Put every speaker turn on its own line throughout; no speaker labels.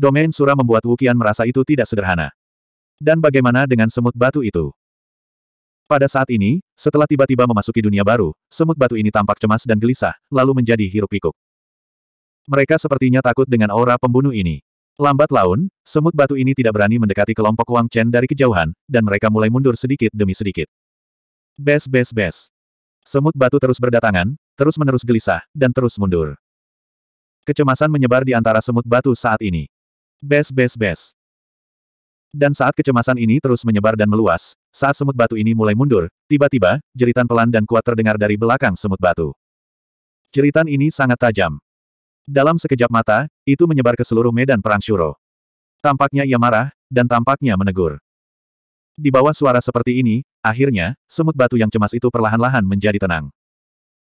Domain Sura membuat Wukian merasa itu tidak sederhana. Dan bagaimana dengan semut batu itu? Pada saat ini, setelah tiba-tiba memasuki dunia baru, semut batu ini tampak cemas dan gelisah, lalu menjadi hiruk pikuk. Mereka sepertinya takut dengan aura pembunuh ini. Lambat laun, semut batu ini tidak berani mendekati kelompok Wang Chen dari kejauhan, dan mereka mulai mundur sedikit demi sedikit. Bes bes bes. Semut batu terus berdatangan, terus-menerus gelisah, dan terus mundur. Kecemasan menyebar di antara semut batu saat ini. Bes bes bes. Dan saat kecemasan ini terus menyebar dan meluas, saat semut batu ini mulai mundur, tiba-tiba, jeritan pelan dan kuat terdengar dari belakang semut batu. Jeritan ini sangat tajam. Dalam sekejap mata, itu menyebar ke seluruh medan perang Shuro. Tampaknya ia marah, dan tampaknya menegur. Di bawah suara seperti ini, akhirnya, semut batu yang cemas itu perlahan-lahan menjadi tenang.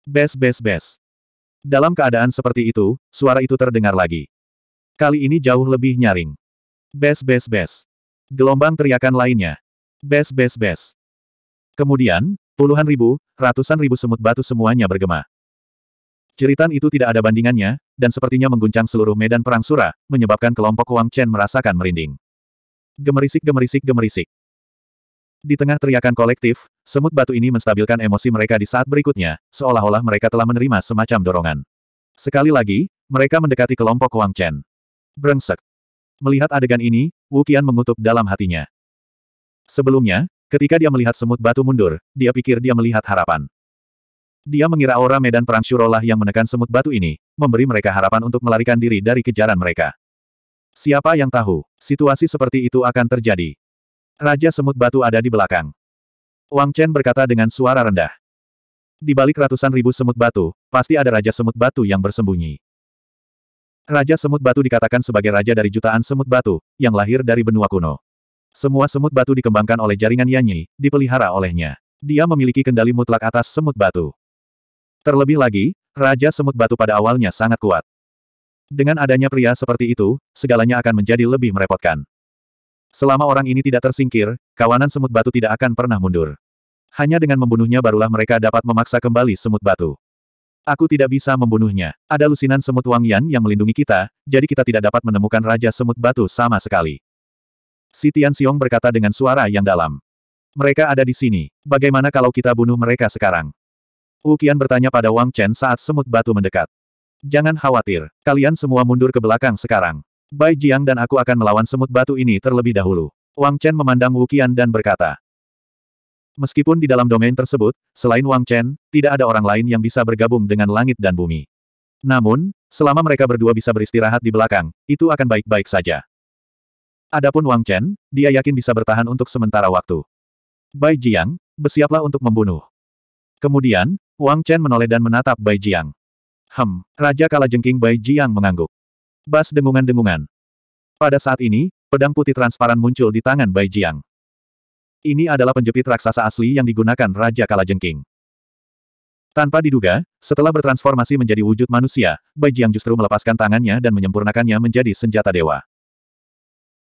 Bes bes bes. Dalam keadaan seperti itu, suara itu terdengar lagi. Kali ini jauh lebih nyaring. Bes bes bes. Gelombang teriakan lainnya. Bes bes bes. Kemudian, puluhan ribu, ratusan ribu semut batu semuanya bergema. Jeritan itu tidak ada bandingannya, dan sepertinya mengguncang seluruh medan perang Sura, menyebabkan kelompok Wang Chen merasakan merinding. Gemerisik gemerisik gemerisik. Di tengah teriakan kolektif, semut batu ini menstabilkan emosi mereka di saat berikutnya, seolah-olah mereka telah menerima semacam dorongan. Sekali lagi, mereka mendekati kelompok Wang Chen. Brengsek. Melihat adegan ini, Wu Qian mengutuk dalam hatinya. Sebelumnya, ketika dia melihat semut batu mundur, dia pikir dia melihat harapan. Dia mengira aura medan perang Syurolah yang menekan semut batu ini, memberi mereka harapan untuk melarikan diri dari kejaran mereka. Siapa yang tahu, situasi seperti itu akan terjadi. Raja semut batu ada di belakang. Wang Chen berkata dengan suara rendah. Di balik ratusan ribu semut batu, pasti ada raja semut batu yang bersembunyi. Raja semut batu dikatakan sebagai raja dari jutaan semut batu, yang lahir dari benua kuno. Semua semut batu dikembangkan oleh jaringan Yanyi, dipelihara olehnya. Dia memiliki kendali mutlak atas semut batu. Terlebih lagi, Raja Semut Batu pada awalnya sangat kuat. Dengan adanya pria seperti itu, segalanya akan menjadi lebih merepotkan. Selama orang ini tidak tersingkir, kawanan Semut Batu tidak akan pernah mundur. Hanya dengan membunuhnya barulah mereka dapat memaksa kembali Semut Batu. Aku tidak bisa membunuhnya. Ada lusinan Semut Yan yang melindungi kita, jadi kita tidak dapat menemukan Raja Semut Batu sama sekali. Si Tian Xiong berkata dengan suara yang dalam. Mereka ada di sini. Bagaimana kalau kita bunuh mereka sekarang? Wu Qian bertanya pada Wang Chen saat semut batu mendekat. Jangan khawatir, kalian semua mundur ke belakang sekarang. Bai Jiang dan aku akan melawan semut batu ini terlebih dahulu. Wang Chen memandang Wu Qian dan berkata. Meskipun di dalam domain tersebut, selain Wang Chen, tidak ada orang lain yang bisa bergabung dengan langit dan bumi. Namun, selama mereka berdua bisa beristirahat di belakang, itu akan baik-baik saja. Adapun Wang Chen, dia yakin bisa bertahan untuk sementara waktu. Bai Jiang, bersiaplah untuk membunuh. Kemudian, Wang Chen menoleh dan menatap Bai Jiang. Hem, Raja Kalajengking Bai Jiang mengangguk. Bas dengungan-dengungan. Pada saat ini, pedang putih transparan muncul di tangan Bai Jiang. Ini adalah penjepit raksasa asli yang digunakan Raja Kalajengking. Tanpa diduga, setelah bertransformasi menjadi wujud manusia, Bai Jiang justru melepaskan tangannya dan menyempurnakannya menjadi senjata dewa.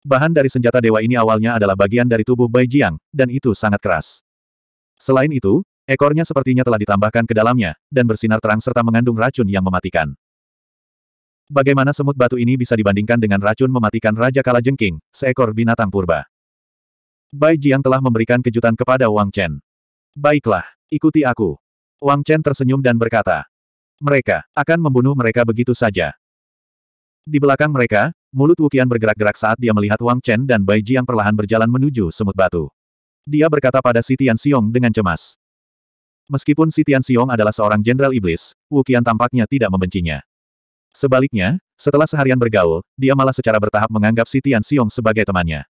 Bahan dari senjata dewa ini awalnya adalah bagian dari tubuh Bai Jiang, dan itu sangat keras. Selain itu, Ekornya sepertinya telah ditambahkan ke dalamnya, dan bersinar terang serta mengandung racun yang mematikan. Bagaimana semut batu ini bisa dibandingkan dengan racun mematikan Raja Kalajengking, seekor binatang purba? Bai Jiang telah memberikan kejutan kepada Wang Chen. Baiklah, ikuti aku. Wang Chen tersenyum dan berkata. Mereka, akan membunuh mereka begitu saja. Di belakang mereka, mulut Wukian bergerak-gerak saat dia melihat Wang Chen dan Bai Jiang perlahan berjalan menuju semut batu. Dia berkata pada si Tian Xiong dengan cemas. Meskipun si Tian Xiong adalah seorang jenderal iblis, Wu Qian tampaknya tidak membencinya. Sebaliknya, setelah seharian bergaul, dia malah secara bertahap menganggap si Tian Xiong sebagai temannya.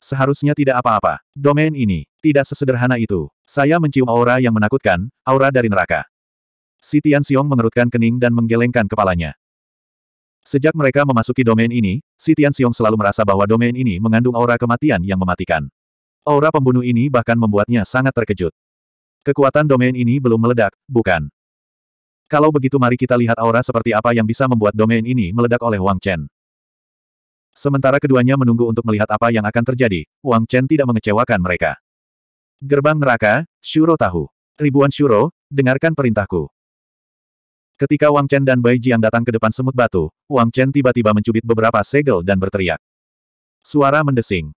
Seharusnya tidak apa-apa. Domain ini, tidak sesederhana itu. Saya mencium aura yang menakutkan, aura dari neraka. Si Tian Xiong mengerutkan kening dan menggelengkan kepalanya. Sejak mereka memasuki domain ini, si Tian Xiong selalu merasa bahwa domain ini mengandung aura kematian yang mematikan. Aura pembunuh ini bahkan membuatnya sangat terkejut. Kekuatan domain ini belum meledak, bukan? Kalau begitu mari kita lihat aura seperti apa yang bisa membuat domain ini meledak oleh Wang Chen. Sementara keduanya menunggu untuk melihat apa yang akan terjadi, Wang Chen tidak mengecewakan mereka. Gerbang neraka, Shuro tahu. Ribuan Shuro, dengarkan perintahku. Ketika Wang Chen dan Bai Jiang datang ke depan semut batu, Wang Chen tiba-tiba mencubit beberapa segel dan berteriak. Suara mendesing.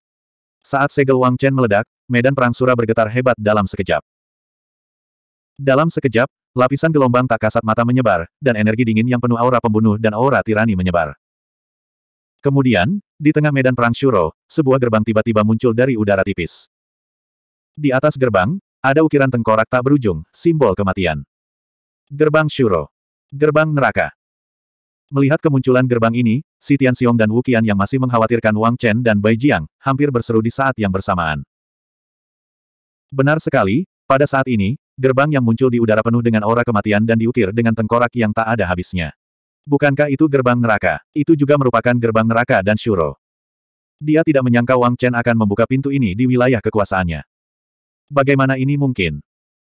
Saat segel Wang Chen meledak, medan perang Sura bergetar hebat dalam sekejap. Dalam sekejap, lapisan gelombang tak kasat mata menyebar, dan energi dingin yang penuh aura pembunuh dan aura tirani menyebar. Kemudian, di tengah medan perang Shuro, sebuah gerbang tiba-tiba muncul dari udara tipis. Di atas gerbang, ada ukiran tengkorak tak berujung, simbol kematian. Gerbang Shuro. Gerbang neraka. Melihat kemunculan gerbang ini, Si Tian Xiong dan Wu Qian yang masih mengkhawatirkan Wang Chen dan Bai Jiang, hampir berseru di saat yang bersamaan. Benar sekali, pada saat ini, Gerbang yang muncul di udara penuh dengan aura kematian dan diukir dengan tengkorak yang tak ada habisnya. Bukankah itu gerbang neraka? Itu juga merupakan gerbang neraka dan syuro. Dia tidak menyangka Wang Chen akan membuka pintu ini di wilayah kekuasaannya. Bagaimana ini mungkin?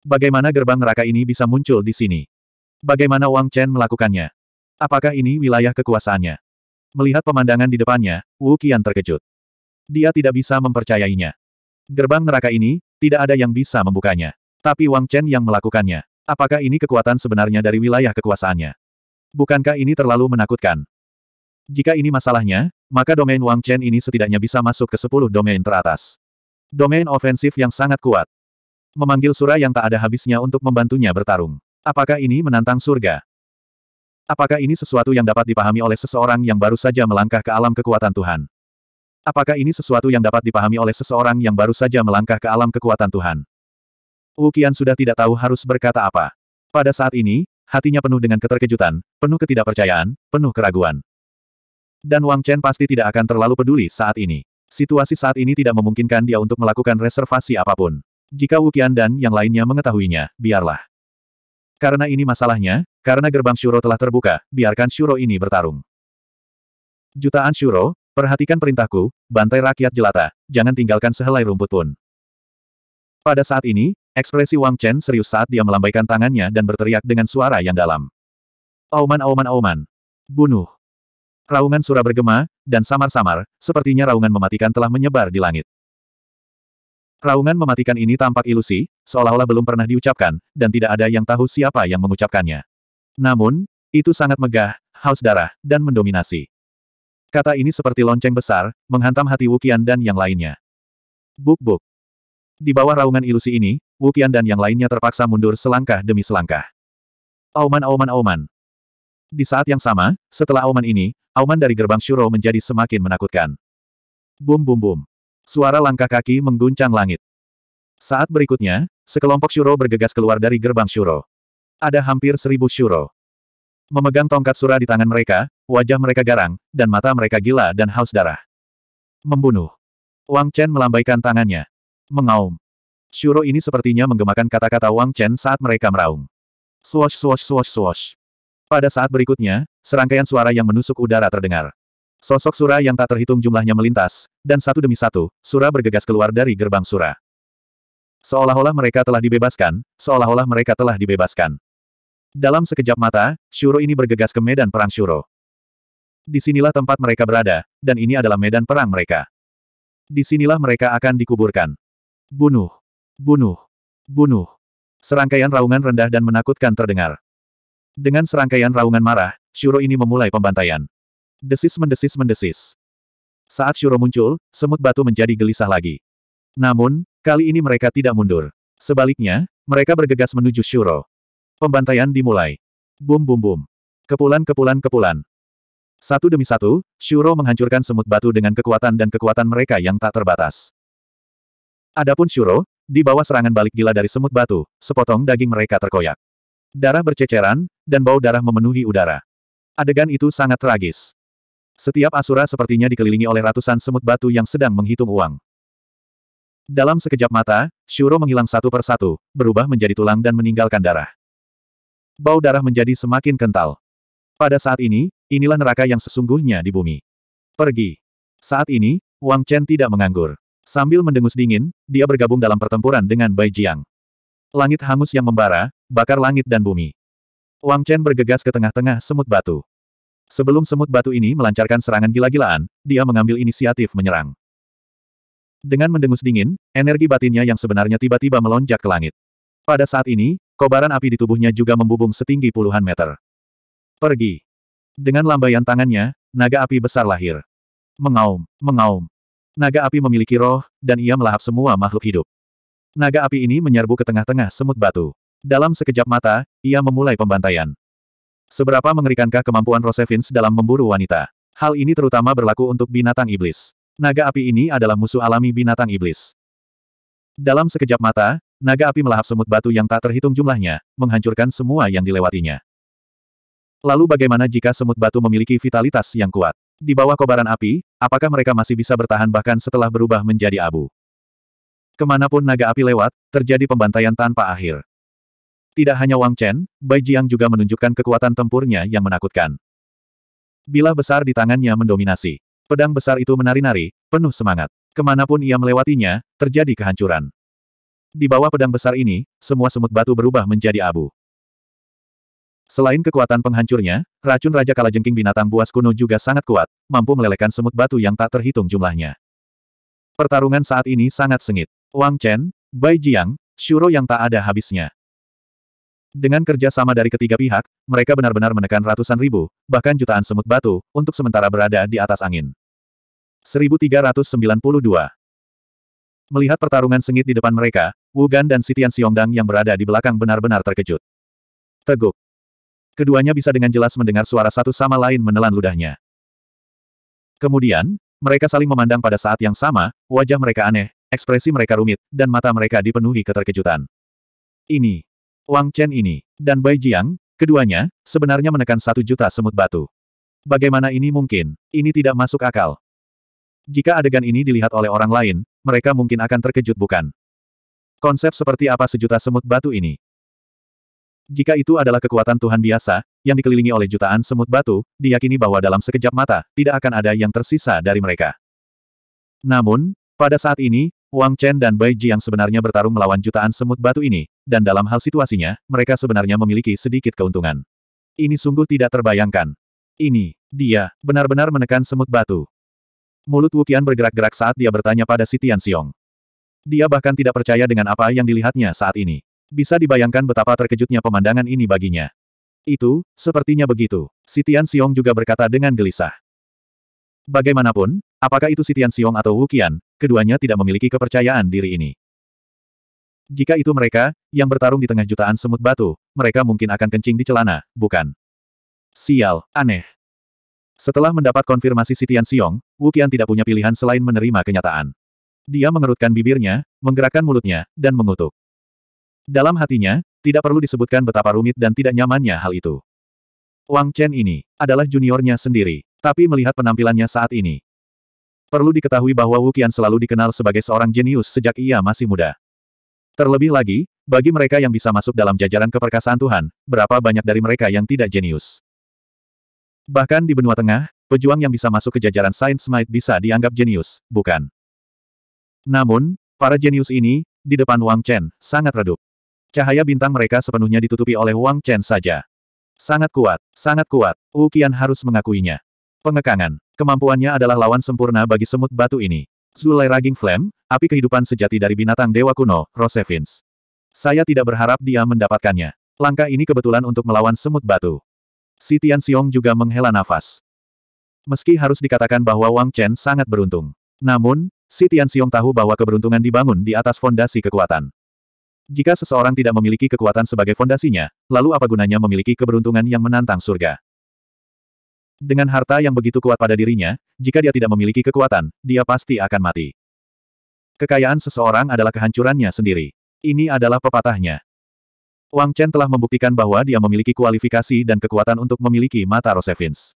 Bagaimana gerbang neraka ini bisa muncul di sini? Bagaimana Wang Chen melakukannya? Apakah ini wilayah kekuasaannya? Melihat pemandangan di depannya, Wu Qian terkejut. Dia tidak bisa mempercayainya. Gerbang neraka ini, tidak ada yang bisa membukanya. Tapi Wang Chen yang melakukannya. Apakah ini kekuatan sebenarnya dari wilayah kekuasaannya? Bukankah ini terlalu menakutkan? Jika ini masalahnya, maka domain Wang Chen ini setidaknya bisa masuk ke 10 domain teratas. Domain ofensif yang sangat kuat. Memanggil surah yang tak ada habisnya untuk membantunya bertarung. Apakah ini menantang surga? Apakah ini sesuatu yang dapat dipahami oleh seseorang yang baru saja melangkah ke alam kekuatan Tuhan? Apakah ini sesuatu yang dapat dipahami oleh seseorang yang baru saja melangkah ke alam kekuatan Tuhan? Wukian sudah tidak tahu harus berkata apa. Pada saat ini, hatinya penuh dengan keterkejutan, penuh ketidakpercayaan, penuh keraguan. Dan Wang Chen pasti tidak akan terlalu peduli saat ini. Situasi saat ini tidak memungkinkan dia untuk melakukan reservasi apapun. Jika Wukian dan yang lainnya mengetahuinya, biarlah. Karena ini masalahnya, karena gerbang Shuro telah terbuka, biarkan Shuro ini bertarung. Jutaan Shuro, perhatikan perintahku, bantai rakyat jelata, jangan tinggalkan sehelai rumput pun. Pada saat ini, Ekspresi Wang Chen serius saat dia melambaikan tangannya dan berteriak dengan suara yang dalam. Auman auman auman. Bunuh. Raungan sura bergema, dan samar-samar, sepertinya raungan mematikan telah menyebar di langit. Raungan mematikan ini tampak ilusi, seolah-olah belum pernah diucapkan, dan tidak ada yang tahu siapa yang mengucapkannya. Namun, itu sangat megah, haus darah, dan mendominasi. Kata ini seperti lonceng besar, menghantam hati Wukian dan yang lainnya. Buk-buk. Di bawah raungan ilusi ini, Wu dan yang lainnya terpaksa mundur selangkah demi selangkah. Auman Auman Auman. Di saat yang sama, setelah Auman ini, Auman dari gerbang Shuro menjadi semakin menakutkan. Bum bum bum. Suara langkah kaki mengguncang langit. Saat berikutnya, sekelompok Shuro bergegas keluar dari gerbang Shuro. Ada hampir seribu Shuro. Memegang tongkat sura di tangan mereka, wajah mereka garang, dan mata mereka gila dan haus darah. Membunuh. Wang Chen melambaikan tangannya. Mengaum. Shuro ini sepertinya menggemakan kata-kata Wang Chen saat mereka meraung. Swash swash swash swash. Pada saat berikutnya, serangkaian suara yang menusuk udara terdengar. Sosok Sura yang tak terhitung jumlahnya melintas, dan satu demi satu, Sura bergegas keluar dari gerbang Sura. Seolah-olah mereka telah dibebaskan, seolah-olah mereka telah dibebaskan. Dalam sekejap mata, Shuro ini bergegas ke medan perang Shuro. Disinilah tempat mereka berada, dan ini adalah medan perang mereka. Disinilah mereka akan dikuburkan. Bunuh. Bunuh! Bunuh! Serangkaian raungan rendah dan menakutkan terdengar. Dengan serangkaian raungan marah, Shuro ini memulai pembantaian. Desis mendesis mendesis. Saat Shuro muncul, semut batu menjadi gelisah lagi. Namun, kali ini mereka tidak mundur. Sebaliknya, mereka bergegas menuju Shuro. Pembantaian dimulai. Bum bum bum. Kepulan kepulan kepulan. Satu demi satu, Shuro menghancurkan semut batu dengan kekuatan dan kekuatan mereka yang tak terbatas. Adapun Shuro, di bawah serangan balik gila dari semut batu, sepotong daging mereka terkoyak. Darah berceceran, dan bau darah memenuhi udara. Adegan itu sangat tragis. Setiap asura sepertinya dikelilingi oleh ratusan semut batu yang sedang menghitung uang. Dalam sekejap mata, Shuro menghilang satu persatu, berubah menjadi tulang dan meninggalkan darah. Bau darah menjadi semakin kental. Pada saat ini, inilah neraka yang sesungguhnya di bumi. Pergi. Saat ini, Wang Chen tidak menganggur. Sambil mendengus dingin, dia bergabung dalam pertempuran dengan Bai Jiang. Langit hangus yang membara, bakar langit dan bumi. Wang Chen bergegas ke tengah-tengah semut batu. Sebelum semut batu ini melancarkan serangan gila-gilaan, dia mengambil inisiatif menyerang. Dengan mendengus dingin, energi batinnya yang sebenarnya tiba-tiba melonjak ke langit. Pada saat ini, kobaran api di tubuhnya juga membubung setinggi puluhan meter. Pergi. Dengan lambaian tangannya, naga api besar lahir. Mengaum, mengaum, Naga api memiliki roh, dan ia melahap semua makhluk hidup. Naga api ini menyerbu ke tengah-tengah semut batu. Dalam sekejap mata, ia memulai pembantaian. Seberapa mengerikankah kemampuan Rosevins dalam memburu wanita? Hal ini terutama berlaku untuk binatang iblis. Naga api ini adalah musuh alami binatang iblis. Dalam sekejap mata, naga api melahap semut batu yang tak terhitung jumlahnya, menghancurkan semua yang dilewatinya. Lalu bagaimana jika semut batu memiliki vitalitas yang kuat? Di bawah kobaran api, apakah mereka masih bisa bertahan bahkan setelah berubah menjadi abu? Kemanapun naga api lewat, terjadi pembantaian tanpa akhir. Tidak hanya Wang Chen, Bai Jiang juga menunjukkan kekuatan tempurnya yang menakutkan. Bila besar di tangannya mendominasi. Pedang besar itu menari-nari, penuh semangat. Kemanapun ia melewatinya, terjadi kehancuran. Di bawah pedang besar ini, semua semut batu berubah menjadi abu. Selain kekuatan penghancurnya, racun Raja Kalajengking binatang buas kuno juga sangat kuat, mampu melelehkan semut batu yang tak terhitung jumlahnya. Pertarungan saat ini sangat sengit. Wang Chen, Bai Jiang, Shuro yang tak ada habisnya. Dengan kerja sama dari ketiga pihak, mereka benar-benar menekan ratusan ribu, bahkan jutaan semut batu, untuk sementara berada di atas angin. 1392 Melihat pertarungan sengit di depan mereka, Wu Gan dan Sitian Xiongdang yang berada di belakang benar-benar terkejut. Teguk, Keduanya bisa dengan jelas mendengar suara satu sama lain menelan ludahnya. Kemudian, mereka saling memandang pada saat yang sama, wajah mereka aneh, ekspresi mereka rumit, dan mata mereka dipenuhi keterkejutan. Ini. Wang Chen ini. Dan Bai Jiang, keduanya, sebenarnya menekan satu juta semut batu. Bagaimana ini mungkin? Ini tidak masuk akal. Jika adegan ini dilihat oleh orang lain, mereka mungkin akan terkejut bukan? Konsep seperti apa sejuta semut batu ini? Jika itu adalah kekuatan Tuhan biasa, yang dikelilingi oleh jutaan semut batu, diyakini bahwa dalam sekejap mata, tidak akan ada yang tersisa dari mereka. Namun, pada saat ini, Wang Chen dan Bai Ji yang sebenarnya bertarung melawan jutaan semut batu ini, dan dalam hal situasinya, mereka sebenarnya memiliki sedikit keuntungan. Ini sungguh tidak terbayangkan. Ini, dia, benar-benar menekan semut batu. Mulut Wukian bergerak-gerak saat dia bertanya pada si Tian Xiong. Dia bahkan tidak percaya dengan apa yang dilihatnya saat ini. Bisa dibayangkan betapa terkejutnya pemandangan ini baginya. Itu, sepertinya begitu. Sitian Xiong juga berkata dengan gelisah. Bagaimanapun, apakah itu Sitian Xiong atau Wukian, keduanya tidak memiliki kepercayaan diri ini. Jika itu mereka, yang bertarung di tengah jutaan semut batu, mereka mungkin akan kencing di celana, bukan? Sial, aneh. Setelah mendapat konfirmasi Sitian Xiong, Wukian tidak punya pilihan selain menerima kenyataan. Dia mengerutkan bibirnya, menggerakkan mulutnya, dan mengutuk. Dalam hatinya, tidak perlu disebutkan betapa rumit dan tidak nyamannya hal itu. Wang Chen ini adalah juniornya sendiri, tapi melihat penampilannya saat ini. Perlu diketahui bahwa Wu Qian selalu dikenal sebagai seorang jenius sejak ia masih muda. Terlebih lagi, bagi mereka yang bisa masuk dalam jajaran keperkasaan Tuhan, berapa banyak dari mereka yang tidak jenius. Bahkan di benua tengah, pejuang yang bisa masuk ke jajaran Saint Might bisa dianggap jenius, bukan? Namun, para jenius ini, di depan Wang Chen, sangat redup. Cahaya bintang mereka sepenuhnya ditutupi oleh Wang Chen saja. Sangat kuat, sangat kuat, Wu Qian harus mengakuinya. Pengekangan. Kemampuannya adalah lawan sempurna bagi semut batu ini. Zulai Raging Flame, api kehidupan sejati dari binatang dewa kuno, Rosevins. Saya tidak berharap dia mendapatkannya. Langkah ini kebetulan untuk melawan semut batu. Si Tian Xiong juga menghela nafas. Meski harus dikatakan bahwa Wang Chen sangat beruntung. Namun, si Tian Xiong tahu bahwa keberuntungan dibangun di atas fondasi kekuatan. Jika seseorang tidak memiliki kekuatan sebagai fondasinya, lalu apa gunanya memiliki keberuntungan yang menantang surga? Dengan harta yang begitu kuat pada dirinya, jika dia tidak memiliki kekuatan, dia pasti akan mati. Kekayaan seseorang adalah kehancurannya sendiri. Ini adalah pepatahnya. Wang Chen telah membuktikan bahwa dia memiliki kualifikasi dan kekuatan untuk memiliki mata Rosevins.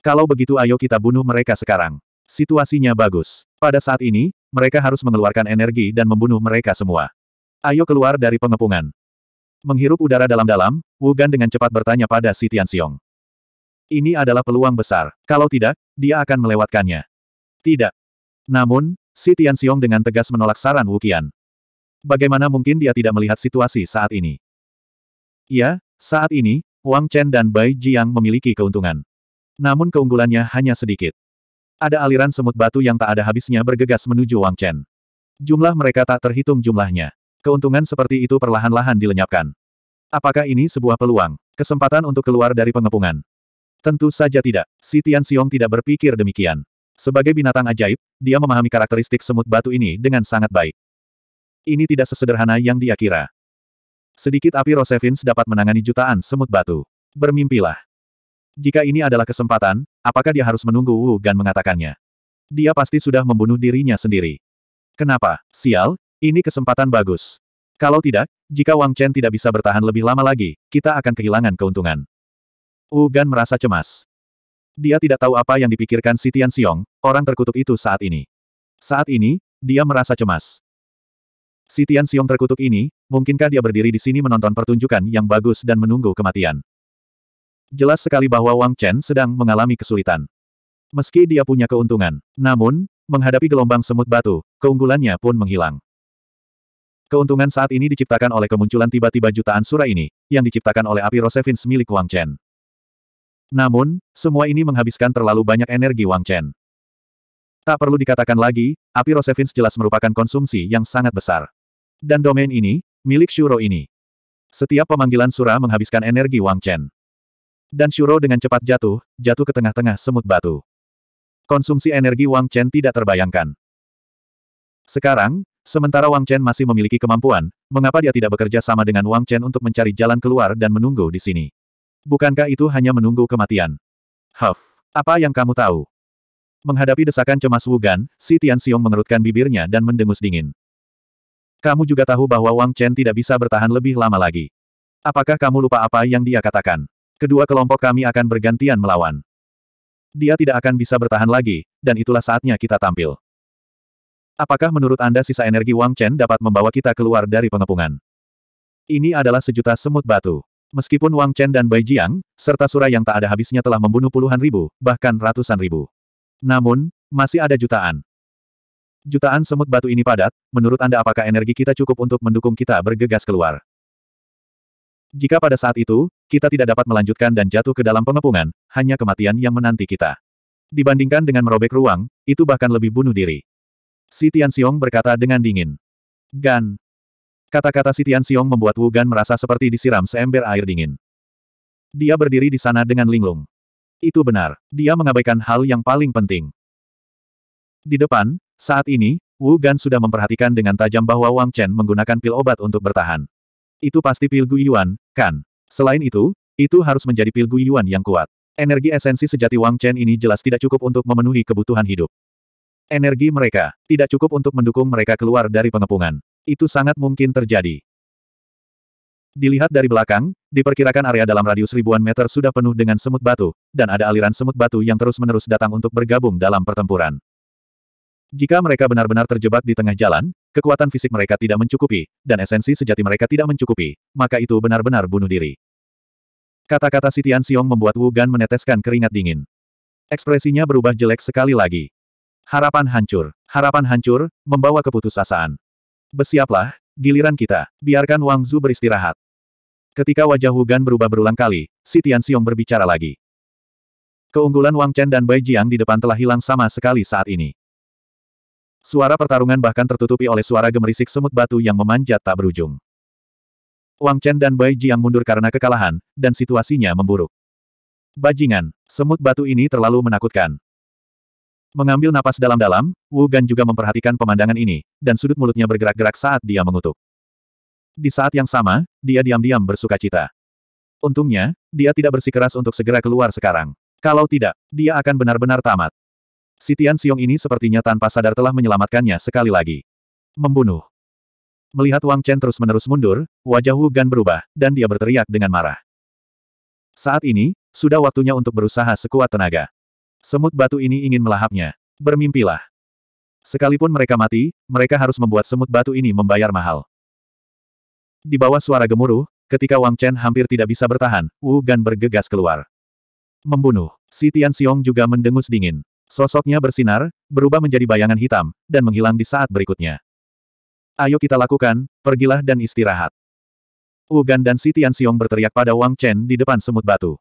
Kalau begitu ayo kita bunuh mereka sekarang. Situasinya bagus. Pada saat ini, mereka harus mengeluarkan energi dan membunuh mereka semua. Ayo keluar dari pengepungan. Menghirup udara dalam-dalam, Wu dengan cepat bertanya pada si Xiong. Ini adalah peluang besar. Kalau tidak, dia akan melewatkannya. Tidak. Namun, si Xiong dengan tegas menolak saran Wu Bagaimana mungkin dia tidak melihat situasi saat ini? Ya, saat ini, Wang Chen dan Bai Jiang memiliki keuntungan. Namun keunggulannya hanya sedikit. Ada aliran semut batu yang tak ada habisnya bergegas menuju Wang Chen. Jumlah mereka tak terhitung jumlahnya. Keuntungan seperti itu perlahan-lahan dilenyapkan. Apakah ini sebuah peluang? Kesempatan untuk keluar dari pengepungan? Tentu saja tidak. Si Tian Xiong tidak berpikir demikian. Sebagai binatang ajaib, dia memahami karakteristik semut batu ini dengan sangat baik. Ini tidak sesederhana yang dia kira. Sedikit api Rosevins dapat menangani jutaan semut batu. Bermimpilah. Jika ini adalah kesempatan, apakah dia harus menunggu Wu Gan mengatakannya? Dia pasti sudah membunuh dirinya sendiri. Kenapa? Sial, ini kesempatan bagus. Kalau tidak, jika Wang Chen tidak bisa bertahan lebih lama lagi, kita akan kehilangan keuntungan. Wu Gan merasa cemas. Dia tidak tahu apa yang dipikirkan si Tian Xiong, orang terkutuk itu saat ini. Saat ini, dia merasa cemas. Si Tian Xiong terkutuk ini, mungkinkah dia berdiri di sini menonton pertunjukan yang bagus dan menunggu kematian? Jelas sekali bahwa Wang Chen sedang mengalami kesulitan. Meski dia punya keuntungan, namun, menghadapi gelombang semut batu, keunggulannya pun menghilang. Keuntungan saat ini diciptakan oleh kemunculan tiba-tiba jutaan sura ini, yang diciptakan oleh api Rosevins milik Wang Chen. Namun, semua ini menghabiskan terlalu banyak energi Wang Chen. Tak perlu dikatakan lagi, api Rosevins jelas merupakan konsumsi yang sangat besar. Dan domain ini, milik Shuro ini. Setiap pemanggilan Sura menghabiskan energi Wang Chen. Dan Shuro dengan cepat jatuh, jatuh ke tengah-tengah semut batu. Konsumsi energi Wang Chen tidak terbayangkan. Sekarang, Sementara Wang Chen masih memiliki kemampuan, mengapa dia tidak bekerja sama dengan Wang Chen untuk mencari jalan keluar dan menunggu di sini? Bukankah itu hanya menunggu kematian? Huff, apa yang kamu tahu? Menghadapi desakan cemas Wugan, si Tian Xiong mengerutkan bibirnya dan mendengus dingin. Kamu juga tahu bahwa Wang Chen tidak bisa bertahan lebih lama lagi. Apakah kamu lupa apa yang dia katakan? Kedua kelompok kami akan bergantian melawan. Dia tidak akan bisa bertahan lagi, dan itulah saatnya kita tampil. Apakah menurut Anda sisa energi Wang Chen dapat membawa kita keluar dari pengepungan? Ini adalah sejuta semut batu. Meskipun Wang Chen dan Bai Jiang, serta Sura yang tak ada habisnya telah membunuh puluhan ribu, bahkan ratusan ribu. Namun, masih ada jutaan. Jutaan semut batu ini padat, menurut Anda apakah energi kita cukup untuk mendukung kita bergegas keluar? Jika pada saat itu, kita tidak dapat melanjutkan dan jatuh ke dalam pengepungan, hanya kematian yang menanti kita. Dibandingkan dengan merobek ruang, itu bahkan lebih bunuh diri. Si Tian Xiong berkata dengan dingin. Gan. Kata-kata Si Tian Xiong membuat Wu Gan merasa seperti disiram seember air dingin. Dia berdiri di sana dengan linglung. Itu benar, dia mengabaikan hal yang paling penting. Di depan, saat ini, Wu Gan sudah memperhatikan dengan tajam bahwa Wang Chen menggunakan pil obat untuk bertahan. Itu pasti pil Guiyuan, kan? Selain itu, itu harus menjadi pil Guiyuan yang kuat. Energi esensi sejati Wang Chen ini jelas tidak cukup untuk memenuhi kebutuhan hidup. Energi mereka tidak cukup untuk mendukung mereka keluar dari pengepungan. Itu sangat mungkin terjadi. Dilihat dari belakang, diperkirakan area dalam radius ribuan meter sudah penuh dengan semut batu, dan ada aliran semut batu yang terus-menerus datang untuk bergabung dalam pertempuran. Jika mereka benar-benar terjebak di tengah jalan, kekuatan fisik mereka tidak mencukupi, dan esensi sejati mereka tidak mencukupi, maka itu benar-benar bunuh diri. Kata-kata Sitian Siong membuat Wu Gan meneteskan keringat dingin. Ekspresinya berubah jelek sekali lagi. Harapan hancur. Harapan hancur, membawa keputusasaan. Bersiaplah, giliran kita. Biarkan Wang Zu beristirahat. Ketika wajah Hugan berubah berulang kali, si Tian Xiong berbicara lagi. Keunggulan Wang Chen dan Bai Jiang di depan telah hilang sama sekali saat ini. Suara pertarungan bahkan tertutupi oleh suara gemerisik semut batu yang memanjat tak berujung. Wang Chen dan Bai Jiang mundur karena kekalahan, dan situasinya memburuk. Bajingan, semut batu ini terlalu menakutkan. Mengambil napas dalam-dalam, Wu Gan juga memperhatikan pemandangan ini, dan sudut mulutnya bergerak-gerak saat dia mengutuk. Di saat yang sama, dia diam-diam bersuka cita. Untungnya, dia tidak bersikeras untuk segera keluar sekarang. Kalau tidak, dia akan benar-benar tamat. Si Tian Xiong ini sepertinya tanpa sadar telah menyelamatkannya sekali lagi. Membunuh. Melihat Wang Chen terus-menerus mundur, wajah Wu Gan berubah, dan dia berteriak dengan marah. Saat ini, sudah waktunya untuk berusaha sekuat tenaga. Semut batu ini ingin melahapnya. Bermimpilah. Sekalipun mereka mati, mereka harus membuat semut batu ini membayar mahal. Di bawah suara gemuruh, ketika Wang Chen hampir tidak bisa bertahan, Wu Gan bergegas keluar. Membunuh. Si Tian Xiong juga mendengus dingin. Sosoknya bersinar, berubah menjadi bayangan hitam, dan menghilang di saat berikutnya. Ayo kita lakukan, pergilah dan istirahat. Wu Gan dan si Tian Xiong berteriak pada Wang Chen di depan semut batu.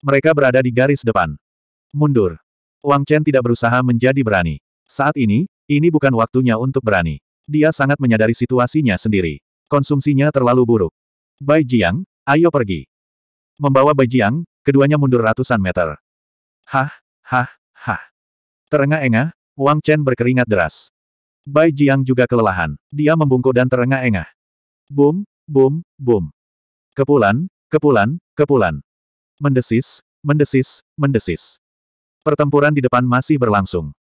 Mereka berada di garis depan. Mundur. Wang Chen tidak berusaha menjadi berani. Saat ini, ini bukan waktunya untuk berani. Dia sangat menyadari situasinya sendiri. Konsumsinya terlalu buruk. Bai Jiang, ayo pergi. Membawa Bai Jiang, keduanya mundur ratusan meter. Hah, hah, hah. Terengah-engah, Wang Chen berkeringat deras. Bai Jiang juga kelelahan. Dia membungkuk dan terengah-engah. Boom, boom, boom. Kepulan, kepulan, kepulan. Mendesis, mendesis, mendesis. Pertempuran di depan masih berlangsung.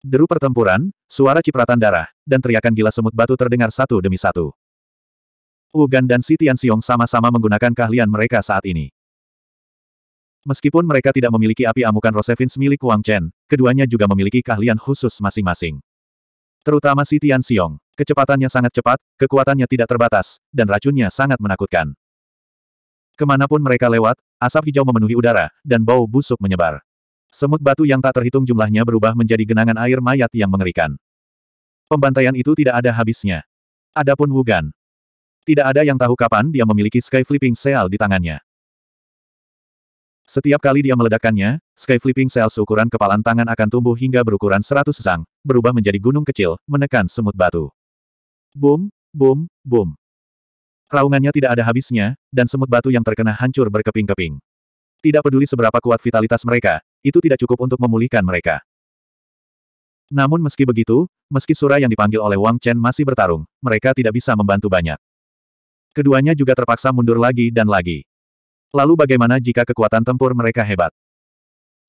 Deru pertempuran, suara cipratan darah, dan teriakan gila semut batu terdengar satu demi satu. Ugan dan Si Xiong sama-sama menggunakan keahlian mereka saat ini. Meskipun mereka tidak memiliki api amukan Rosevins milik Wang Chen, keduanya juga memiliki keahlian khusus masing-masing. Terutama Si Xiong, kecepatannya sangat cepat, kekuatannya tidak terbatas, dan racunnya sangat menakutkan. Kemanapun mereka lewat, asap hijau memenuhi udara, dan bau busuk menyebar. Semut batu yang tak terhitung jumlahnya berubah menjadi genangan air mayat yang mengerikan. Pembantaian itu tidak ada habisnya. Adapun Wugan. Tidak ada yang tahu kapan dia memiliki Sky Flipping Seal di tangannya. Setiap kali dia meledakkannya, sky flipping seal seukuran kepalan tangan akan tumbuh hingga berukuran 100 zang, berubah menjadi gunung kecil, menekan semut batu. Boom, boom, boom. Raungannya tidak ada habisnya, dan semut batu yang terkena hancur berkeping-keping. Tidak peduli seberapa kuat vitalitas mereka, itu tidak cukup untuk memulihkan mereka. Namun meski begitu, meski Sura yang dipanggil oleh Wang Chen masih bertarung, mereka tidak bisa membantu banyak. Keduanya juga terpaksa mundur lagi dan lagi. Lalu bagaimana jika kekuatan tempur mereka hebat?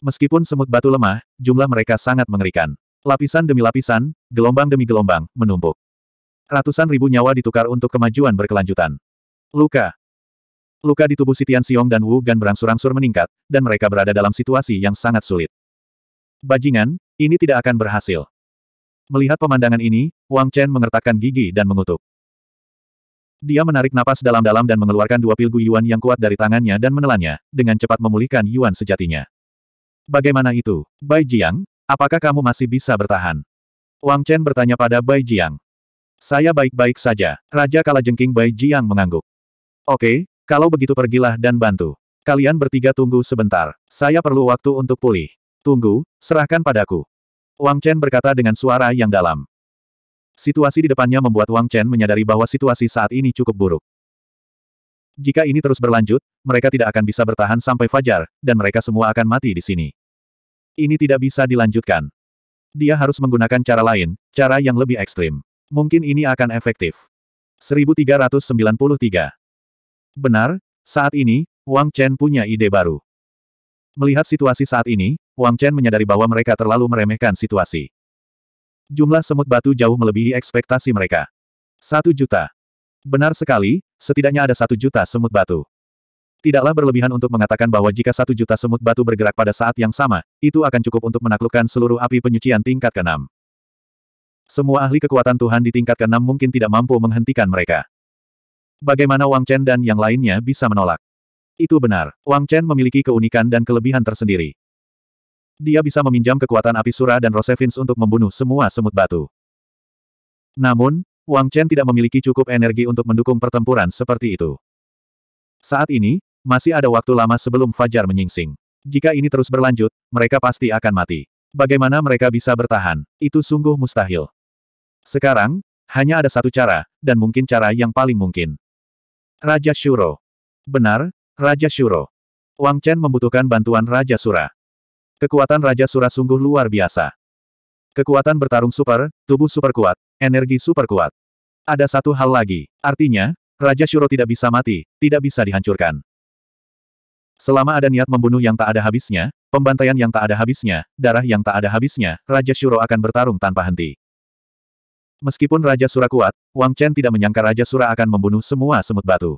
Meskipun semut batu lemah, jumlah mereka sangat mengerikan. Lapisan demi lapisan, gelombang demi gelombang, menumpuk. Ratusan ribu nyawa ditukar untuk kemajuan berkelanjutan. Luka, Luka di tubuh Sitian Siong dan Wu Gan berangsur-angsur meningkat, dan mereka berada dalam situasi yang sangat sulit. Bajingan, ini tidak akan berhasil. Melihat pemandangan ini, Wang Chen mengertakkan gigi dan mengutuk. Dia menarik napas dalam-dalam dan mengeluarkan dua pil guyuan yang kuat dari tangannya dan menelannya, dengan cepat memulihkan Yuan sejatinya. Bagaimana itu, Bai Jiang? Apakah kamu masih bisa bertahan? Wang Chen bertanya pada Bai Jiang. Saya baik-baik saja. Raja Kalajengking Bai Jiang mengangguk. Oke, kalau begitu pergilah dan bantu. Kalian bertiga tunggu sebentar. Saya perlu waktu untuk pulih. Tunggu, serahkan padaku. Wang Chen berkata dengan suara yang dalam. Situasi di depannya membuat Wang Chen menyadari bahwa situasi saat ini cukup buruk. Jika ini terus berlanjut, mereka tidak akan bisa bertahan sampai fajar, dan mereka semua akan mati di sini. Ini tidak bisa dilanjutkan. Dia harus menggunakan cara lain, cara yang lebih ekstrim. Mungkin ini akan efektif. 1393 Benar, saat ini, Wang Chen punya ide baru. Melihat situasi saat ini, Wang Chen menyadari bahwa mereka terlalu meremehkan situasi. Jumlah semut batu jauh melebihi ekspektasi mereka. Satu juta. Benar sekali, setidaknya ada satu juta semut batu. Tidaklah berlebihan untuk mengatakan bahwa jika satu juta semut batu bergerak pada saat yang sama, itu akan cukup untuk menaklukkan seluruh api penyucian tingkat keenam. Semua ahli kekuatan Tuhan di tingkat keenam mungkin tidak mampu menghentikan mereka. Bagaimana Wang Chen dan yang lainnya bisa menolak? Itu benar, Wang Chen memiliki keunikan dan kelebihan tersendiri. Dia bisa meminjam kekuatan api sura dan Rosevins untuk membunuh semua semut batu. Namun, Wang Chen tidak memiliki cukup energi untuk mendukung pertempuran seperti itu. Saat ini, masih ada waktu lama sebelum Fajar menyingsing. Jika ini terus berlanjut, mereka pasti akan mati. Bagaimana mereka bisa bertahan? Itu sungguh mustahil. Sekarang, hanya ada satu cara, dan mungkin cara yang paling mungkin. Raja Shuro. Benar, Raja Shuro. Wang Chen membutuhkan bantuan Raja Sura. Kekuatan Raja Sura sungguh luar biasa. Kekuatan bertarung super, tubuh super kuat, energi super kuat. Ada satu hal lagi, artinya, Raja Shuro tidak bisa mati, tidak bisa dihancurkan. Selama ada niat membunuh yang tak ada habisnya, pembantaian yang tak ada habisnya, darah yang tak ada habisnya, Raja Shuro akan bertarung tanpa henti. Meskipun Raja Sura kuat, Wang Chen tidak menyangka Raja Sura akan membunuh semua semut batu.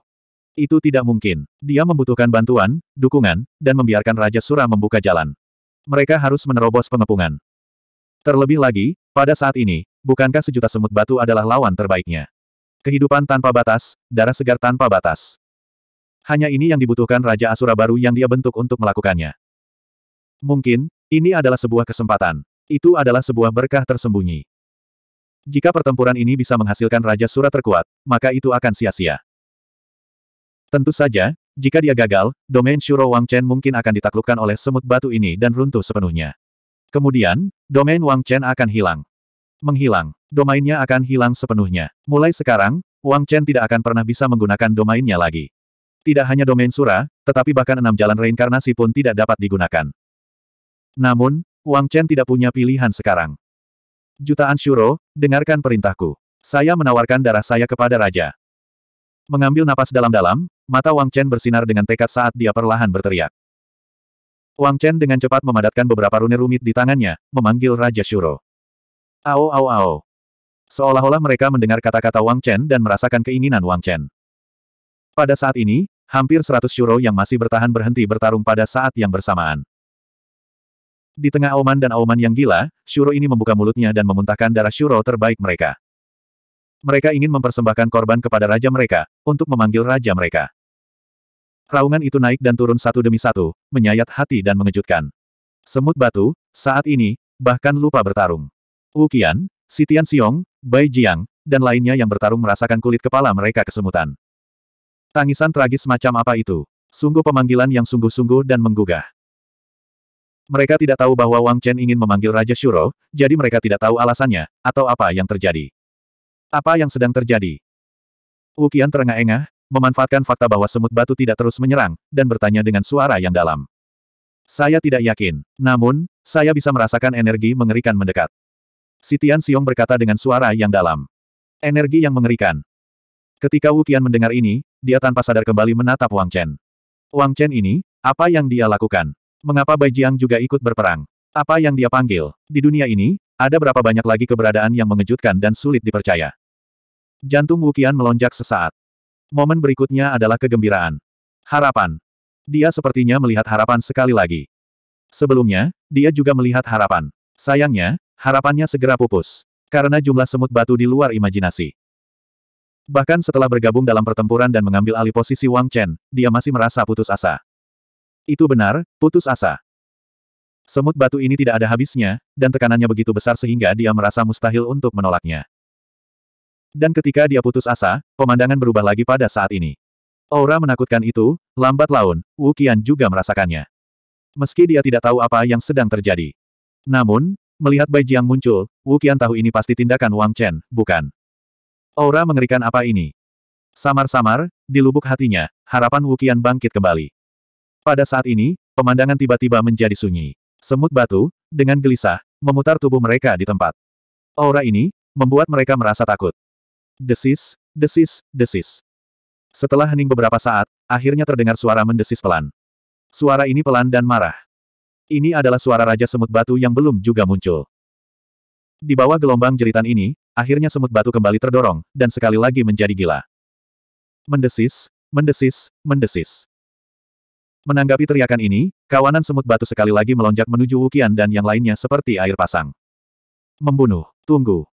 Itu tidak mungkin. Dia membutuhkan bantuan, dukungan, dan membiarkan Raja Sura membuka jalan. Mereka harus menerobos pengepungan. Terlebih lagi, pada saat ini, bukankah sejuta semut batu adalah lawan terbaiknya? Kehidupan tanpa batas, darah segar tanpa batas. Hanya ini yang dibutuhkan Raja Asura baru yang dia bentuk untuk melakukannya. Mungkin, ini adalah sebuah kesempatan. Itu adalah sebuah berkah tersembunyi. Jika pertempuran ini bisa menghasilkan Raja Surat terkuat, maka itu akan sia-sia. Tentu saja, jika dia gagal, domain Shuro Wang Chen mungkin akan ditaklukkan oleh semut batu ini dan runtuh sepenuhnya. Kemudian, domain Wang Chen akan hilang. Menghilang, domainnya akan hilang sepenuhnya. Mulai sekarang, Wang Chen tidak akan pernah bisa menggunakan domainnya lagi. Tidak hanya domain Sura, tetapi bahkan enam jalan reinkarnasi pun tidak dapat digunakan. Namun, Wang Chen tidak punya pilihan sekarang. Jutaan Shuro, dengarkan perintahku. Saya menawarkan darah saya kepada Raja. Mengambil napas dalam-dalam, mata Wang Chen bersinar dengan tekad saat dia perlahan berteriak. Wang Chen dengan cepat memadatkan beberapa rune rumit di tangannya, memanggil Raja Shuro. Ao ao ao. Seolah-olah mereka mendengar kata-kata Wang Chen dan merasakan keinginan Wang Chen. Pada saat ini, hampir seratus Shuro yang masih bertahan berhenti bertarung pada saat yang bersamaan. Di tengah Auman dan Auman yang gila, Shuro ini membuka mulutnya dan memuntahkan darah Shuro terbaik mereka. Mereka ingin mempersembahkan korban kepada raja mereka, untuk memanggil raja mereka. Raungan itu naik dan turun satu demi satu, menyayat hati dan mengejutkan. Semut batu, saat ini, bahkan lupa bertarung. Wukian, Sitian Siong, Bai Jiang, dan lainnya yang bertarung merasakan kulit kepala mereka kesemutan. Tangisan tragis macam apa itu? Sungguh pemanggilan yang sungguh-sungguh dan menggugah. Mereka tidak tahu bahwa Wang Chen ingin memanggil Raja Shuro, jadi mereka tidak tahu alasannya, atau apa yang terjadi. Apa yang sedang terjadi? Wu Qian terengah-engah, memanfaatkan fakta bahwa semut batu tidak terus menyerang, dan bertanya dengan suara yang dalam. Saya tidak yakin. Namun, saya bisa merasakan energi mengerikan mendekat. Sitian Siong berkata dengan suara yang dalam. Energi yang mengerikan. Ketika Wu Qian mendengar ini, dia tanpa sadar kembali menatap Wang Chen. Wang Chen ini, apa yang dia lakukan? Mengapa Bai Jiang juga ikut berperang? Apa yang dia panggil? Di dunia ini, ada berapa banyak lagi keberadaan yang mengejutkan dan sulit dipercaya. Jantung Wukian melonjak sesaat. Momen berikutnya adalah kegembiraan. Harapan. Dia sepertinya melihat harapan sekali lagi. Sebelumnya, dia juga melihat harapan. Sayangnya, harapannya segera pupus. Karena jumlah semut batu di luar imajinasi. Bahkan setelah bergabung dalam pertempuran dan mengambil alih posisi Wang Chen, dia masih merasa putus asa. Itu benar, putus asa. Semut batu ini tidak ada habisnya, dan tekanannya begitu besar sehingga dia merasa mustahil untuk menolaknya. Dan ketika dia putus asa, pemandangan berubah lagi pada saat ini. Aura menakutkan itu, lambat laun, Wu Qian juga merasakannya. Meski dia tidak tahu apa yang sedang terjadi. Namun, melihat Bai Jiang muncul, Wu Qian tahu ini pasti tindakan Wang Chen, bukan. Aura mengerikan apa ini? Samar-samar, di lubuk hatinya, harapan Wu Qian bangkit kembali. Pada saat ini, pemandangan tiba-tiba menjadi sunyi. Semut batu, dengan gelisah, memutar tubuh mereka di tempat. Aura ini, membuat mereka merasa takut. Desis, desis, desis. Setelah hening beberapa saat, akhirnya terdengar suara mendesis pelan. Suara ini pelan dan marah. Ini adalah suara Raja Semut Batu yang belum juga muncul. Di bawah gelombang jeritan ini, akhirnya semut batu kembali terdorong, dan sekali lagi menjadi gila. Mendesis, mendesis, mendesis. Menanggapi teriakan ini, kawanan semut batu sekali lagi melonjak menuju Wukian dan yang lainnya seperti air pasang. Membunuh. Tunggu.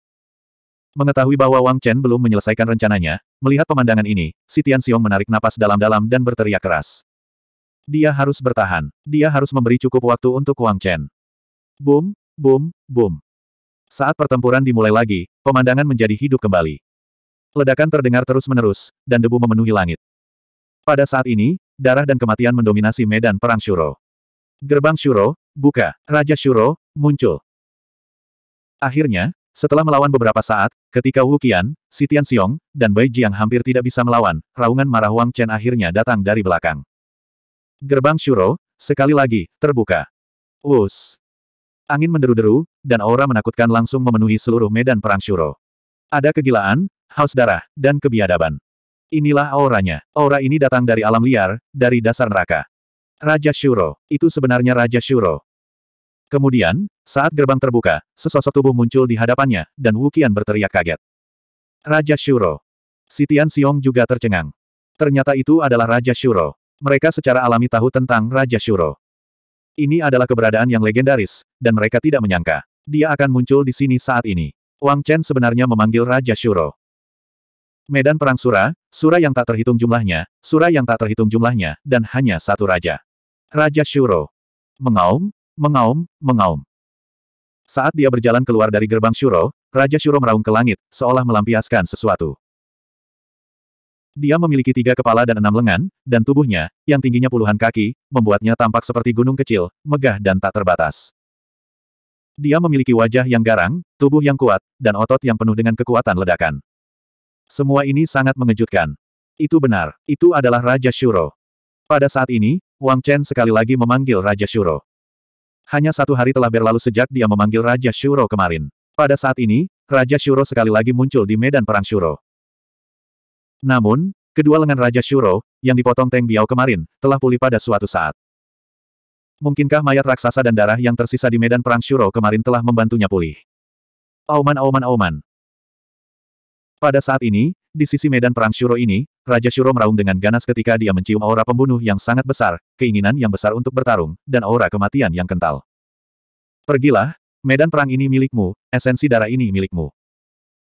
Mengetahui bahwa Wang Chen belum menyelesaikan rencananya, melihat pemandangan ini, si Tian Xiong menarik napas dalam-dalam dan berteriak keras. Dia harus bertahan. Dia harus memberi cukup waktu untuk Wang Chen. Boom, boom, boom. Saat pertempuran dimulai lagi, pemandangan menjadi hidup kembali. Ledakan terdengar terus-menerus, dan debu memenuhi langit. Pada saat ini, darah dan kematian mendominasi medan perang Shuro. Gerbang Shuro, buka, Raja Shuro, muncul. Akhirnya, setelah melawan beberapa saat, ketika Wu Qian, Si Tian Xiong, dan Bai Jiang hampir tidak bisa melawan, raungan marah Wang Chen akhirnya datang dari belakang. Gerbang Shuro, sekali lagi, terbuka. Us. Angin menderu-deru, dan aura menakutkan langsung memenuhi seluruh medan perang Shuro. Ada kegilaan, haus darah, dan kebiadaban. Inilah auranya. Aura ini datang dari alam liar, dari dasar neraka. Raja Shuro. Itu sebenarnya Raja Shuro. Kemudian, saat gerbang terbuka, sesosok tubuh muncul di hadapannya, dan Wukian berteriak kaget. Raja Shuro. Sitian Siong juga tercengang. Ternyata itu adalah Raja Shuro. Mereka secara alami tahu tentang Raja Shuro. Ini adalah keberadaan yang legendaris, dan mereka tidak menyangka. Dia akan muncul di sini saat ini. Wang Chen sebenarnya memanggil Raja Shuro. Medan Perang Sura, Surah yang tak terhitung jumlahnya, surah yang tak terhitung jumlahnya, dan hanya satu raja. Raja Shuro. Mengaum, mengaum, mengaum. Saat dia berjalan keluar dari gerbang Shuro, Raja Shuro meraung ke langit, seolah melampiaskan sesuatu. Dia memiliki tiga kepala dan enam lengan, dan tubuhnya, yang tingginya puluhan kaki, membuatnya tampak seperti gunung kecil, megah dan tak terbatas. Dia memiliki wajah yang garang, tubuh yang kuat, dan otot yang penuh dengan kekuatan ledakan. Semua ini sangat mengejutkan. Itu benar, itu adalah Raja Shuro. Pada saat ini, Wang Chen sekali lagi memanggil Raja Shuro. Hanya satu hari telah berlalu sejak dia memanggil Raja Shuro kemarin. Pada saat ini, Raja Shuro sekali lagi muncul di medan perang Shuro. Namun, kedua lengan Raja Shuro, yang dipotong Teng Biao kemarin, telah pulih pada suatu saat. Mungkinkah mayat raksasa dan darah yang tersisa di medan perang Shuro kemarin telah membantunya pulih? Auman auman auman, pada saat ini, di sisi medan perang Shuro ini, Raja Shuro meraung dengan ganas ketika dia mencium aura pembunuh yang sangat besar, keinginan yang besar untuk bertarung, dan aura kematian yang kental. Pergilah, medan perang ini milikmu, esensi darah ini milikmu.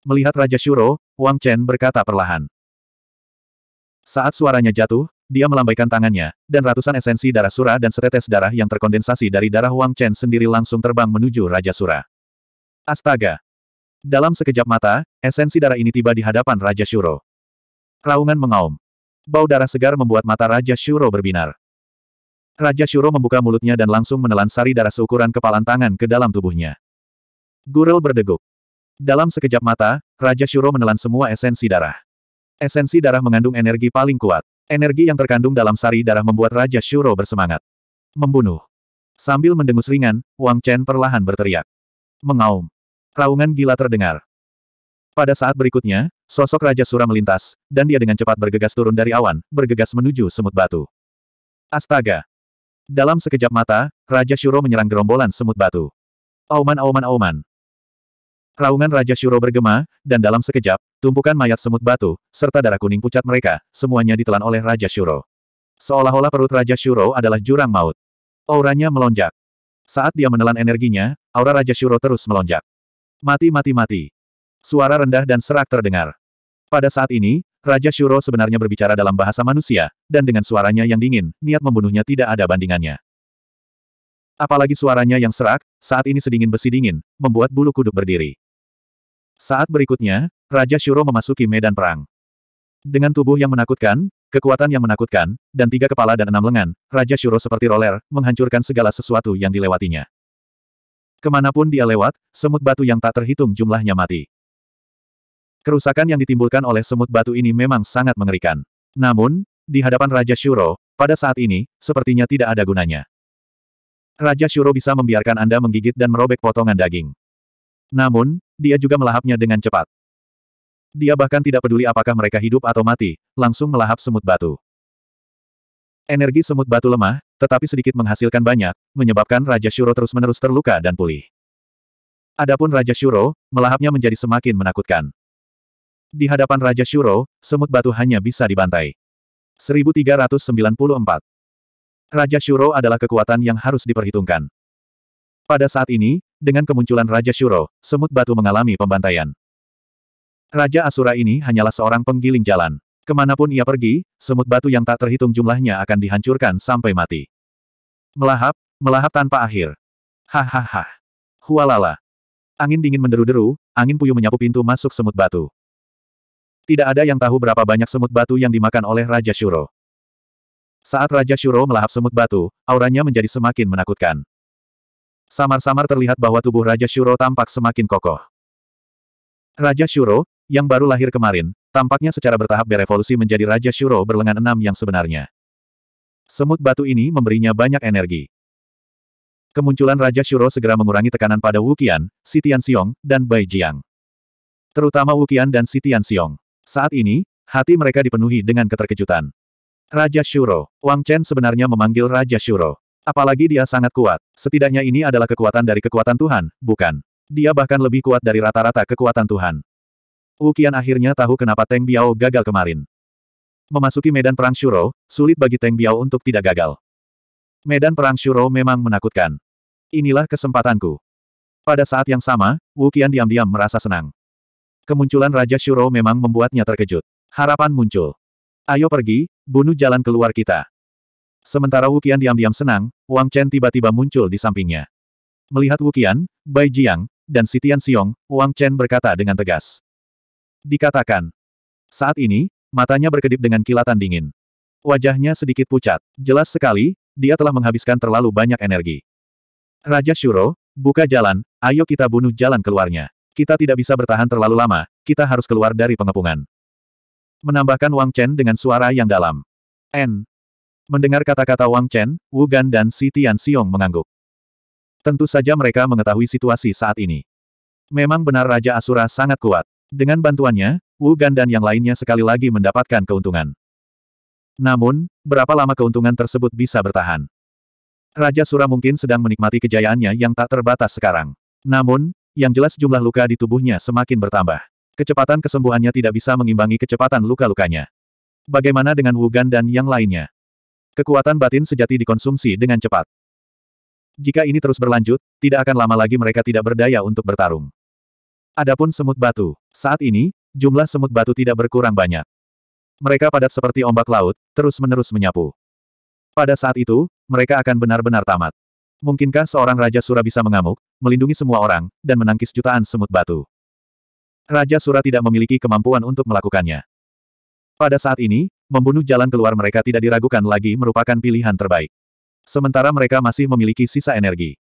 Melihat Raja Shuro, Wang Chen berkata perlahan. Saat suaranya jatuh, dia melambaikan tangannya, dan ratusan esensi darah Sura dan setetes darah yang terkondensasi dari darah Wang Chen sendiri langsung terbang menuju Raja Sura. Astaga! Dalam sekejap mata, esensi darah ini tiba di hadapan Raja Shuro. Raungan mengaum. Bau darah segar membuat mata Raja Shuro berbinar. Raja Shuro membuka mulutnya dan langsung menelan sari darah seukuran kepalan tangan ke dalam tubuhnya. Gurel berdeguk. Dalam sekejap mata, Raja Shuro menelan semua esensi darah. Esensi darah mengandung energi paling kuat. Energi yang terkandung dalam sari darah membuat Raja Shuro bersemangat. Membunuh. Sambil mendengus ringan, Wang Chen perlahan berteriak. Mengaum. Raungan gila terdengar. Pada saat berikutnya, sosok Raja Sura melintas, dan dia dengan cepat bergegas turun dari awan, bergegas menuju semut batu. Astaga! Dalam sekejap mata, Raja Shuro menyerang gerombolan semut batu. Auman auman auman. Raungan Raja Shuro bergema, dan dalam sekejap, tumpukan mayat semut batu, serta darah kuning pucat mereka, semuanya ditelan oleh Raja Shuro. Seolah-olah perut Raja Shuro adalah jurang maut. Auranya melonjak. Saat dia menelan energinya, aura Raja Shuro terus melonjak. Mati-mati-mati. Suara rendah dan serak terdengar. Pada saat ini, Raja Shuro sebenarnya berbicara dalam bahasa manusia, dan dengan suaranya yang dingin, niat membunuhnya tidak ada bandingannya. Apalagi suaranya yang serak, saat ini sedingin besi dingin, membuat bulu kuduk berdiri. Saat berikutnya, Raja Shuro memasuki medan perang. Dengan tubuh yang menakutkan, kekuatan yang menakutkan, dan tiga kepala dan enam lengan, Raja Shuro seperti roller, menghancurkan segala sesuatu yang dilewatinya. Kemanapun dia lewat, semut batu yang tak terhitung jumlahnya mati. Kerusakan yang ditimbulkan oleh semut batu ini memang sangat mengerikan. Namun, di hadapan Raja Shuro, pada saat ini, sepertinya tidak ada gunanya. Raja Shuro bisa membiarkan Anda menggigit dan merobek potongan daging. Namun, dia juga melahapnya dengan cepat. Dia bahkan tidak peduli apakah mereka hidup atau mati, langsung melahap semut batu. Energi semut batu lemah, tetapi sedikit menghasilkan banyak, menyebabkan Raja Shuro terus-menerus terluka dan pulih. Adapun Raja Shuro, melahapnya menjadi semakin menakutkan. Di hadapan Raja Shuro, semut batu hanya bisa dibantai. 1394 Raja Shuro adalah kekuatan yang harus diperhitungkan. Pada saat ini, dengan kemunculan Raja Shuro, semut batu mengalami pembantaian. Raja Asura ini hanyalah seorang penggiling jalan. Kemanapun ia pergi, semut batu yang tak terhitung jumlahnya akan dihancurkan sampai mati. Melahap, melahap tanpa akhir. Hahaha. Hualala. Angin dingin menderu-deru, angin puyuh menyapu pintu masuk semut batu. Tidak ada yang tahu berapa banyak semut batu yang dimakan oleh Raja Shuro. Saat Raja Shuro melahap semut batu, auranya menjadi semakin menakutkan. Samar-samar terlihat bahwa tubuh Raja Shuro tampak semakin kokoh. Raja Shuro, yang baru lahir kemarin, Tampaknya secara bertahap berevolusi menjadi Raja Shuro berlengan enam yang sebenarnya. Semut batu ini memberinya banyak energi. Kemunculan Raja Shuro segera mengurangi tekanan pada Wukian, Sitian Xiong, dan Bai Jiang. Terutama Wukian dan Sitian Xiong. Saat ini, hati mereka dipenuhi dengan keterkejutan. Raja Shuro, Wang Chen sebenarnya memanggil Raja Shuro. Apalagi dia sangat kuat. Setidaknya ini adalah kekuatan dari kekuatan Tuhan, bukan? Dia bahkan lebih kuat dari rata-rata kekuatan Tuhan. Wukian akhirnya tahu kenapa Teng Biao gagal kemarin. Memasuki medan perang Shuro, sulit bagi Teng Biao untuk tidak gagal. Medan perang Shuro memang menakutkan. Inilah kesempatanku. Pada saat yang sama, Wukian diam-diam merasa senang. Kemunculan Raja Shuro memang membuatnya terkejut. Harapan muncul. Ayo pergi, bunuh jalan keluar kita. Sementara Wukian diam-diam senang, Wang Chen tiba-tiba muncul di sampingnya. Melihat Wukian, Bai Jiang, dan Sitian Xiong, Wang Chen berkata dengan tegas. Dikatakan. Saat ini, matanya berkedip dengan kilatan dingin. Wajahnya sedikit pucat. Jelas sekali, dia telah menghabiskan terlalu banyak energi. Raja Shuro, buka jalan, ayo kita bunuh jalan keluarnya. Kita tidak bisa bertahan terlalu lama, kita harus keluar dari pengepungan. Menambahkan Wang Chen dengan suara yang dalam. N. Mendengar kata-kata Wang Chen, Wu Gan dan Si Tian Xiong mengangguk. Tentu saja mereka mengetahui situasi saat ini. Memang benar Raja Asura sangat kuat. Dengan bantuannya, Wu Gan dan yang lainnya sekali lagi mendapatkan keuntungan. Namun, berapa lama keuntungan tersebut bisa bertahan? Raja Sura mungkin sedang menikmati kejayaannya yang tak terbatas sekarang. Namun, yang jelas jumlah luka di tubuhnya semakin bertambah. Kecepatan kesembuhannya tidak bisa mengimbangi kecepatan luka-lukanya. Bagaimana dengan Wu Gan dan yang lainnya? Kekuatan batin sejati dikonsumsi dengan cepat. Jika ini terus berlanjut, tidak akan lama lagi mereka tidak berdaya untuk bertarung. Adapun semut batu, saat ini, jumlah semut batu tidak berkurang banyak. Mereka padat seperti ombak laut, terus-menerus menyapu. Pada saat itu, mereka akan benar-benar tamat. Mungkinkah seorang Raja Sura bisa mengamuk, melindungi semua orang, dan menangkis jutaan semut batu? Raja Sura tidak memiliki kemampuan untuk melakukannya. Pada saat ini, membunuh jalan keluar mereka tidak diragukan lagi merupakan pilihan terbaik. Sementara mereka masih memiliki sisa energi.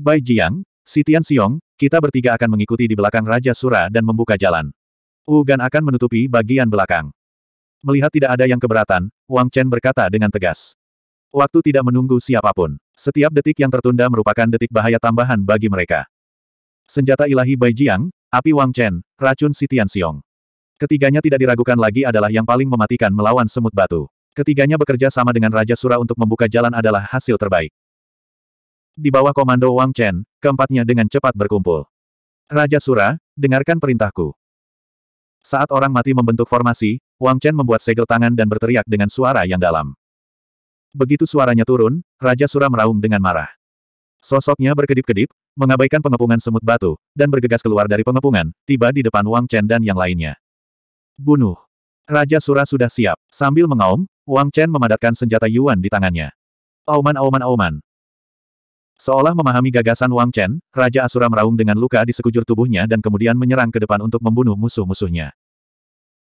Bai Jiang, Si Tian Xiong, kita bertiga akan mengikuti di belakang Raja Sura dan membuka jalan. Wu Gan akan menutupi bagian belakang. Melihat tidak ada yang keberatan, Wang Chen berkata dengan tegas. Waktu tidak menunggu siapapun. Setiap detik yang tertunda merupakan detik bahaya tambahan bagi mereka. Senjata ilahi Bai Jiang, api Wang Chen, racun Si Tian Xiong. Ketiganya tidak diragukan lagi adalah yang paling mematikan melawan semut batu. Ketiganya bekerja sama dengan Raja Sura untuk membuka jalan adalah hasil terbaik. Di bawah komando Wang Chen, keempatnya dengan cepat berkumpul. Raja Sura, dengarkan perintahku. Saat orang mati membentuk formasi, Wang Chen membuat segel tangan dan berteriak dengan suara yang dalam. Begitu suaranya turun, Raja Sura meraung dengan marah. Sosoknya berkedip-kedip, mengabaikan pengepungan semut batu, dan bergegas keluar dari pengepungan, tiba di depan Wang Chen dan yang lainnya. Bunuh! Raja Sura sudah siap. Sambil mengaum, Wang Chen memadatkan senjata Yuan di tangannya. Auman auman auman, Seolah memahami gagasan Wang Chen, Raja Asura meraung dengan luka di sekujur tubuhnya dan kemudian menyerang ke depan untuk membunuh musuh-musuhnya.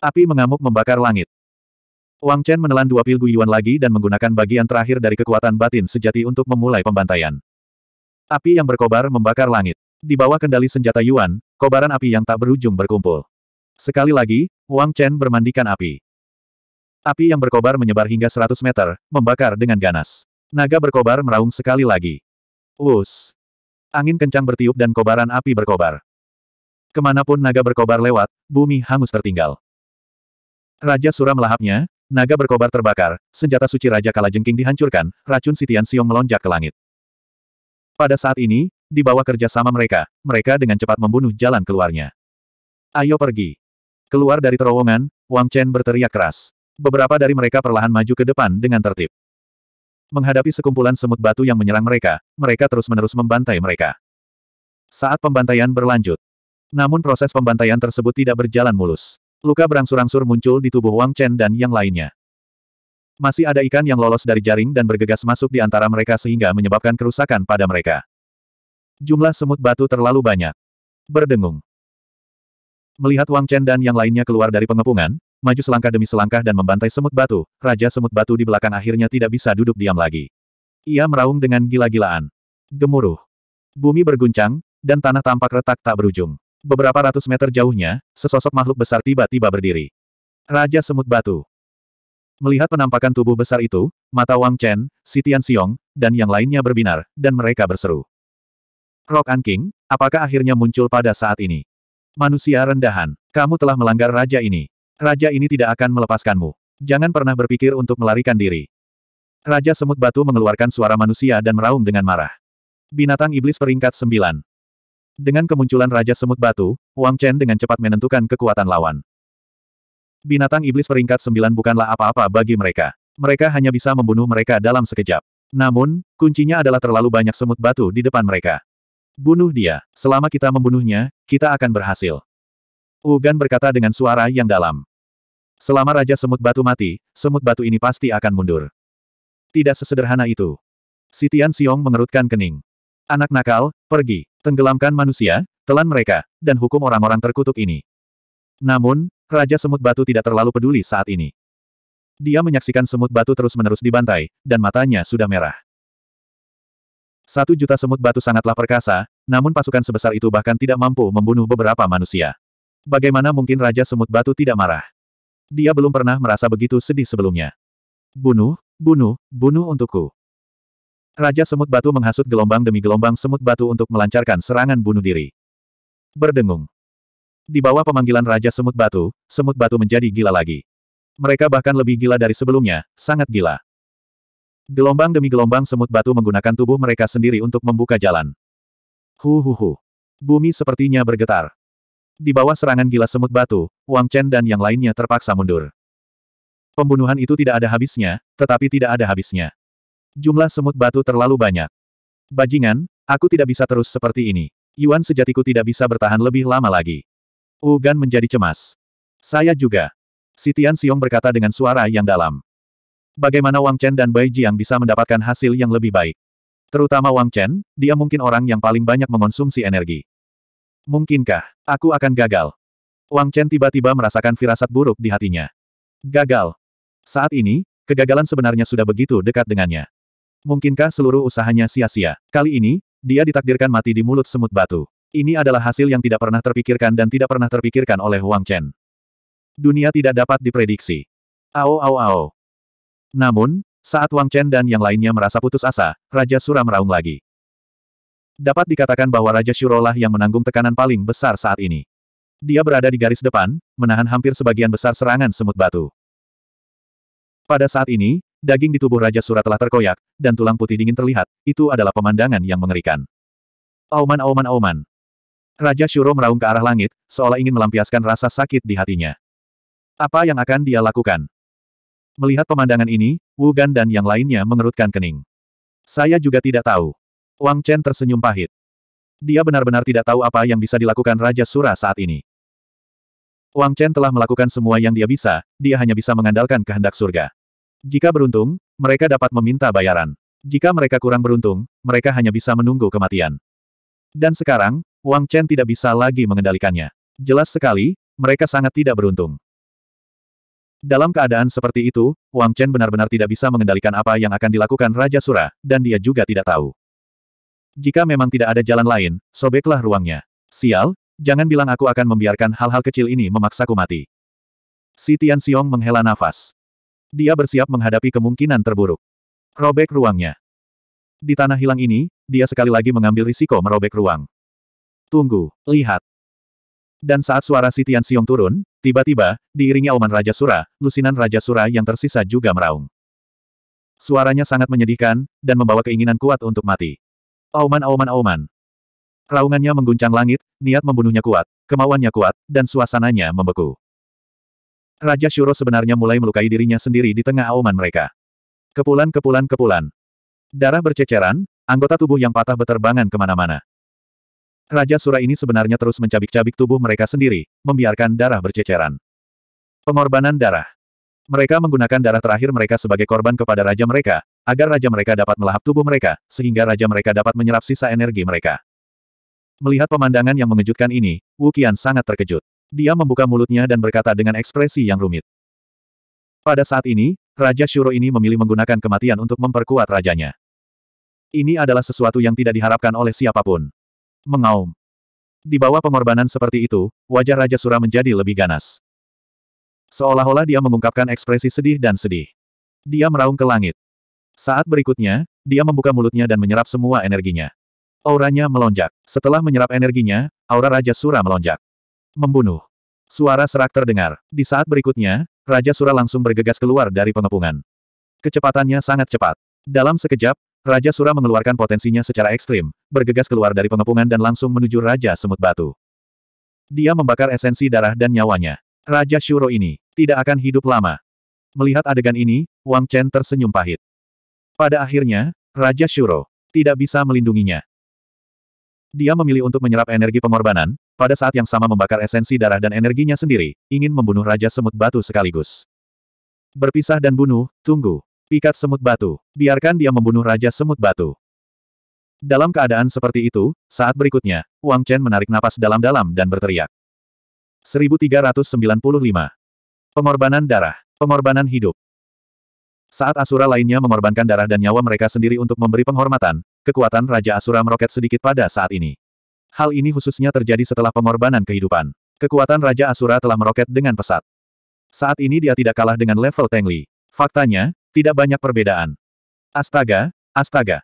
Api mengamuk membakar langit. Wang Chen menelan dua pil guyuan lagi dan menggunakan bagian terakhir dari kekuatan batin sejati untuk memulai pembantaian. Api yang berkobar membakar langit. Di bawah kendali senjata Yuan, kobaran api yang tak berujung berkumpul. Sekali lagi, Wang Chen bermandikan api. Api yang berkobar menyebar hingga 100 meter, membakar dengan ganas. Naga berkobar meraung sekali lagi. Us. Angin kencang bertiup dan kobaran api berkobar. Kemanapun naga berkobar lewat, bumi hangus tertinggal. Raja Sura melahapnya, naga berkobar terbakar, senjata suci Raja Kalajengking dihancurkan, racun Sitian Siong melonjak ke langit. Pada saat ini, di bawah kerja sama mereka, mereka dengan cepat membunuh jalan keluarnya. Ayo pergi. Keluar dari terowongan, Wang Chen berteriak keras. Beberapa dari mereka perlahan maju ke depan dengan tertib. Menghadapi sekumpulan semut batu yang menyerang mereka, mereka terus-menerus membantai mereka. Saat pembantaian berlanjut. Namun proses pembantaian tersebut tidak berjalan mulus. Luka berangsur-angsur muncul di tubuh Wang Chen dan yang lainnya. Masih ada ikan yang lolos dari jaring dan bergegas masuk di antara mereka sehingga menyebabkan kerusakan pada mereka. Jumlah semut batu terlalu banyak. Berdengung. Melihat Wang Chen dan yang lainnya keluar dari pengepungan, maju selangkah demi selangkah dan membantai semut batu, Raja Semut Batu di belakang akhirnya tidak bisa duduk diam lagi. Ia meraung dengan gila-gilaan. Gemuruh. Bumi berguncang, dan tanah tampak retak tak berujung. Beberapa ratus meter jauhnya, sesosok makhluk besar tiba-tiba berdiri. Raja Semut Batu. Melihat penampakan tubuh besar itu, mata Wang Chen, Sitian Xiong, dan yang lainnya berbinar, dan mereka berseru. Rock An King, apakah akhirnya muncul pada saat ini? Manusia rendahan, kamu telah melanggar raja ini. Raja ini tidak akan melepaskanmu. Jangan pernah berpikir untuk melarikan diri. Raja Semut Batu mengeluarkan suara manusia dan meraung dengan marah. Binatang Iblis peringkat 9. Dengan kemunculan Raja Semut Batu, Wang Chen dengan cepat menentukan kekuatan lawan. Binatang Iblis peringkat 9 bukanlah apa-apa bagi mereka. Mereka hanya bisa membunuh mereka dalam sekejap. Namun, kuncinya adalah terlalu banyak semut batu di depan mereka. Bunuh dia. Selama kita membunuhnya, kita akan berhasil. Ugan berkata dengan suara yang dalam. Selama Raja Semut Batu mati, semut batu ini pasti akan mundur. Tidak sesederhana itu. Sitian Siong mengerutkan kening. Anak nakal, pergi, tenggelamkan manusia, telan mereka, dan hukum orang-orang terkutuk ini. Namun, Raja Semut Batu tidak terlalu peduli saat ini. Dia menyaksikan semut batu terus-menerus dibantai, dan matanya sudah merah. Satu juta semut batu sangatlah perkasa, namun pasukan sebesar itu bahkan tidak mampu membunuh beberapa manusia. Bagaimana mungkin Raja Semut Batu tidak marah? Dia belum pernah merasa begitu sedih sebelumnya. Bunuh, bunuh, bunuh untukku. Raja Semut Batu menghasut gelombang demi gelombang semut batu untuk melancarkan serangan bunuh diri. Berdengung. Di bawah pemanggilan Raja Semut Batu, semut batu menjadi gila lagi. Mereka bahkan lebih gila dari sebelumnya, sangat gila. Gelombang demi gelombang semut batu menggunakan tubuh mereka sendiri untuk membuka jalan. Hu hu hu. Bumi sepertinya bergetar. Di bawah serangan gila semut batu, Wang Chen dan yang lainnya terpaksa mundur. Pembunuhan itu tidak ada habisnya, tetapi tidak ada habisnya. Jumlah semut batu terlalu banyak. Bajingan, aku tidak bisa terus seperti ini. Yuan sejatiku tidak bisa bertahan lebih lama lagi. Ugan menjadi cemas. Saya juga. Sitian Tian Xiong berkata dengan suara yang dalam. Bagaimana Wang Chen dan Bai Jiang bisa mendapatkan hasil yang lebih baik? Terutama Wang Chen, dia mungkin orang yang paling banyak mengonsumsi energi. Mungkinkah, aku akan gagal? Wang Chen tiba-tiba merasakan firasat buruk di hatinya. Gagal. Saat ini, kegagalan sebenarnya sudah begitu dekat dengannya. Mungkinkah seluruh usahanya sia-sia? Kali ini, dia ditakdirkan mati di mulut semut batu. Ini adalah hasil yang tidak pernah terpikirkan dan tidak pernah terpikirkan oleh Wang Chen. Dunia tidak dapat diprediksi. Ao ao ao. Namun, saat Wang Chen dan yang lainnya merasa putus asa, Raja Sura meraung lagi. Dapat dikatakan bahwa Raja Shurolah yang menanggung tekanan paling besar saat ini. Dia berada di garis depan, menahan hampir sebagian besar serangan semut batu. Pada saat ini, daging di tubuh Raja Sura telah terkoyak, dan tulang putih dingin terlihat, itu adalah pemandangan yang mengerikan. Auman auman auman. Raja Shuro meraung ke arah langit, seolah ingin melampiaskan rasa sakit di hatinya. Apa yang akan dia lakukan? Melihat pemandangan ini, Wu Gan dan yang lainnya mengerutkan kening. Saya juga tidak tahu. Wang Chen tersenyum pahit. Dia benar-benar tidak tahu apa yang bisa dilakukan Raja Sura saat ini. Wang Chen telah melakukan semua yang dia bisa, dia hanya bisa mengandalkan kehendak surga. Jika beruntung, mereka dapat meminta bayaran. Jika mereka kurang beruntung, mereka hanya bisa menunggu kematian. Dan sekarang, Wang Chen tidak bisa lagi mengendalikannya. Jelas sekali, mereka sangat tidak beruntung. Dalam keadaan seperti itu, Wang Chen benar-benar tidak bisa mengendalikan apa yang akan dilakukan Raja Sura, dan dia juga tidak tahu. Jika memang tidak ada jalan lain, sobeklah ruangnya. Sial, jangan bilang aku akan membiarkan hal-hal kecil ini memaksaku mati. Si Tian Xiong menghela nafas. Dia bersiap menghadapi kemungkinan terburuk. Robek ruangnya. Di tanah hilang ini, dia sekali lagi mengambil risiko merobek ruang. Tunggu, lihat. Dan saat suara si Tian Xiong turun, tiba-tiba, diiringi auman Raja Sura, lusinan Raja Sura yang tersisa juga meraung. Suaranya sangat menyedihkan, dan membawa keinginan kuat untuk mati. Auman auman auman. Raungannya mengguncang langit, niat membunuhnya kuat, kemauannya kuat, dan suasananya membeku. Raja Shuro sebenarnya mulai melukai dirinya sendiri di tengah auman mereka. Kepulan kepulan kepulan. Darah berceceran, anggota tubuh yang patah beterbangan kemana-mana. Raja Sura ini sebenarnya terus mencabik-cabik tubuh mereka sendiri, membiarkan darah berceceran. Pengorbanan darah. Mereka menggunakan darah terakhir mereka sebagai korban kepada raja mereka, agar raja mereka dapat melahap tubuh mereka, sehingga raja mereka dapat menyerap sisa energi mereka. Melihat pemandangan yang mengejutkan ini, Wu Qian sangat terkejut. Dia membuka mulutnya dan berkata dengan ekspresi yang rumit. Pada saat ini, Raja Shuro ini memilih menggunakan kematian untuk memperkuat rajanya. Ini adalah sesuatu yang tidak diharapkan oleh siapapun. Mengaum. Di bawah pengorbanan seperti itu, wajah Raja Sura menjadi lebih ganas. Seolah-olah dia mengungkapkan ekspresi sedih dan sedih. Dia meraung ke langit. Saat berikutnya, dia membuka mulutnya dan menyerap semua energinya. Auranya melonjak. Setelah menyerap energinya, aura Raja Sura melonjak. Membunuh. Suara serak terdengar. Di saat berikutnya, Raja Sura langsung bergegas keluar dari pengepungan. Kecepatannya sangat cepat. Dalam sekejap, Raja Sura mengeluarkan potensinya secara ekstrim, bergegas keluar dari pengepungan dan langsung menuju Raja Semut Batu. Dia membakar esensi darah dan nyawanya. Raja Shuro ini tidak akan hidup lama. Melihat adegan ini, Wang Chen tersenyum pahit. Pada akhirnya, Raja Shuro tidak bisa melindunginya. Dia memilih untuk menyerap energi pengorbanan, pada saat yang sama membakar esensi darah dan energinya sendiri, ingin membunuh Raja Semut Batu sekaligus. Berpisah dan bunuh, tunggu. Pikat Semut Batu, biarkan dia membunuh Raja Semut Batu. Dalam keadaan seperti itu, saat berikutnya, Wang Chen menarik napas dalam-dalam dan berteriak. 1395. Pengorbanan darah, pengorbanan hidup. Saat Asura lainnya mengorbankan darah dan nyawa mereka sendiri untuk memberi penghormatan, kekuatan Raja Asura meroket sedikit pada saat ini. Hal ini khususnya terjadi setelah pengorbanan kehidupan. Kekuatan Raja Asura telah meroket dengan pesat. Saat ini dia tidak kalah dengan level Li. Faktanya, tidak banyak perbedaan. Astaga, astaga.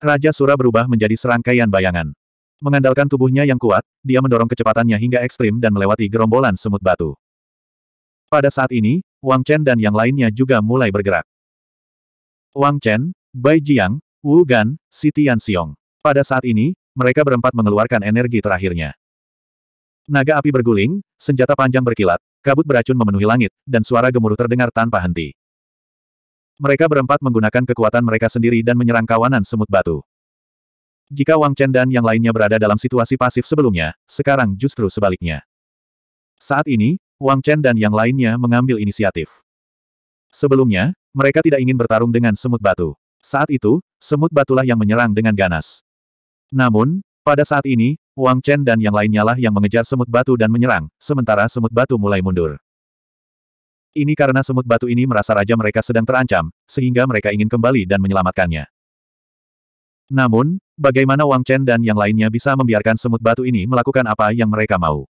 Raja Sura berubah menjadi serangkaian bayangan. Mengandalkan tubuhnya yang kuat, dia mendorong kecepatannya hingga ekstrim dan melewati gerombolan semut batu. Pada saat ini, Wang Chen dan yang lainnya juga mulai bergerak. Wang Chen, Bai Jiang, Wu Gan, si Tian Xiong. Pada saat ini, mereka berempat mengeluarkan energi terakhirnya. Naga api berguling, senjata panjang berkilat, kabut beracun memenuhi langit, dan suara gemuruh terdengar tanpa henti. Mereka berempat menggunakan kekuatan mereka sendiri dan menyerang kawanan semut batu. Jika Wang Chen dan yang lainnya berada dalam situasi pasif sebelumnya, sekarang justru sebaliknya. Saat ini, Wang Chen dan yang lainnya mengambil inisiatif. Sebelumnya, mereka tidak ingin bertarung dengan semut batu. Saat itu, semut batulah yang menyerang dengan ganas. Namun, pada saat ini, Wang Chen dan yang lainnya lah yang mengejar semut batu dan menyerang, sementara semut batu mulai mundur. Ini karena semut batu ini merasa raja mereka sedang terancam, sehingga mereka ingin kembali dan menyelamatkannya. Namun, bagaimana Wang Chen dan yang lainnya bisa membiarkan semut batu ini melakukan apa yang mereka mau?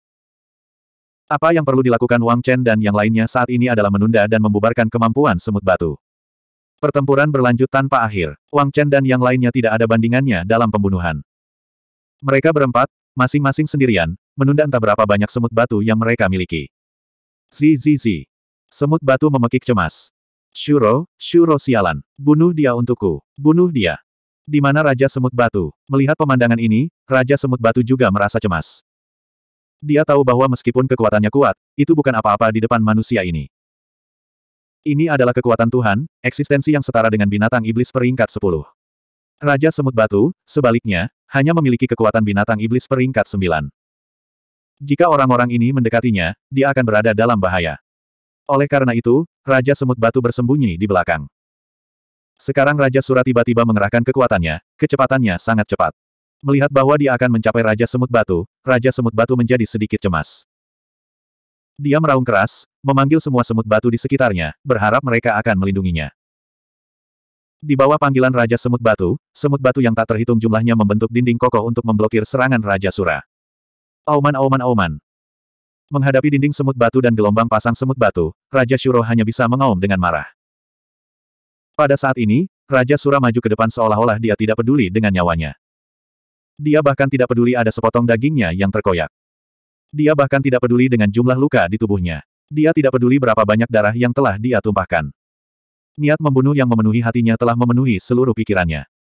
Apa yang perlu dilakukan Wang Chen dan yang lainnya saat ini adalah menunda dan membubarkan kemampuan semut batu. Pertempuran berlanjut tanpa akhir. Wang Chen dan yang lainnya tidak ada bandingannya dalam pembunuhan. Mereka berempat, masing-masing sendirian, menunda entah berapa banyak semut batu yang mereka miliki. Zi Semut batu memekik cemas. Shuro, Shuro sialan. Bunuh dia untukku. Bunuh dia. Di mana Raja Semut Batu? Melihat pemandangan ini, Raja Semut Batu juga merasa cemas. Dia tahu bahwa meskipun kekuatannya kuat, itu bukan apa-apa di depan manusia ini. Ini adalah kekuatan Tuhan, eksistensi yang setara dengan binatang iblis peringkat 10. Raja Semut Batu, sebaliknya, hanya memiliki kekuatan binatang iblis peringkat 9. Jika orang-orang ini mendekatinya, dia akan berada dalam bahaya. Oleh karena itu, Raja Semut Batu bersembunyi di belakang. Sekarang Raja surat tiba-tiba mengerahkan kekuatannya, kecepatannya sangat cepat. Melihat bahwa dia akan mencapai Raja Semut Batu, Raja Semut Batu menjadi sedikit cemas. Dia meraung keras, memanggil semua semut batu di sekitarnya, berharap mereka akan melindunginya. Di bawah panggilan Raja Semut Batu, semut batu yang tak terhitung jumlahnya membentuk dinding kokoh untuk memblokir serangan Raja Sura. Auman auman auman. Menghadapi dinding semut batu dan gelombang pasang semut batu, Raja Shuro hanya bisa mengaum dengan marah. Pada saat ini, Raja Sura maju ke depan seolah-olah dia tidak peduli dengan nyawanya. Dia bahkan tidak peduli ada sepotong dagingnya yang terkoyak. Dia bahkan tidak peduli dengan jumlah luka di tubuhnya. Dia tidak peduli berapa banyak darah yang telah dia tumpahkan. Niat membunuh yang memenuhi hatinya telah memenuhi seluruh pikirannya.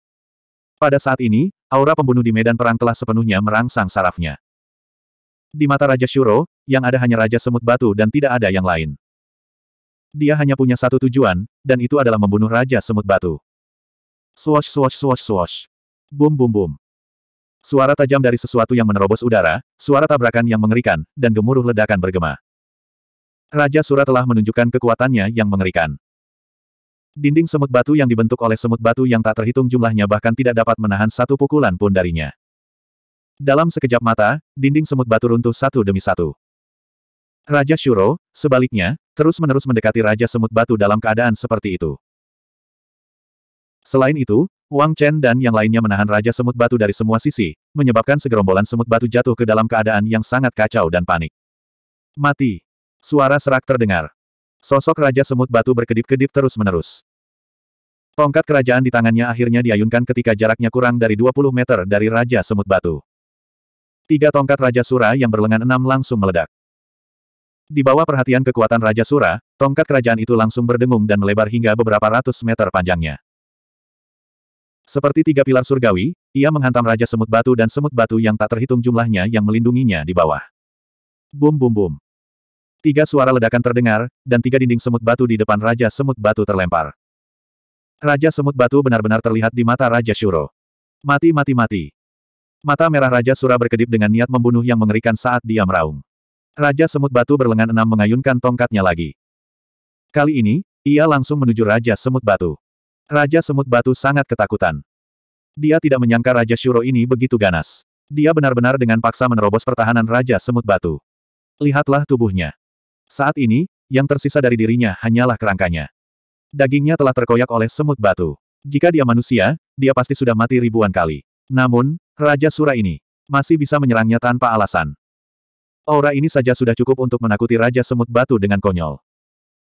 Pada saat ini, aura pembunuh di medan perang telah sepenuhnya merangsang sarafnya. Di mata Raja Shuro, yang ada hanya Raja Semut Batu dan tidak ada yang lain. Dia hanya punya satu tujuan, dan itu adalah membunuh Raja Semut Batu. Swash swash swash swash. Bum bum bum. Suara tajam dari sesuatu yang menerobos udara, suara tabrakan yang mengerikan, dan gemuruh ledakan bergema. Raja Sura telah menunjukkan kekuatannya yang mengerikan. Dinding semut batu yang dibentuk oleh semut batu yang tak terhitung jumlahnya bahkan tidak dapat menahan satu pukulan pun darinya. Dalam sekejap mata, dinding semut batu runtuh satu demi satu. Raja Shuro, sebaliknya, terus-menerus mendekati Raja Semut Batu dalam keadaan seperti itu. Selain itu, Wang Chen dan yang lainnya menahan Raja Semut Batu dari semua sisi, menyebabkan segerombolan semut batu jatuh ke dalam keadaan yang sangat kacau dan panik. Mati. Suara serak terdengar. Sosok Raja Semut Batu berkedip-kedip terus-menerus. Tongkat kerajaan di tangannya akhirnya diayunkan ketika jaraknya kurang dari 20 meter dari Raja Semut Batu. Tiga tongkat Raja Sura yang berlengan enam langsung meledak. Di bawah perhatian kekuatan Raja Sura, tongkat kerajaan itu langsung berdengung dan melebar hingga beberapa ratus meter panjangnya. Seperti tiga pilar surgawi, ia menghantam Raja Semut Batu dan Semut Batu yang tak terhitung jumlahnya yang melindunginya di bawah. Bum bum bum. Tiga suara ledakan terdengar, dan tiga dinding semut batu di depan Raja Semut Batu terlempar. Raja Semut Batu benar-benar terlihat di mata Raja Shuro. Mati mati mati. Mata merah Raja Sura berkedip dengan niat membunuh yang mengerikan saat dia meraung. Raja Semut Batu berlengan enam mengayunkan tongkatnya lagi. Kali ini, ia langsung menuju Raja Semut Batu. Raja Semut Batu sangat ketakutan. Dia tidak menyangka Raja Shuro ini begitu ganas. Dia benar-benar dengan paksa menerobos pertahanan Raja Semut Batu. Lihatlah tubuhnya. Saat ini, yang tersisa dari dirinya hanyalah kerangkanya. Dagingnya telah terkoyak oleh semut batu. Jika dia manusia, dia pasti sudah mati ribuan kali. Namun, Raja Sura ini masih bisa menyerangnya tanpa alasan. Aura ini saja sudah cukup untuk menakuti Raja Semut Batu dengan konyol.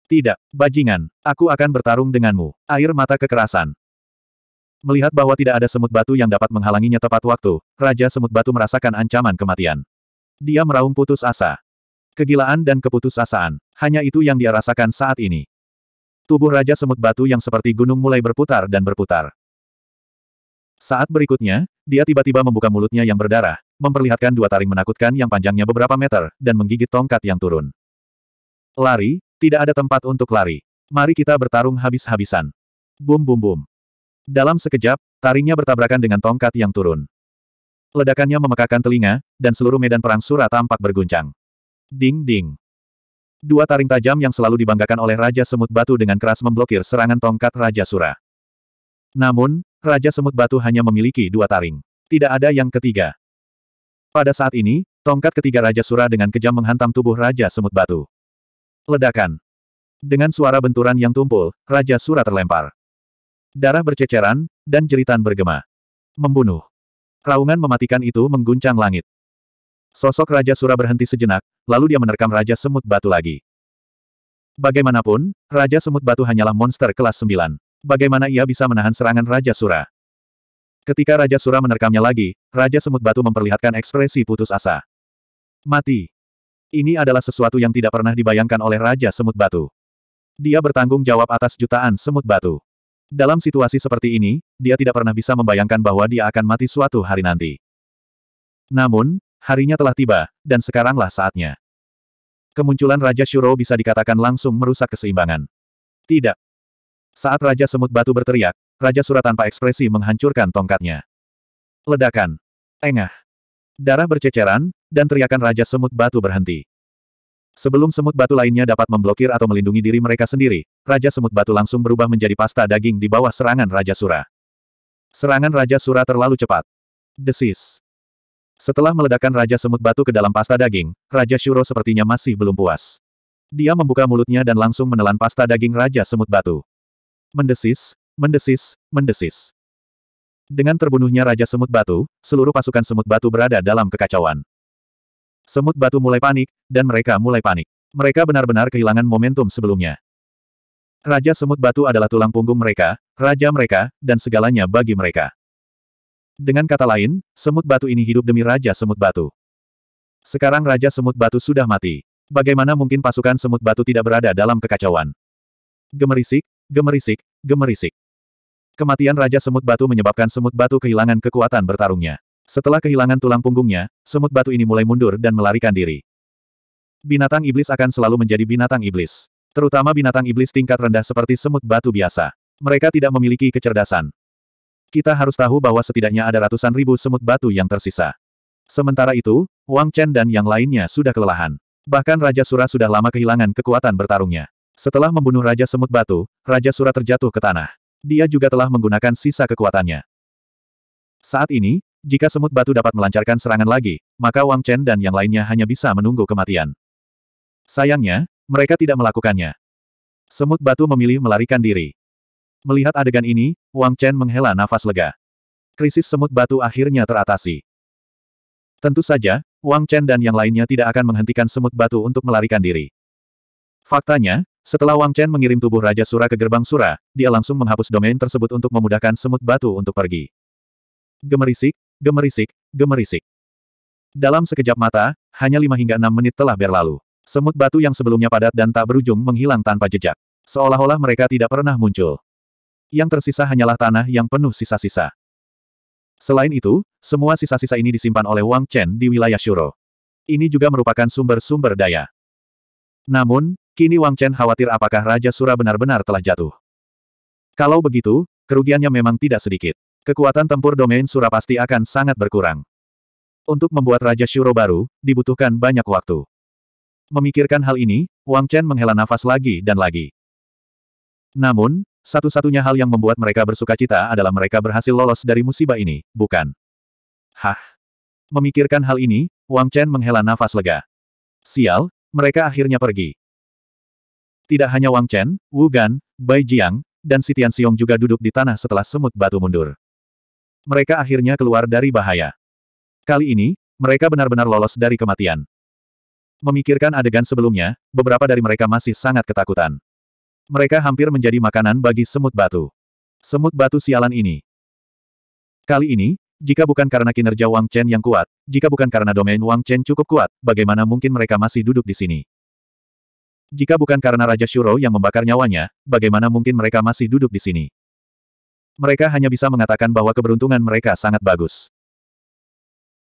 Tidak, bajingan, aku akan bertarung denganmu. Air mata kekerasan. Melihat bahwa tidak ada semut batu yang dapat menghalanginya tepat waktu, Raja Semut Batu merasakan ancaman kematian. Dia meraung putus asa. Kegilaan dan keputusasaan, hanya itu yang dia rasakan saat ini. Tubuh Raja Semut Batu yang seperti gunung mulai berputar dan berputar. Saat berikutnya, dia tiba-tiba membuka mulutnya yang berdarah, memperlihatkan dua taring menakutkan yang panjangnya beberapa meter, dan menggigit tongkat yang turun. Lari, tidak ada tempat untuk lari. Mari kita bertarung habis-habisan. Bum bum bum. Dalam sekejap, taringnya bertabrakan dengan tongkat yang turun. Ledakannya memekakan telinga, dan seluruh medan perang Sura tampak berguncang. Ding ding. Dua taring tajam yang selalu dibanggakan oleh Raja Semut Batu dengan keras memblokir serangan tongkat Raja Sura. Namun, Raja Semut Batu hanya memiliki dua taring. Tidak ada yang ketiga. Pada saat ini, tongkat ketiga Raja Sura dengan kejam menghantam tubuh Raja Semut Batu. Ledakan. Dengan suara benturan yang tumpul, Raja Sura terlempar. Darah berceceran, dan jeritan bergema. Membunuh. Raungan mematikan itu mengguncang langit. Sosok Raja Sura berhenti sejenak, lalu dia menerkam Raja Semut Batu lagi. Bagaimanapun, Raja Semut Batu hanyalah monster kelas 9. Bagaimana ia bisa menahan serangan Raja Sura? Ketika Raja Sura menerkamnya lagi, Raja Semut Batu memperlihatkan ekspresi putus asa. Mati. Ini adalah sesuatu yang tidak pernah dibayangkan oleh Raja Semut Batu. Dia bertanggung jawab atas jutaan semut batu. Dalam situasi seperti ini, dia tidak pernah bisa membayangkan bahwa dia akan mati suatu hari nanti. Namun, harinya telah tiba, dan sekaranglah saatnya. Kemunculan Raja Shuro bisa dikatakan langsung merusak keseimbangan. Tidak. Saat Raja Semut Batu berteriak, Raja Surat tanpa ekspresi menghancurkan tongkatnya. Ledakan. Engah. Darah berceceran, dan teriakan Raja Semut Batu berhenti. Sebelum semut batu lainnya dapat memblokir atau melindungi diri mereka sendiri, Raja Semut Batu langsung berubah menjadi pasta daging di bawah serangan Raja Sura. Serangan Raja Sura terlalu cepat. Desis. Setelah meledakkan Raja Semut Batu ke dalam pasta daging, Raja Shuro sepertinya masih belum puas. Dia membuka mulutnya dan langsung menelan pasta daging Raja Semut Batu. Mendesis, mendesis, mendesis. Dengan terbunuhnya Raja Semut Batu, seluruh pasukan Semut Batu berada dalam kekacauan. Semut Batu mulai panik, dan mereka mulai panik. Mereka benar-benar kehilangan momentum sebelumnya. Raja Semut Batu adalah tulang punggung mereka, raja mereka, dan segalanya bagi mereka. Dengan kata lain, Semut Batu ini hidup demi Raja Semut Batu. Sekarang Raja Semut Batu sudah mati. Bagaimana mungkin pasukan Semut Batu tidak berada dalam kekacauan? Gemerisik, gemerisik, gemerisik. Kematian Raja Semut Batu menyebabkan Semut Batu kehilangan kekuatan bertarungnya. Setelah kehilangan tulang punggungnya, Semut Batu ini mulai mundur dan melarikan diri. Binatang iblis akan selalu menjadi binatang iblis. Terutama binatang iblis tingkat rendah seperti Semut Batu biasa. Mereka tidak memiliki kecerdasan. Kita harus tahu bahwa setidaknya ada ratusan ribu Semut Batu yang tersisa. Sementara itu, Wang Chen dan yang lainnya sudah kelelahan. Bahkan Raja Sura sudah lama kehilangan kekuatan bertarungnya. Setelah membunuh Raja Semut Batu, Raja Sura terjatuh ke tanah dia juga telah menggunakan sisa kekuatannya. Saat ini, jika semut batu dapat melancarkan serangan lagi, maka Wang Chen dan yang lainnya hanya bisa menunggu kematian. Sayangnya, mereka tidak melakukannya. Semut batu memilih melarikan diri. Melihat adegan ini, Wang Chen menghela nafas lega. Krisis semut batu akhirnya teratasi. Tentu saja, Wang Chen dan yang lainnya tidak akan menghentikan semut batu untuk melarikan diri. Faktanya, setelah Wang Chen mengirim tubuh Raja Sura ke gerbang Sura, dia langsung menghapus domain tersebut untuk memudahkan semut batu untuk pergi. Gemerisik, gemerisik, gemerisik. Dalam sekejap mata, hanya lima hingga enam menit telah berlalu. Semut batu yang sebelumnya padat dan tak berujung menghilang tanpa jejak. Seolah-olah mereka tidak pernah muncul. Yang tersisa hanyalah tanah yang penuh sisa-sisa. Selain itu, semua sisa-sisa ini disimpan oleh Wang Chen di wilayah Shuro. Ini juga merupakan sumber-sumber daya. Namun, Kini Wang Chen khawatir apakah Raja Sura benar-benar telah jatuh. Kalau begitu, kerugiannya memang tidak sedikit. Kekuatan tempur domain Sura pasti akan sangat berkurang. Untuk membuat Raja Shuro baru, dibutuhkan banyak waktu. Memikirkan hal ini, Wang Chen menghela nafas lagi dan lagi. Namun, satu-satunya hal yang membuat mereka bersuka cita adalah mereka berhasil lolos dari musibah ini, bukan? Hah? Memikirkan hal ini, Wang Chen menghela nafas lega. Sial, mereka akhirnya pergi. Tidak hanya Wang Chen, Wu Gan, Bai Jiang, dan Si Tianxiong juga duduk di tanah setelah semut batu mundur. Mereka akhirnya keluar dari bahaya. Kali ini, mereka benar-benar lolos dari kematian. Memikirkan adegan sebelumnya, beberapa dari mereka masih sangat ketakutan. Mereka hampir menjadi makanan bagi semut batu. Semut batu sialan ini. Kali ini, jika bukan karena kinerja Wang Chen yang kuat, jika bukan karena domain Wang Chen cukup kuat, bagaimana mungkin mereka masih duduk di sini? Jika bukan karena Raja Shuro yang membakar nyawanya, bagaimana mungkin mereka masih duduk di sini? Mereka hanya bisa mengatakan bahwa keberuntungan mereka sangat bagus.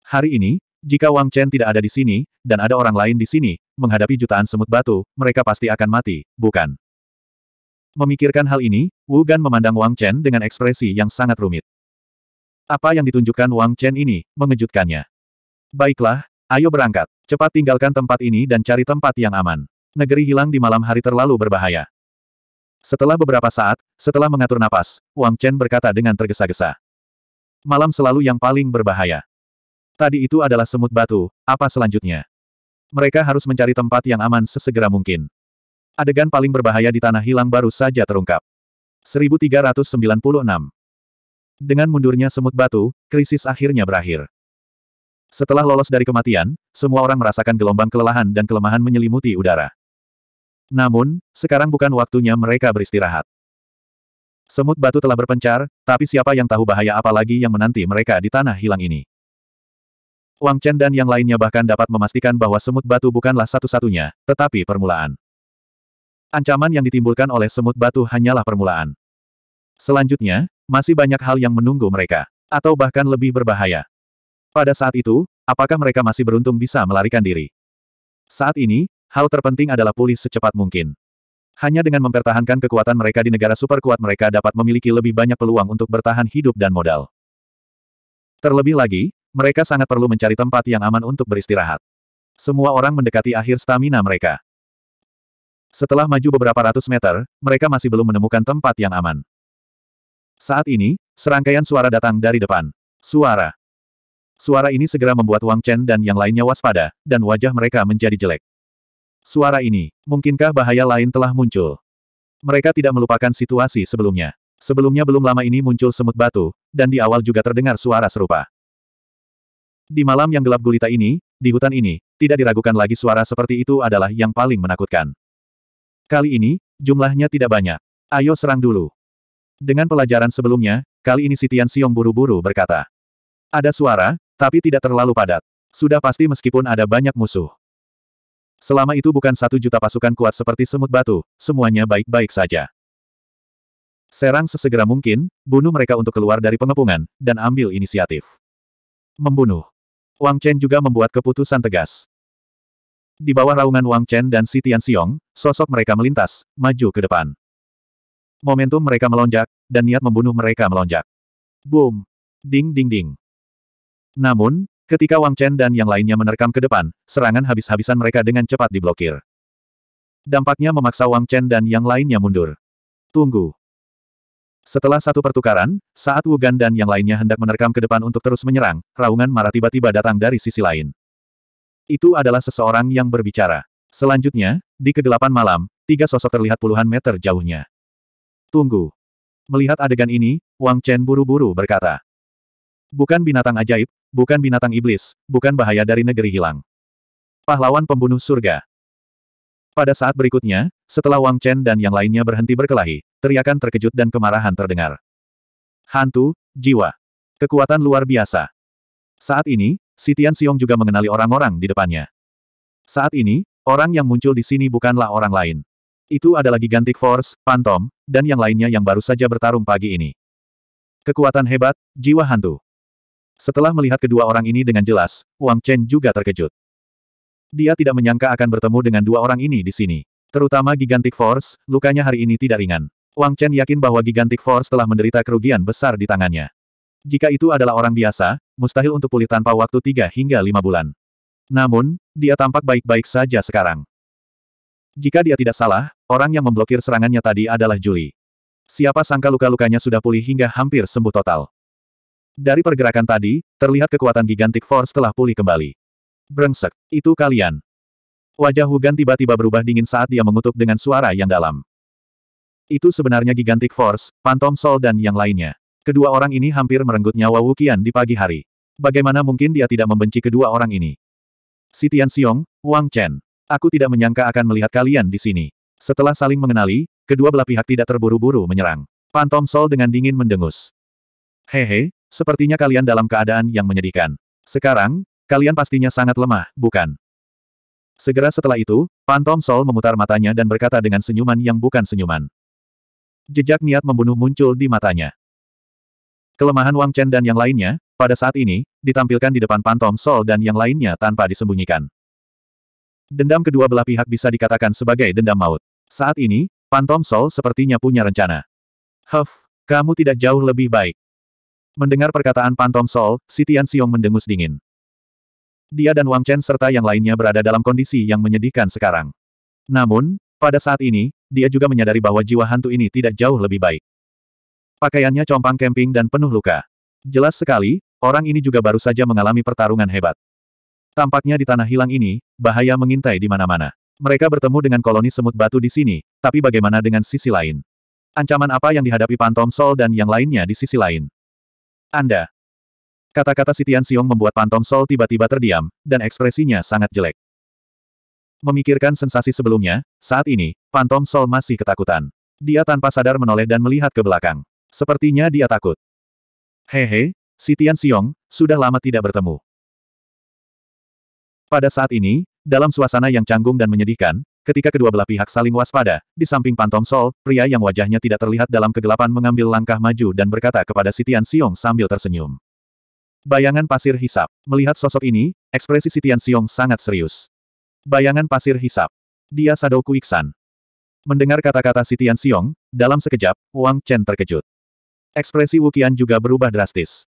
Hari ini, jika Wang Chen tidak ada di sini, dan ada orang lain di sini, menghadapi jutaan semut batu, mereka pasti akan mati, bukan? Memikirkan hal ini, Wu Gan memandang Wang Chen dengan ekspresi yang sangat rumit. Apa yang ditunjukkan Wang Chen ini, mengejutkannya. Baiklah, ayo berangkat. Cepat tinggalkan tempat ini dan cari tempat yang aman negeri hilang di malam hari terlalu berbahaya. Setelah beberapa saat, setelah mengatur napas, Wang Chen berkata dengan tergesa-gesa. Malam selalu yang paling berbahaya. Tadi itu adalah semut batu, apa selanjutnya? Mereka harus mencari tempat yang aman sesegera mungkin. Adegan paling berbahaya di tanah hilang baru saja terungkap. 1396 Dengan mundurnya semut batu, krisis akhirnya berakhir. Setelah lolos dari kematian, semua orang merasakan gelombang kelelahan dan kelemahan menyelimuti udara. Namun, sekarang bukan waktunya mereka beristirahat. Semut batu telah berpencar, tapi siapa yang tahu bahaya apa lagi yang menanti mereka di tanah hilang ini. Wang Chen dan yang lainnya bahkan dapat memastikan bahwa semut batu bukanlah satu-satunya, tetapi permulaan. Ancaman yang ditimbulkan oleh semut batu hanyalah permulaan. Selanjutnya, masih banyak hal yang menunggu mereka, atau bahkan lebih berbahaya. Pada saat itu, apakah mereka masih beruntung bisa melarikan diri? Saat ini, hal terpenting adalah pulih secepat mungkin. Hanya dengan mempertahankan kekuatan mereka di negara super kuat mereka dapat memiliki lebih banyak peluang untuk bertahan hidup dan modal. Terlebih lagi, mereka sangat perlu mencari tempat yang aman untuk beristirahat. Semua orang mendekati akhir stamina mereka. Setelah maju beberapa ratus meter, mereka masih belum menemukan tempat yang aman. Saat ini, serangkaian suara datang dari depan. Suara. Suara ini segera membuat Wang Chen dan yang lainnya waspada, dan wajah mereka menjadi jelek. Suara ini, mungkinkah bahaya lain telah muncul? Mereka tidak melupakan situasi sebelumnya. Sebelumnya belum lama ini muncul semut batu, dan di awal juga terdengar suara serupa. Di malam yang gelap gulita ini, di hutan ini, tidak diragukan lagi suara seperti itu adalah yang paling menakutkan. Kali ini, jumlahnya tidak banyak. Ayo serang dulu. Dengan pelajaran sebelumnya, kali ini Sitian Siong buru-buru berkata. Ada suara, tapi tidak terlalu padat. Sudah pasti meskipun ada banyak musuh. Selama itu bukan satu juta pasukan kuat seperti semut batu, semuanya baik-baik saja. Serang sesegera mungkin, bunuh mereka untuk keluar dari pengepungan, dan ambil inisiatif. Membunuh. Wang Chen juga membuat keputusan tegas. Di bawah raungan Wang Chen dan Si Tian Xiong, sosok mereka melintas, maju ke depan. Momentum mereka melonjak, dan niat membunuh mereka melonjak. Boom! Ding ding ding. Namun, Ketika Wang Chen dan yang lainnya menerkam ke depan, serangan habis-habisan mereka dengan cepat diblokir. Dampaknya memaksa Wang Chen dan yang lainnya mundur. Tunggu. Setelah satu pertukaran, saat Wu Gan dan yang lainnya hendak menerkam ke depan untuk terus menyerang, raungan marah tiba-tiba datang dari sisi lain. Itu adalah seseorang yang berbicara. Selanjutnya, di kegelapan malam, tiga sosok terlihat puluhan meter jauhnya. Tunggu. Melihat adegan ini, Wang Chen buru-buru berkata. Bukan binatang ajaib, bukan binatang iblis, bukan bahaya dari negeri hilang. Pahlawan pembunuh surga. Pada saat berikutnya, setelah Wang Chen dan yang lainnya berhenti berkelahi, teriakan terkejut dan kemarahan terdengar. Hantu, jiwa. Kekuatan luar biasa. Saat ini, si Tian Xiong juga mengenali orang-orang di depannya. Saat ini, orang yang muncul di sini bukanlah orang lain. Itu adalah Gigantic Force, Phantom, dan yang lainnya yang baru saja bertarung pagi ini. Kekuatan hebat, jiwa hantu. Setelah melihat kedua orang ini dengan jelas, Wang Chen juga terkejut. Dia tidak menyangka akan bertemu dengan dua orang ini di sini. Terutama Gigantic Force, lukanya hari ini tidak ringan. Wang Chen yakin bahwa Gigantic Force telah menderita kerugian besar di tangannya. Jika itu adalah orang biasa, mustahil untuk pulih tanpa waktu 3 hingga 5 bulan. Namun, dia tampak baik-baik saja sekarang. Jika dia tidak salah, orang yang memblokir serangannya tadi adalah Julie. Siapa sangka luka-lukanya sudah pulih hingga hampir sembuh total. Dari pergerakan tadi, terlihat kekuatan gigantik Force telah pulih kembali. Brengsek, itu kalian. Wajah Hugan tiba-tiba berubah dingin saat dia mengutuk dengan suara yang dalam. Itu sebenarnya gigantik Force, Phantom Soul dan yang lainnya. Kedua orang ini hampir merenggut nyawa Wukian di pagi hari. Bagaimana mungkin dia tidak membenci kedua orang ini? Sitian Tian Xiong, Wang Chen. Aku tidak menyangka akan melihat kalian di sini. Setelah saling mengenali, kedua belah pihak tidak terburu-buru menyerang. Pantom Sol dengan dingin mendengus. Hehe, Sepertinya kalian dalam keadaan yang menyedihkan. Sekarang, kalian pastinya sangat lemah, bukan? Segera setelah itu, Pantom Sol memutar matanya dan berkata dengan senyuman yang bukan senyuman. Jejak niat membunuh muncul di matanya. Kelemahan Wang Chen dan yang lainnya, pada saat ini, ditampilkan di depan Pantom Sol dan yang lainnya tanpa disembunyikan. Dendam kedua belah pihak bisa dikatakan sebagai dendam maut. Saat ini, Pantom Sol sepertinya punya rencana. Huff, kamu tidak jauh lebih baik. Mendengar perkataan Pantom Sol, si Tian Xiong mendengus dingin. Dia dan Wang Chen serta yang lainnya berada dalam kondisi yang menyedihkan sekarang. Namun, pada saat ini, dia juga menyadari bahwa jiwa hantu ini tidak jauh lebih baik. Pakaiannya compang camping dan penuh luka. Jelas sekali, orang ini juga baru saja mengalami pertarungan hebat. Tampaknya di tanah hilang ini, bahaya mengintai di mana-mana. Mereka bertemu dengan koloni semut batu di sini, tapi bagaimana dengan sisi lain? Ancaman apa yang dihadapi Pantom Sol dan yang lainnya di sisi lain? Anda. Kata-kata Sitian Tian Xiong membuat Pantong Sol tiba-tiba terdiam, dan ekspresinya sangat jelek. Memikirkan sensasi sebelumnya, saat ini, Pantong Sol masih ketakutan. Dia tanpa sadar menoleh dan melihat ke belakang. Sepertinya dia takut. Hehe, Sitian Tian Xiong, sudah lama tidak bertemu. Pada saat ini, dalam suasana yang canggung dan menyedihkan, Ketika kedua belah pihak saling waspada, di samping Pantom Sol, pria yang wajahnya tidak terlihat dalam kegelapan mengambil langkah maju dan berkata kepada Sitian Siong sambil tersenyum. Bayangan pasir hisap. Melihat sosok ini, ekspresi Sitian Siong sangat serius. Bayangan pasir hisap. Dia Sadoku Iksan. Mendengar kata-kata Sitian Siong, dalam sekejap, Wang Chen terkejut. Ekspresi Wukian juga berubah drastis.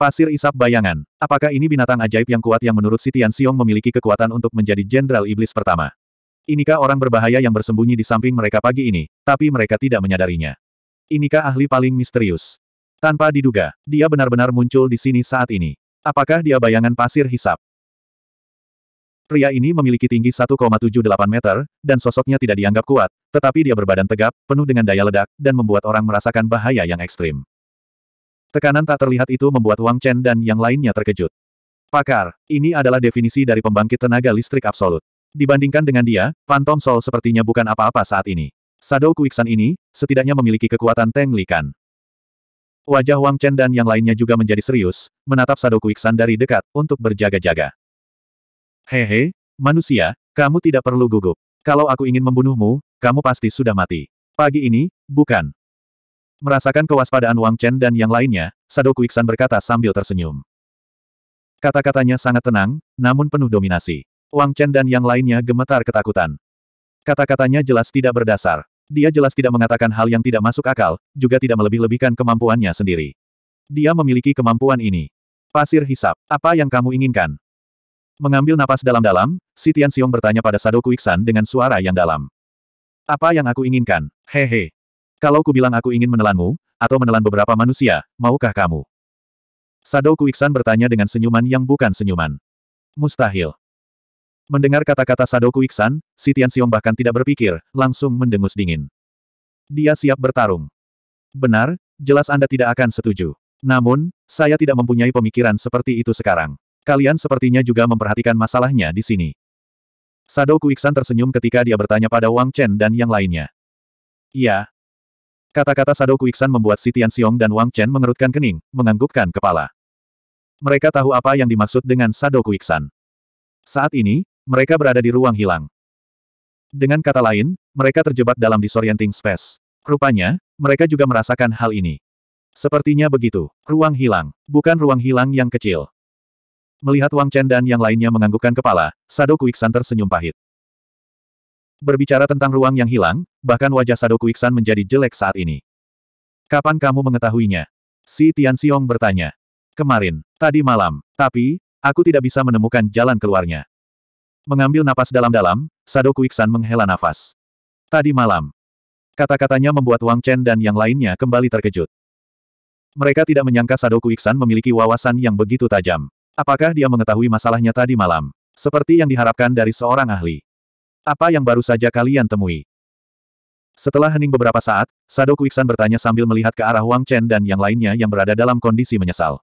Pasir isap bayangan. Apakah ini binatang ajaib yang kuat yang menurut Sitian Siong memiliki kekuatan untuk menjadi jenderal iblis pertama? Inikah orang berbahaya yang bersembunyi di samping mereka pagi ini, tapi mereka tidak menyadarinya. Inikah ahli paling misterius? Tanpa diduga, dia benar-benar muncul di sini saat ini. Apakah dia bayangan pasir hisap? Pria ini memiliki tinggi 1,78 meter, dan sosoknya tidak dianggap kuat, tetapi dia berbadan tegap, penuh dengan daya ledak, dan membuat orang merasakan bahaya yang ekstrim. Tekanan tak terlihat itu membuat Wang Chen dan yang lainnya terkejut. Pakar, ini adalah definisi dari pembangkit tenaga listrik absolut. Dibandingkan dengan dia, Phantom Soul sepertinya bukan apa-apa saat ini. Shadow Kuiksan ini, setidaknya memiliki kekuatan Teng Likan. Wajah Wang Chen dan yang lainnya juga menjadi serius, menatap Shadow Kuiksan dari dekat, untuk berjaga-jaga. Hehe, manusia, kamu tidak perlu gugup. Kalau aku ingin membunuhmu, kamu pasti sudah mati. Pagi ini, bukan. Merasakan kewaspadaan Wang Chen dan yang lainnya, Shadow Kuiksan berkata sambil tersenyum. Kata-katanya sangat tenang, namun penuh dominasi. Wang Chen dan yang lainnya gemetar ketakutan. Kata-katanya jelas tidak berdasar. Dia jelas tidak mengatakan hal yang tidak masuk akal, juga tidak melebih-lebihkan kemampuannya sendiri. Dia memiliki kemampuan ini. Pasir hisap, apa yang kamu inginkan? Mengambil napas dalam-dalam, si Tian Xiong bertanya pada Sadoku Iksan dengan suara yang dalam. Apa yang aku inginkan? Hehe. Kalau ku bilang aku ingin menelanmu, atau menelan beberapa manusia, maukah kamu? Sadoku Iksan bertanya dengan senyuman yang bukan senyuman. Mustahil. Mendengar kata-kata Sadoku Iksan, si Tianxiong bahkan tidak berpikir, langsung mendengus dingin. Dia siap bertarung. Benar, jelas Anda tidak akan setuju. Namun, saya tidak mempunyai pemikiran seperti itu sekarang. Kalian sepertinya juga memperhatikan masalahnya di sini. Sadoku Iksan tersenyum ketika dia bertanya pada Wang Chen dan yang lainnya. Iya. Kata-kata Sadoku Iksan membuat si Tianxiong dan Wang Chen mengerutkan kening, menganggukkan kepala. Mereka tahu apa yang dimaksud dengan Sadoku Iksan. Saat ini, mereka berada di ruang hilang. Dengan kata lain, mereka terjebak dalam disorienting space. Rupanya, mereka juga merasakan hal ini. Sepertinya begitu, ruang hilang, bukan ruang hilang yang kecil. Melihat Wang Chen dan yang lainnya menganggukkan kepala, Sado Kuiksan tersenyum pahit. Berbicara tentang ruang yang hilang, bahkan wajah Sado Kuiksan menjadi jelek saat ini. Kapan kamu mengetahuinya? Si Tian Xiong bertanya. Kemarin, tadi malam, tapi, aku tidak bisa menemukan jalan keluarnya. Mengambil napas dalam-dalam, Sado Kuiksan menghela nafas. Tadi malam. Kata-katanya membuat Wang Chen dan yang lainnya kembali terkejut. Mereka tidak menyangka Sado Kuiksan memiliki wawasan yang begitu tajam. Apakah dia mengetahui masalahnya tadi malam? Seperti yang diharapkan dari seorang ahli. Apa yang baru saja kalian temui? Setelah hening beberapa saat, Sado Kuiksan bertanya sambil melihat ke arah Wang Chen dan yang lainnya yang berada dalam kondisi menyesal.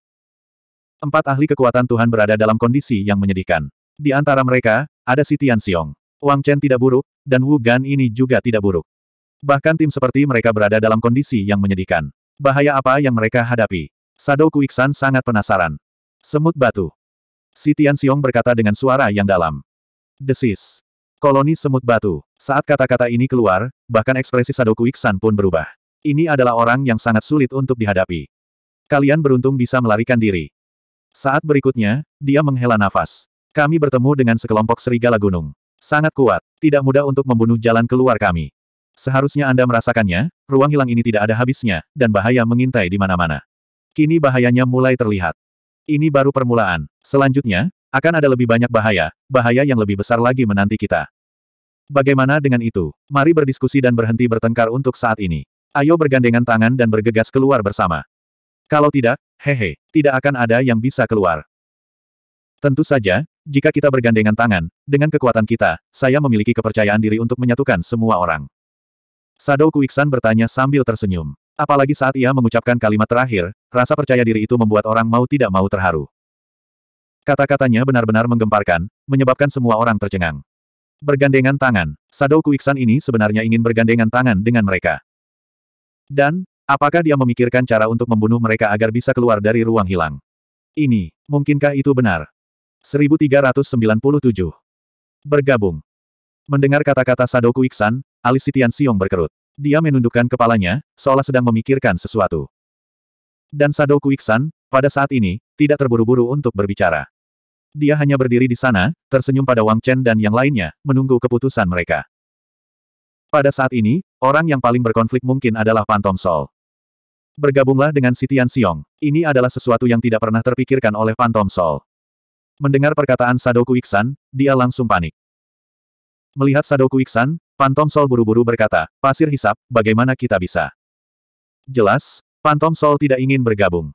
Empat ahli kekuatan Tuhan berada dalam kondisi yang menyedihkan. Di antara mereka, ada si Tian Xiong. Wang Chen tidak buruk, dan Wu Gan ini juga tidak buruk. Bahkan tim seperti mereka berada dalam kondisi yang menyedihkan. Bahaya apa yang mereka hadapi? Sado Kuiksan sangat penasaran. Semut batu. Si Tian Xiong berkata dengan suara yang dalam. Desis. Koloni semut batu. Saat kata-kata ini keluar, bahkan ekspresi Sado Kuiksan pun berubah. Ini adalah orang yang sangat sulit untuk dihadapi. Kalian beruntung bisa melarikan diri. Saat berikutnya, dia menghela nafas. Kami bertemu dengan sekelompok serigala gunung. Sangat kuat, tidak mudah untuk membunuh jalan keluar kami. Seharusnya Anda merasakannya, ruang hilang ini tidak ada habisnya, dan bahaya mengintai di mana-mana. Kini bahayanya mulai terlihat. Ini baru permulaan. Selanjutnya, akan ada lebih banyak bahaya, bahaya yang lebih besar lagi menanti kita. Bagaimana dengan itu? Mari berdiskusi dan berhenti bertengkar untuk saat ini. Ayo bergandengan tangan dan bergegas keluar bersama. Kalau tidak, hehe, tidak akan ada yang bisa keluar. Tentu saja, jika kita bergandengan tangan, dengan kekuatan kita, saya memiliki kepercayaan diri untuk menyatukan semua orang. Sadou Kuiksan bertanya sambil tersenyum. Apalagi saat ia mengucapkan kalimat terakhir, rasa percaya diri itu membuat orang mau tidak mau terharu. Kata-katanya benar-benar menggemparkan, menyebabkan semua orang tercengang. Bergandengan tangan, Sadou Kuiksan ini sebenarnya ingin bergandengan tangan dengan mereka. Dan, apakah dia memikirkan cara untuk membunuh mereka agar bisa keluar dari ruang hilang? Ini, mungkinkah itu benar? 1397. Bergabung. Mendengar kata-kata Sadoku Iksan, alis Sitian Siong berkerut. Dia menundukkan kepalanya, seolah sedang memikirkan sesuatu. Dan Sadoku Iksan, pada saat ini, tidak terburu-buru untuk berbicara. Dia hanya berdiri di sana, tersenyum pada Wang Chen dan yang lainnya, menunggu keputusan mereka. Pada saat ini, orang yang paling berkonflik mungkin adalah Pantom Sol. Bergabunglah dengan Sitian Siong. Ini adalah sesuatu yang tidak pernah terpikirkan oleh Pantom Sol. Mendengar perkataan Sadoku Iksan, dia langsung panik. Melihat Sadoku Iksan, Pantom Sol buru-buru berkata, Pasir Hisap, bagaimana kita bisa? Jelas, Pantom Sol tidak ingin bergabung.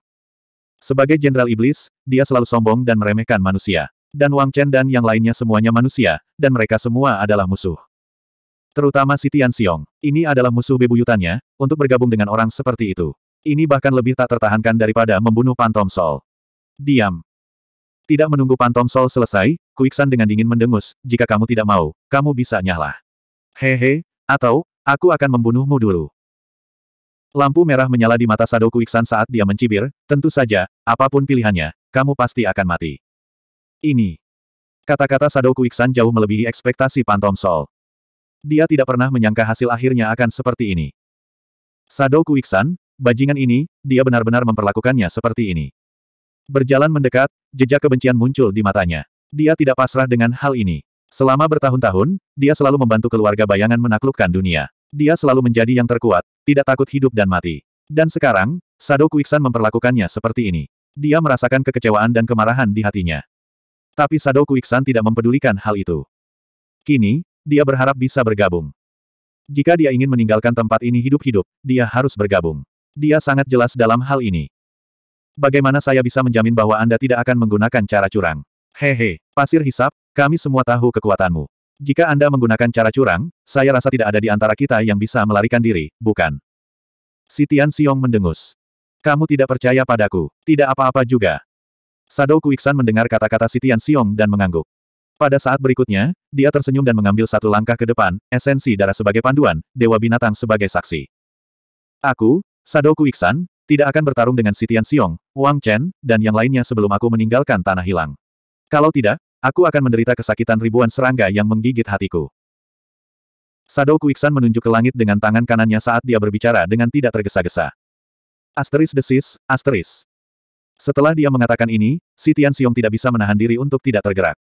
Sebagai Jenderal Iblis, dia selalu sombong dan meremehkan manusia. Dan Wang Chen dan yang lainnya semuanya manusia, dan mereka semua adalah musuh. Terutama si Tian Xiong. Ini adalah musuh bebuyutannya, untuk bergabung dengan orang seperti itu. Ini bahkan lebih tak tertahankan daripada membunuh Pantom Sol. Diam. Tidak menunggu Pantom Sol selesai, Kuiksan dengan dingin mendengus, jika kamu tidak mau, kamu bisa nyala. Hehe, atau, aku akan membunuhmu dulu. Lampu merah menyala di mata Sado Kuiksan saat dia mencibir, tentu saja, apapun pilihannya, kamu pasti akan mati. Ini. Kata-kata Sado Kuiksan jauh melebihi ekspektasi Pantom Sol. Dia tidak pernah menyangka hasil akhirnya akan seperti ini. Sado Kuiksan, bajingan ini, dia benar-benar memperlakukannya seperti ini. Berjalan mendekat, jejak kebencian muncul di matanya. Dia tidak pasrah dengan hal ini. Selama bertahun-tahun, dia selalu membantu keluarga bayangan menaklukkan dunia. Dia selalu menjadi yang terkuat, tidak takut hidup dan mati. Dan sekarang, Sado Kuiksan memperlakukannya seperti ini. Dia merasakan kekecewaan dan kemarahan di hatinya. Tapi Sado Kuiksan tidak mempedulikan hal itu. Kini, dia berharap bisa bergabung. Jika dia ingin meninggalkan tempat ini hidup-hidup, dia harus bergabung. Dia sangat jelas dalam hal ini. Bagaimana saya bisa menjamin bahwa Anda tidak akan menggunakan cara curang? Hehe, pasir hisap, kami semua tahu kekuatanmu. Jika Anda menggunakan cara curang, saya rasa tidak ada di antara kita yang bisa melarikan diri, bukan? Si Tian Xiong mendengus. Kamu tidak percaya padaku. Tidak apa-apa juga. Sadou Kuiksan mendengar kata-kata si Tian Xiong dan mengangguk. Pada saat berikutnya, dia tersenyum dan mengambil satu langkah ke depan, esensi darah sebagai panduan, dewa binatang sebagai saksi. Aku, Sadou Kuiksan, tidak akan bertarung dengan Sitian Siong, Wang Chen, dan yang lainnya sebelum aku meninggalkan tanah hilang. Kalau tidak, aku akan menderita kesakitan ribuan serangga yang menggigit hatiku. Sadou Kuiksan menunjuk ke langit dengan tangan kanannya saat dia berbicara dengan tidak tergesa-gesa. Asteris desis, asteris. Setelah dia mengatakan ini, Sitian Siong tidak bisa menahan diri untuk tidak tergerak.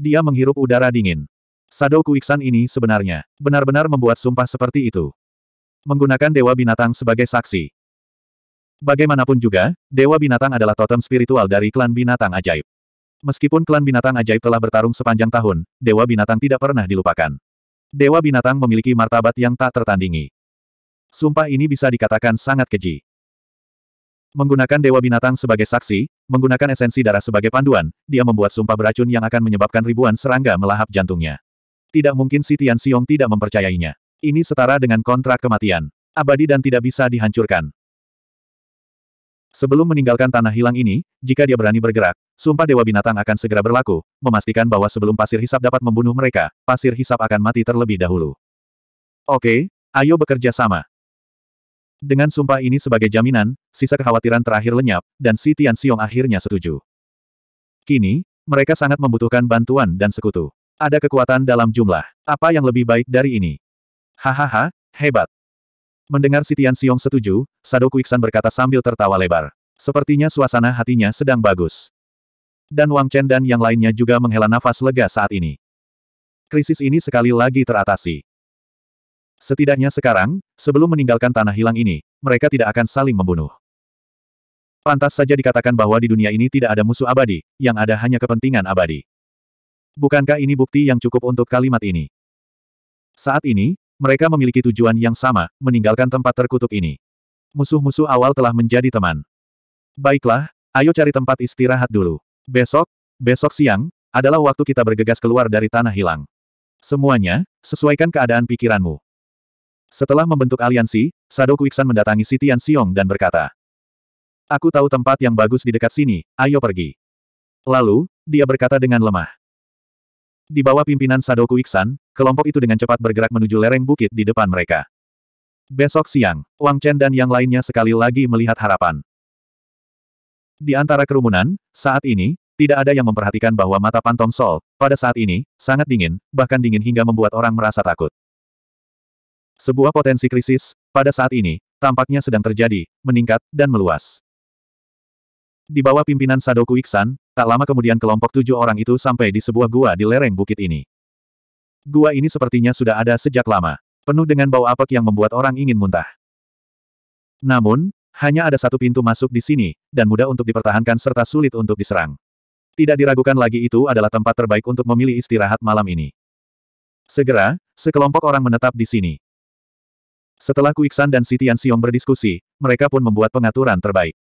Dia menghirup udara dingin. Sadou Kuiksan ini sebenarnya benar-benar membuat sumpah seperti itu. Menggunakan Dewa Binatang sebagai saksi. Bagaimanapun juga, Dewa Binatang adalah totem spiritual dari klan Binatang Ajaib. Meskipun klan Binatang Ajaib telah bertarung sepanjang tahun, Dewa Binatang tidak pernah dilupakan. Dewa Binatang memiliki martabat yang tak tertandingi. Sumpah ini bisa dikatakan sangat keji. Menggunakan Dewa Binatang sebagai saksi, menggunakan esensi darah sebagai panduan, dia membuat sumpah beracun yang akan menyebabkan ribuan serangga melahap jantungnya. Tidak mungkin si Tian Xiong tidak mempercayainya. Ini setara dengan kontrak kematian. Abadi dan tidak bisa dihancurkan. Sebelum meninggalkan tanah hilang ini, jika dia berani bergerak, sumpah Dewa Binatang akan segera berlaku, memastikan bahwa sebelum pasir hisap dapat membunuh mereka, pasir hisap akan mati terlebih dahulu. Oke, ayo bekerja sama. Dengan sumpah ini sebagai jaminan, sisa kekhawatiran terakhir lenyap, dan si Tian Xiong akhirnya setuju. Kini, mereka sangat membutuhkan bantuan dan sekutu. Ada kekuatan dalam jumlah. Apa yang lebih baik dari ini? Hahaha, hebat. Mendengar Sitian Tian setuju, Sado Kuiksan berkata sambil tertawa lebar. Sepertinya suasana hatinya sedang bagus. Dan Wang Chen dan yang lainnya juga menghela nafas lega saat ini. Krisis ini sekali lagi teratasi. Setidaknya sekarang, sebelum meninggalkan tanah hilang ini, mereka tidak akan saling membunuh. Pantas saja dikatakan bahwa di dunia ini tidak ada musuh abadi, yang ada hanya kepentingan abadi. Bukankah ini bukti yang cukup untuk kalimat ini? Saat ini, mereka memiliki tujuan yang sama, meninggalkan tempat terkutuk ini. Musuh-musuh awal telah menjadi teman. Baiklah, ayo cari tempat istirahat dulu. Besok, besok siang, adalah waktu kita bergegas keluar dari tanah hilang. Semuanya, sesuaikan keadaan pikiranmu. Setelah membentuk aliansi, Sado Kuiksan mendatangi Siti Yan Xiong dan berkata, Aku tahu tempat yang bagus di dekat sini, ayo pergi. Lalu, dia berkata dengan lemah. Di bawah pimpinan Sadoku Iksan, kelompok itu dengan cepat bergerak menuju lereng bukit di depan mereka. Besok siang, Wang Chen dan yang lainnya sekali lagi melihat harapan. Di antara kerumunan, saat ini, tidak ada yang memperhatikan bahwa mata Pantom Sol, pada saat ini, sangat dingin, bahkan dingin hingga membuat orang merasa takut. Sebuah potensi krisis, pada saat ini, tampaknya sedang terjadi, meningkat, dan meluas. Di bawah pimpinan Sadoku Iksan, tak lama kemudian kelompok tujuh orang itu sampai di sebuah gua di lereng bukit ini. Gua ini sepertinya sudah ada sejak lama, penuh dengan bau apek yang membuat orang ingin muntah. Namun, hanya ada satu pintu masuk di sini, dan mudah untuk dipertahankan serta sulit untuk diserang. Tidak diragukan lagi itu adalah tempat terbaik untuk memilih istirahat malam ini. Segera, sekelompok orang menetap di sini. Setelah Kuiksan dan Sitian Siong berdiskusi, mereka pun membuat pengaturan terbaik.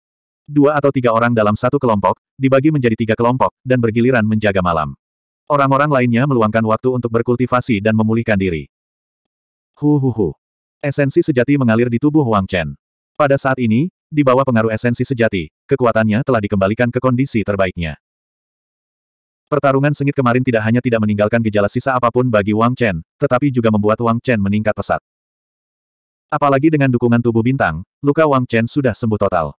Dua atau tiga orang dalam satu kelompok, dibagi menjadi tiga kelompok, dan bergiliran menjaga malam. Orang-orang lainnya meluangkan waktu untuk berkultivasi dan memulihkan diri. Hu hu hu. Esensi sejati mengalir di tubuh Wang Chen. Pada saat ini, di bawah pengaruh esensi sejati, kekuatannya telah dikembalikan ke kondisi terbaiknya. Pertarungan sengit kemarin tidak hanya tidak meninggalkan gejala sisa apapun bagi Wang Chen, tetapi juga membuat Wang Chen meningkat pesat. Apalagi dengan dukungan tubuh bintang, luka Wang Chen sudah sembuh total.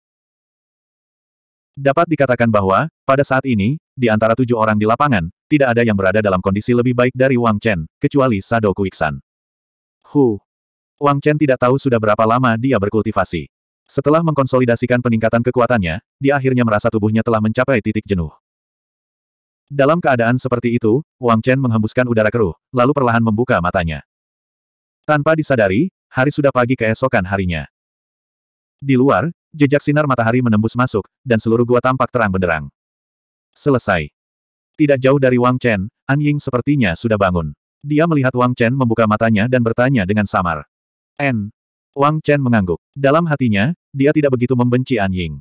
Dapat dikatakan bahwa, pada saat ini, di antara tujuh orang di lapangan, tidak ada yang berada dalam kondisi lebih baik dari Wang Chen, kecuali Sado Kuiksan. Hu. Wang Chen tidak tahu sudah berapa lama dia berkultivasi. Setelah mengkonsolidasikan peningkatan kekuatannya, dia akhirnya merasa tubuhnya telah mencapai titik jenuh. Dalam keadaan seperti itu, Wang Chen menghembuskan udara keruh, lalu perlahan membuka matanya. Tanpa disadari, hari sudah pagi keesokan harinya. Di luar, Jejak sinar matahari menembus masuk, dan seluruh gua tampak terang benderang. Selesai. Tidak jauh dari Wang Chen, An Ying sepertinya sudah bangun. Dia melihat Wang Chen membuka matanya dan bertanya dengan samar. N. Wang Chen mengangguk. Dalam hatinya, dia tidak begitu membenci An Ying.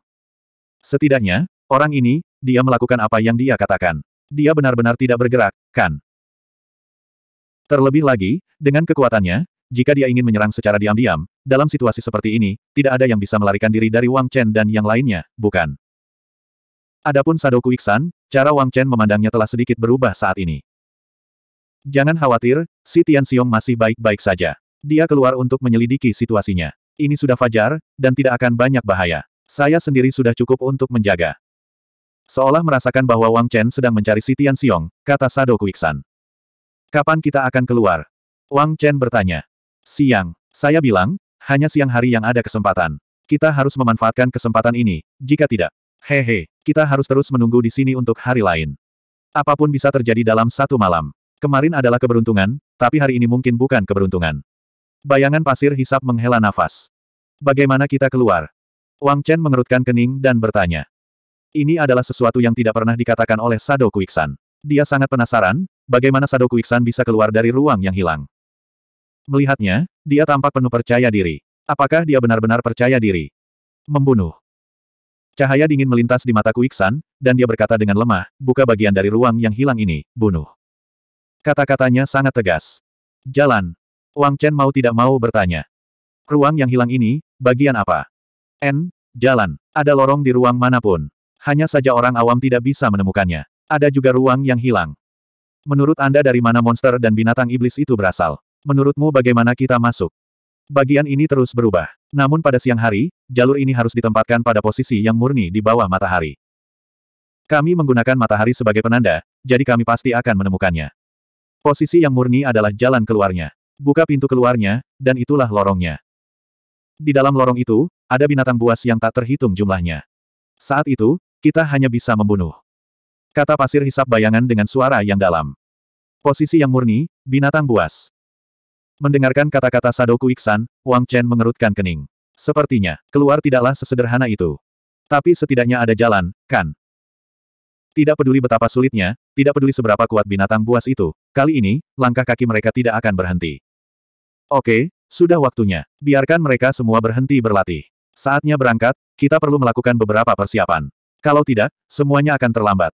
Setidaknya, orang ini, dia melakukan apa yang dia katakan. Dia benar-benar tidak bergerak, kan? Terlebih lagi, dengan kekuatannya, jika dia ingin menyerang secara diam-diam, dalam situasi seperti ini, tidak ada yang bisa melarikan diri dari Wang Chen dan yang lainnya, bukan? Adapun Sadoku Iksan, cara Wang Chen memandangnya telah sedikit berubah saat ini. Jangan khawatir, si Tian Xiong masih baik-baik saja. Dia keluar untuk menyelidiki situasinya. Ini sudah fajar, dan tidak akan banyak bahaya. Saya sendiri sudah cukup untuk menjaga. Seolah merasakan bahwa Wang Chen sedang mencari si Tian Xiong, kata Sadoku Iksan. Kapan kita akan keluar? Wang Chen bertanya. Siang. Saya bilang, hanya siang hari yang ada kesempatan. Kita harus memanfaatkan kesempatan ini, jika tidak. Hehe, kita harus terus menunggu di sini untuk hari lain. Apapun bisa terjadi dalam satu malam. Kemarin adalah keberuntungan, tapi hari ini mungkin bukan keberuntungan. Bayangan pasir hisap menghela nafas. Bagaimana kita keluar? Wang Chen mengerutkan kening dan bertanya. Ini adalah sesuatu yang tidak pernah dikatakan oleh Sado Kuiksan. Dia sangat penasaran, bagaimana Sado Kuiksan bisa keluar dari ruang yang hilang. Melihatnya, dia tampak penuh percaya diri. Apakah dia benar-benar percaya diri? Membunuh. Cahaya dingin melintas di mataku Iksan, dan dia berkata dengan lemah, buka bagian dari ruang yang hilang ini, bunuh. Kata-katanya sangat tegas. Jalan. Wang Chen mau tidak mau bertanya. Ruang yang hilang ini, bagian apa? N, jalan. Ada lorong di ruang manapun. Hanya saja orang awam tidak bisa menemukannya. Ada juga ruang yang hilang. Menurut Anda dari mana monster dan binatang iblis itu berasal? menurutmu bagaimana kita masuk? Bagian ini terus berubah. Namun pada siang hari, jalur ini harus ditempatkan pada posisi yang murni di bawah matahari. Kami menggunakan matahari sebagai penanda, jadi kami pasti akan menemukannya. Posisi yang murni adalah jalan keluarnya. Buka pintu keluarnya, dan itulah lorongnya. Di dalam lorong itu, ada binatang buas yang tak terhitung jumlahnya. Saat itu, kita hanya bisa membunuh. Kata pasir hisap bayangan dengan suara yang dalam. Posisi yang murni, binatang buas. Mendengarkan kata-kata Sadoku Iksan, Wang Chen mengerutkan kening. Sepertinya, keluar tidaklah sesederhana itu. Tapi setidaknya ada jalan, kan? Tidak peduli betapa sulitnya, tidak peduli seberapa kuat binatang buas itu, kali ini, langkah kaki mereka tidak akan berhenti. Oke, sudah waktunya. Biarkan mereka semua berhenti berlatih. Saatnya berangkat, kita perlu melakukan beberapa persiapan. Kalau tidak, semuanya akan terlambat.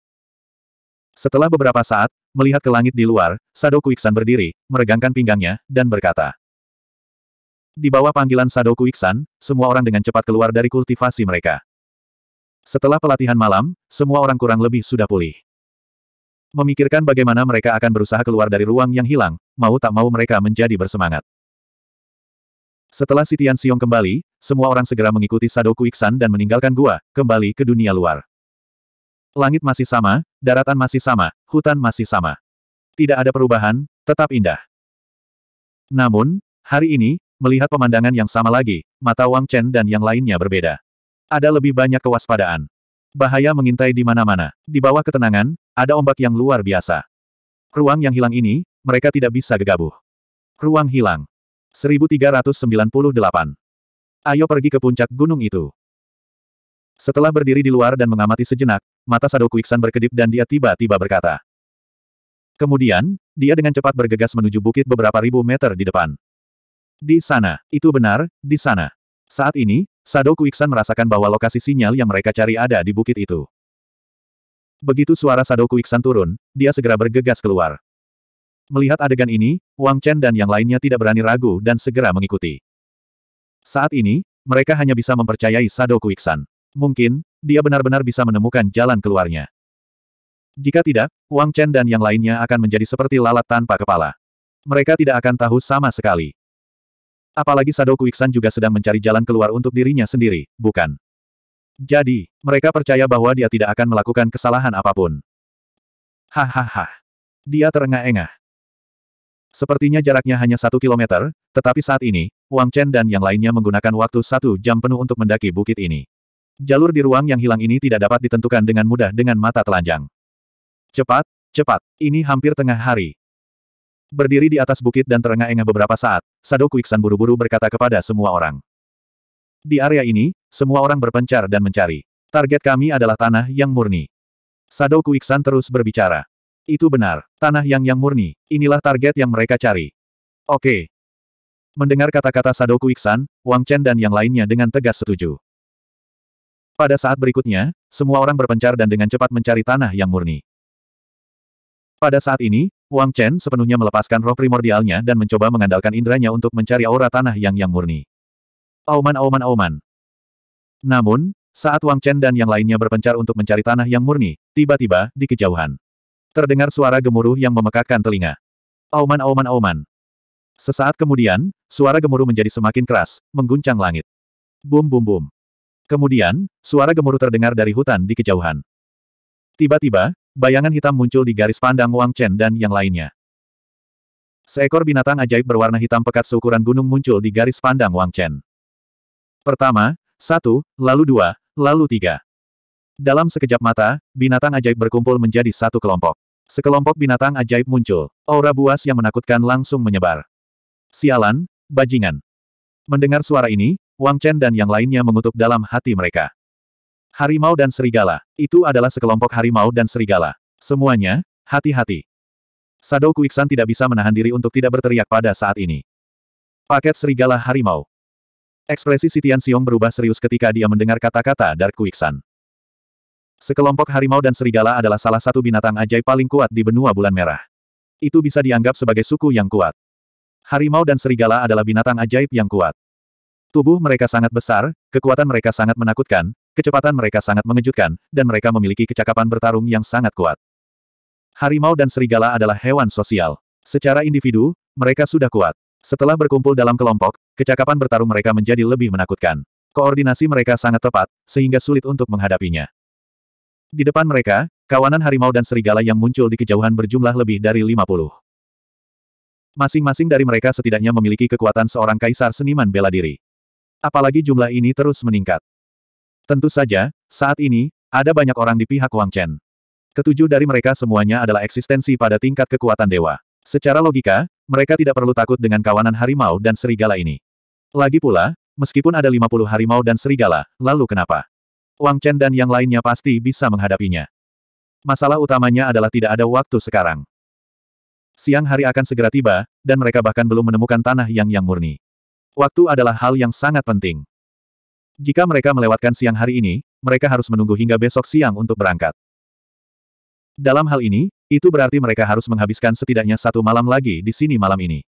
Setelah beberapa saat, Melihat ke langit di luar, Sado Kuiksan berdiri, meregangkan pinggangnya, dan berkata. Di bawah panggilan Sado Kuiksan, semua orang dengan cepat keluar dari kultivasi mereka. Setelah pelatihan malam, semua orang kurang lebih sudah pulih. Memikirkan bagaimana mereka akan berusaha keluar dari ruang yang hilang, mau tak mau mereka menjadi bersemangat. Setelah Sitian Siong kembali, semua orang segera mengikuti Sado Kuiksan dan meninggalkan gua, kembali ke dunia luar. Langit masih sama, daratan masih sama, hutan masih sama. Tidak ada perubahan, tetap indah. Namun, hari ini, melihat pemandangan yang sama lagi, mata Wang Chen dan yang lainnya berbeda. Ada lebih banyak kewaspadaan. Bahaya mengintai di mana-mana. Di bawah ketenangan, ada ombak yang luar biasa. Ruang yang hilang ini, mereka tidak bisa gegabah. Ruang hilang. 1398. Ayo pergi ke puncak gunung itu. Setelah berdiri di luar dan mengamati sejenak, mata Sado Kuiksan berkedip dan dia tiba-tiba berkata. Kemudian, dia dengan cepat bergegas menuju bukit beberapa ribu meter di depan. Di sana, itu benar, di sana. Saat ini, Sado Kuiksan merasakan bahwa lokasi sinyal yang mereka cari ada di bukit itu. Begitu suara Sado Kuiksan turun, dia segera bergegas keluar. Melihat adegan ini, Wang Chen dan yang lainnya tidak berani ragu dan segera mengikuti. Saat ini, mereka hanya bisa mempercayai Sado Kuiksan. Mungkin, dia benar-benar bisa menemukan jalan keluarnya. Jika tidak, Wang Chen dan yang lainnya akan menjadi seperti lalat tanpa kepala. Mereka tidak akan tahu sama sekali. Apalagi Sado Kuiksan juga sedang mencari jalan keluar untuk dirinya sendiri, bukan? Jadi, mereka percaya bahwa dia tidak akan melakukan kesalahan apapun. Hahaha. Dia terengah-engah. Sepertinya jaraknya hanya satu kilometer, tetapi saat ini, Wang Chen dan yang lainnya menggunakan waktu satu jam penuh untuk mendaki bukit ini. Jalur di ruang yang hilang ini tidak dapat ditentukan dengan mudah dengan mata telanjang. Cepat, cepat, ini hampir tengah hari. Berdiri di atas bukit dan terengah-engah beberapa saat, Sado Kuiksan buru-buru berkata kepada semua orang. Di area ini, semua orang berpencar dan mencari. Target kami adalah tanah yang murni. Sado Kuiksan terus berbicara. Itu benar, tanah yang yang murni, inilah target yang mereka cari. Oke. Mendengar kata-kata Sado Kuiksan, Wang Chen dan yang lainnya dengan tegas setuju. Pada saat berikutnya, semua orang berpencar dan dengan cepat mencari tanah yang murni. Pada saat ini, Wang Chen sepenuhnya melepaskan roh primordialnya dan mencoba mengandalkan indranya untuk mencari aura tanah yang yang murni. Auman auman auman. Namun, saat Wang Chen dan yang lainnya berpencar untuk mencari tanah yang murni, tiba-tiba, di kejauhan. Terdengar suara gemuruh yang memekakkan telinga. Auman auman auman. Sesaat kemudian, suara gemuruh menjadi semakin keras, mengguncang langit. Bum bum bum. Kemudian, suara gemuruh terdengar dari hutan di kejauhan. Tiba-tiba, bayangan hitam muncul di garis pandang Wang Chen dan yang lainnya. Seekor binatang ajaib berwarna hitam pekat seukuran gunung muncul di garis pandang Wang Chen. Pertama, satu, lalu dua, lalu tiga. Dalam sekejap mata, binatang ajaib berkumpul menjadi satu kelompok. Sekelompok binatang ajaib muncul. Aura buas yang menakutkan langsung menyebar. Sialan, bajingan. Mendengar suara ini, Wang Chen dan yang lainnya mengutuk dalam hati mereka. Harimau dan serigala. Itu adalah sekelompok harimau dan serigala. Semuanya, hati-hati. Sado Kuiksan tidak bisa menahan diri untuk tidak berteriak pada saat ini. Paket serigala harimau. Ekspresi Sitian Siong berubah serius ketika dia mendengar kata-kata Dark Kuiksan. Sekelompok harimau dan serigala adalah salah satu binatang ajaib paling kuat di benua bulan merah. Itu bisa dianggap sebagai suku yang kuat. Harimau dan serigala adalah binatang ajaib yang kuat. Tubuh mereka sangat besar, kekuatan mereka sangat menakutkan, kecepatan mereka sangat mengejutkan, dan mereka memiliki kecakapan bertarung yang sangat kuat. Harimau dan serigala adalah hewan sosial. Secara individu, mereka sudah kuat. Setelah berkumpul dalam kelompok, kecakapan bertarung mereka menjadi lebih menakutkan. Koordinasi mereka sangat tepat, sehingga sulit untuk menghadapinya. Di depan mereka, kawanan harimau dan serigala yang muncul di kejauhan berjumlah lebih dari 50. Masing-masing dari mereka setidaknya memiliki kekuatan seorang kaisar seniman bela diri. Apalagi jumlah ini terus meningkat. Tentu saja, saat ini, ada banyak orang di pihak Wang Chen. Ketujuh dari mereka semuanya adalah eksistensi pada tingkat kekuatan dewa. Secara logika, mereka tidak perlu takut dengan kawanan harimau dan serigala ini. Lagi pula, meskipun ada 50 harimau dan serigala, lalu kenapa? Wang Chen dan yang lainnya pasti bisa menghadapinya. Masalah utamanya adalah tidak ada waktu sekarang. Siang hari akan segera tiba, dan mereka bahkan belum menemukan tanah yang yang murni. Waktu adalah hal yang sangat penting. Jika mereka melewatkan siang hari ini, mereka harus menunggu hingga besok siang untuk berangkat. Dalam hal ini, itu berarti mereka harus menghabiskan setidaknya satu malam lagi di sini malam ini.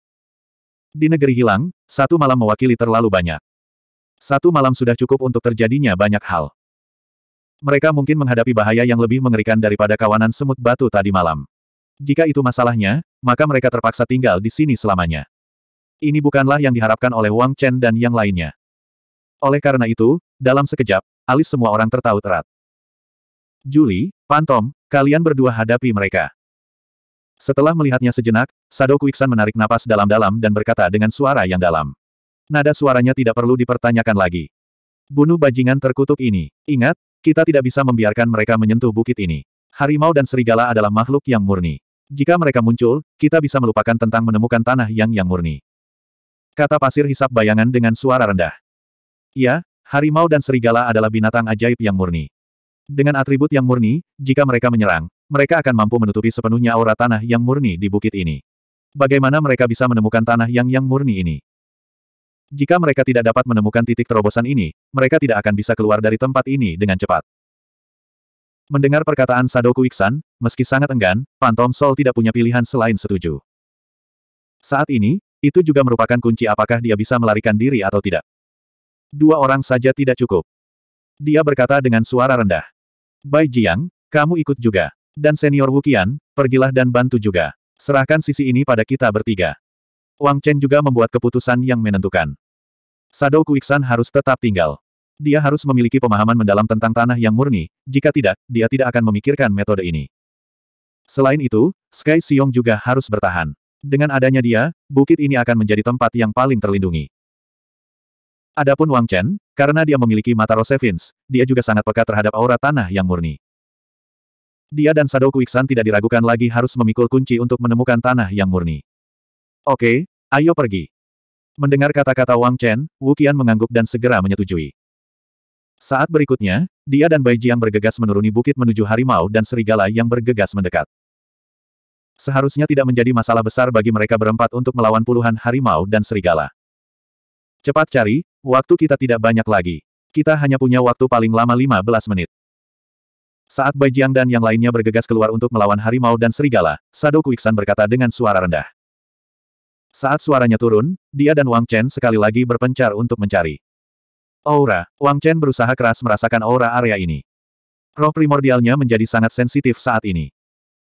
Di negeri hilang, satu malam mewakili terlalu banyak. Satu malam sudah cukup untuk terjadinya banyak hal. Mereka mungkin menghadapi bahaya yang lebih mengerikan daripada kawanan semut batu tadi malam. Jika itu masalahnya, maka mereka terpaksa tinggal di sini selamanya. Ini bukanlah yang diharapkan oleh Wang Chen dan yang lainnya. Oleh karena itu, dalam sekejap, alis semua orang tertaut erat. Juli, Pantom, kalian berdua hadapi mereka. Setelah melihatnya sejenak, Sado Iksan menarik napas dalam-dalam dan berkata dengan suara yang dalam. Nada suaranya tidak perlu dipertanyakan lagi. Bunuh bajingan terkutuk ini. Ingat, kita tidak bisa membiarkan mereka menyentuh bukit ini. Harimau dan serigala adalah makhluk yang murni. Jika mereka muncul, kita bisa melupakan tentang menemukan tanah yang yang murni. Kata pasir hisap bayangan dengan suara rendah. Ya, harimau dan serigala adalah binatang ajaib yang murni. Dengan atribut yang murni, jika mereka menyerang, mereka akan mampu menutupi sepenuhnya aura tanah yang murni di bukit ini. Bagaimana mereka bisa menemukan tanah yang yang murni ini? Jika mereka tidak dapat menemukan titik terobosan ini, mereka tidak akan bisa keluar dari tempat ini dengan cepat. Mendengar perkataan Sadoku Iksan, meski sangat enggan, Pantom Sol tidak punya pilihan selain setuju. Saat ini, itu juga merupakan kunci apakah dia bisa melarikan diri atau tidak. Dua orang saja tidak cukup. Dia berkata dengan suara rendah. Bai Jiang, kamu ikut juga. Dan senior Wukian, pergilah dan bantu juga. Serahkan sisi ini pada kita bertiga. Wang Chen juga membuat keputusan yang menentukan. Sadou Kuiksan harus tetap tinggal. Dia harus memiliki pemahaman mendalam tentang tanah yang murni, jika tidak, dia tidak akan memikirkan metode ini. Selain itu, Sky Siong juga harus bertahan. Dengan adanya dia, bukit ini akan menjadi tempat yang paling terlindungi. Adapun Wang Chen, karena dia memiliki mata Rosevins, dia juga sangat peka terhadap aura tanah yang murni. Dia dan Sado Kuiksan tidak diragukan lagi harus memikul kunci untuk menemukan tanah yang murni. Oke, ayo pergi. Mendengar kata-kata Wang Chen, Wu Qian mengangguk dan segera menyetujui. Saat berikutnya, dia dan Bai Jiang bergegas menuruni bukit menuju harimau dan serigala yang bergegas mendekat. Seharusnya tidak menjadi masalah besar bagi mereka berempat untuk melawan puluhan harimau dan serigala. Cepat cari, waktu kita tidak banyak lagi. Kita hanya punya waktu paling lama 15 menit. Saat Bai Jiang dan yang lainnya bergegas keluar untuk melawan harimau dan serigala, Sado Kuiksan berkata dengan suara rendah. Saat suaranya turun, dia dan Wang Chen sekali lagi berpencar untuk mencari. Aura, Wang Chen berusaha keras merasakan aura area ini. Roh primordialnya menjadi sangat sensitif saat ini.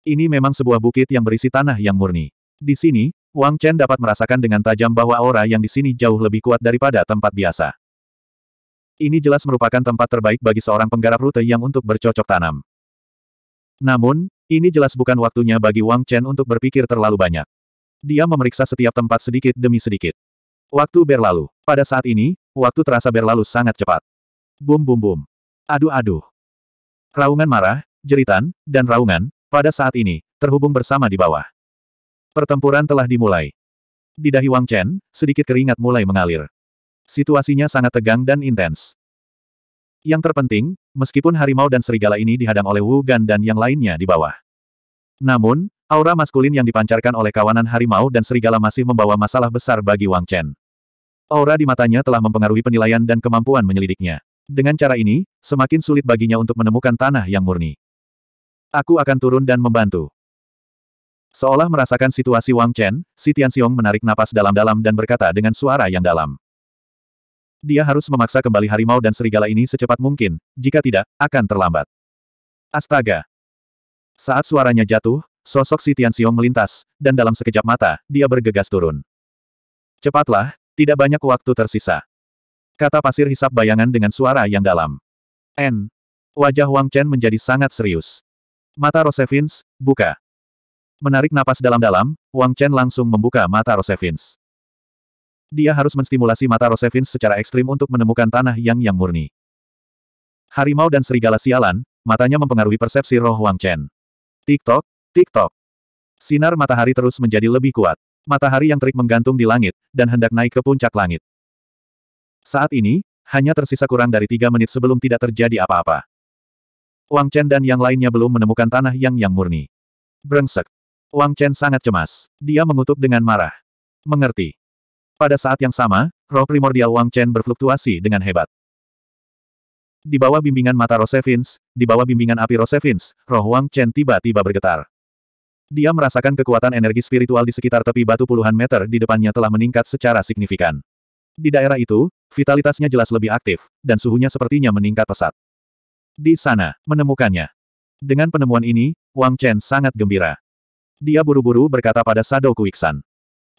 Ini memang sebuah bukit yang berisi tanah yang murni. Di sini, Wang Chen dapat merasakan dengan tajam bahwa aura yang di sini jauh lebih kuat daripada tempat biasa. Ini jelas merupakan tempat terbaik bagi seorang penggarap rute yang untuk bercocok tanam. Namun, ini jelas bukan waktunya bagi Wang Chen untuk berpikir terlalu banyak. Dia memeriksa setiap tempat sedikit demi sedikit. Waktu berlalu. Pada saat ini, waktu terasa berlalu sangat cepat. Bum bum bum. Aduh aduh. Raungan marah, jeritan, dan raungan, pada saat ini, terhubung bersama di bawah. Pertempuran telah dimulai. Di dahi Wang Chen, sedikit keringat mulai mengalir. Situasinya sangat tegang dan intens. Yang terpenting, meskipun harimau dan serigala ini dihadang oleh Wu Gan dan yang lainnya di bawah. Namun, aura maskulin yang dipancarkan oleh kawanan harimau dan serigala masih membawa masalah besar bagi Wang Chen. Aura di matanya telah mempengaruhi penilaian dan kemampuan menyelidiknya. Dengan cara ini, semakin sulit baginya untuk menemukan tanah yang murni. Aku akan turun dan membantu. Seolah merasakan situasi Wang Chen, si Tianxiong menarik napas dalam-dalam dan berkata dengan suara yang dalam. Dia harus memaksa kembali harimau dan serigala ini secepat mungkin, jika tidak, akan terlambat. Astaga! Saat suaranya jatuh, sosok si Tianxiong melintas, dan dalam sekejap mata, dia bergegas turun. Cepatlah, tidak banyak waktu tersisa. Kata pasir hisap bayangan dengan suara yang dalam. N. Wajah Wang Chen menjadi sangat serius. Mata Rosevins, buka. Menarik napas dalam-dalam, Wang Chen langsung membuka mata Rosevins. Dia harus menstimulasi mata Rosevins secara ekstrim untuk menemukan tanah yang yang murni. Harimau dan serigala sialan, matanya mempengaruhi persepsi roh Wang Chen. Tiktok, tiktok. Sinar matahari terus menjadi lebih kuat. Matahari yang terik menggantung di langit, dan hendak naik ke puncak langit. Saat ini, hanya tersisa kurang dari tiga menit sebelum tidak terjadi apa-apa. Wang Chen dan yang lainnya belum menemukan tanah yang yang murni. Brengsek. Wang Chen sangat cemas. Dia mengutuk dengan marah. Mengerti. Pada saat yang sama, roh primordial Wang Chen berfluktuasi dengan hebat. Di bawah bimbingan mata Rosevins, di bawah bimbingan api Rosevins, roh Wang Chen tiba-tiba bergetar. Dia merasakan kekuatan energi spiritual di sekitar tepi batu puluhan meter di depannya telah meningkat secara signifikan. Di daerah itu, vitalitasnya jelas lebih aktif, dan suhunya sepertinya meningkat pesat di sana, menemukannya. Dengan penemuan ini, Wang Chen sangat gembira. Dia buru-buru berkata pada Sado Kuiksan.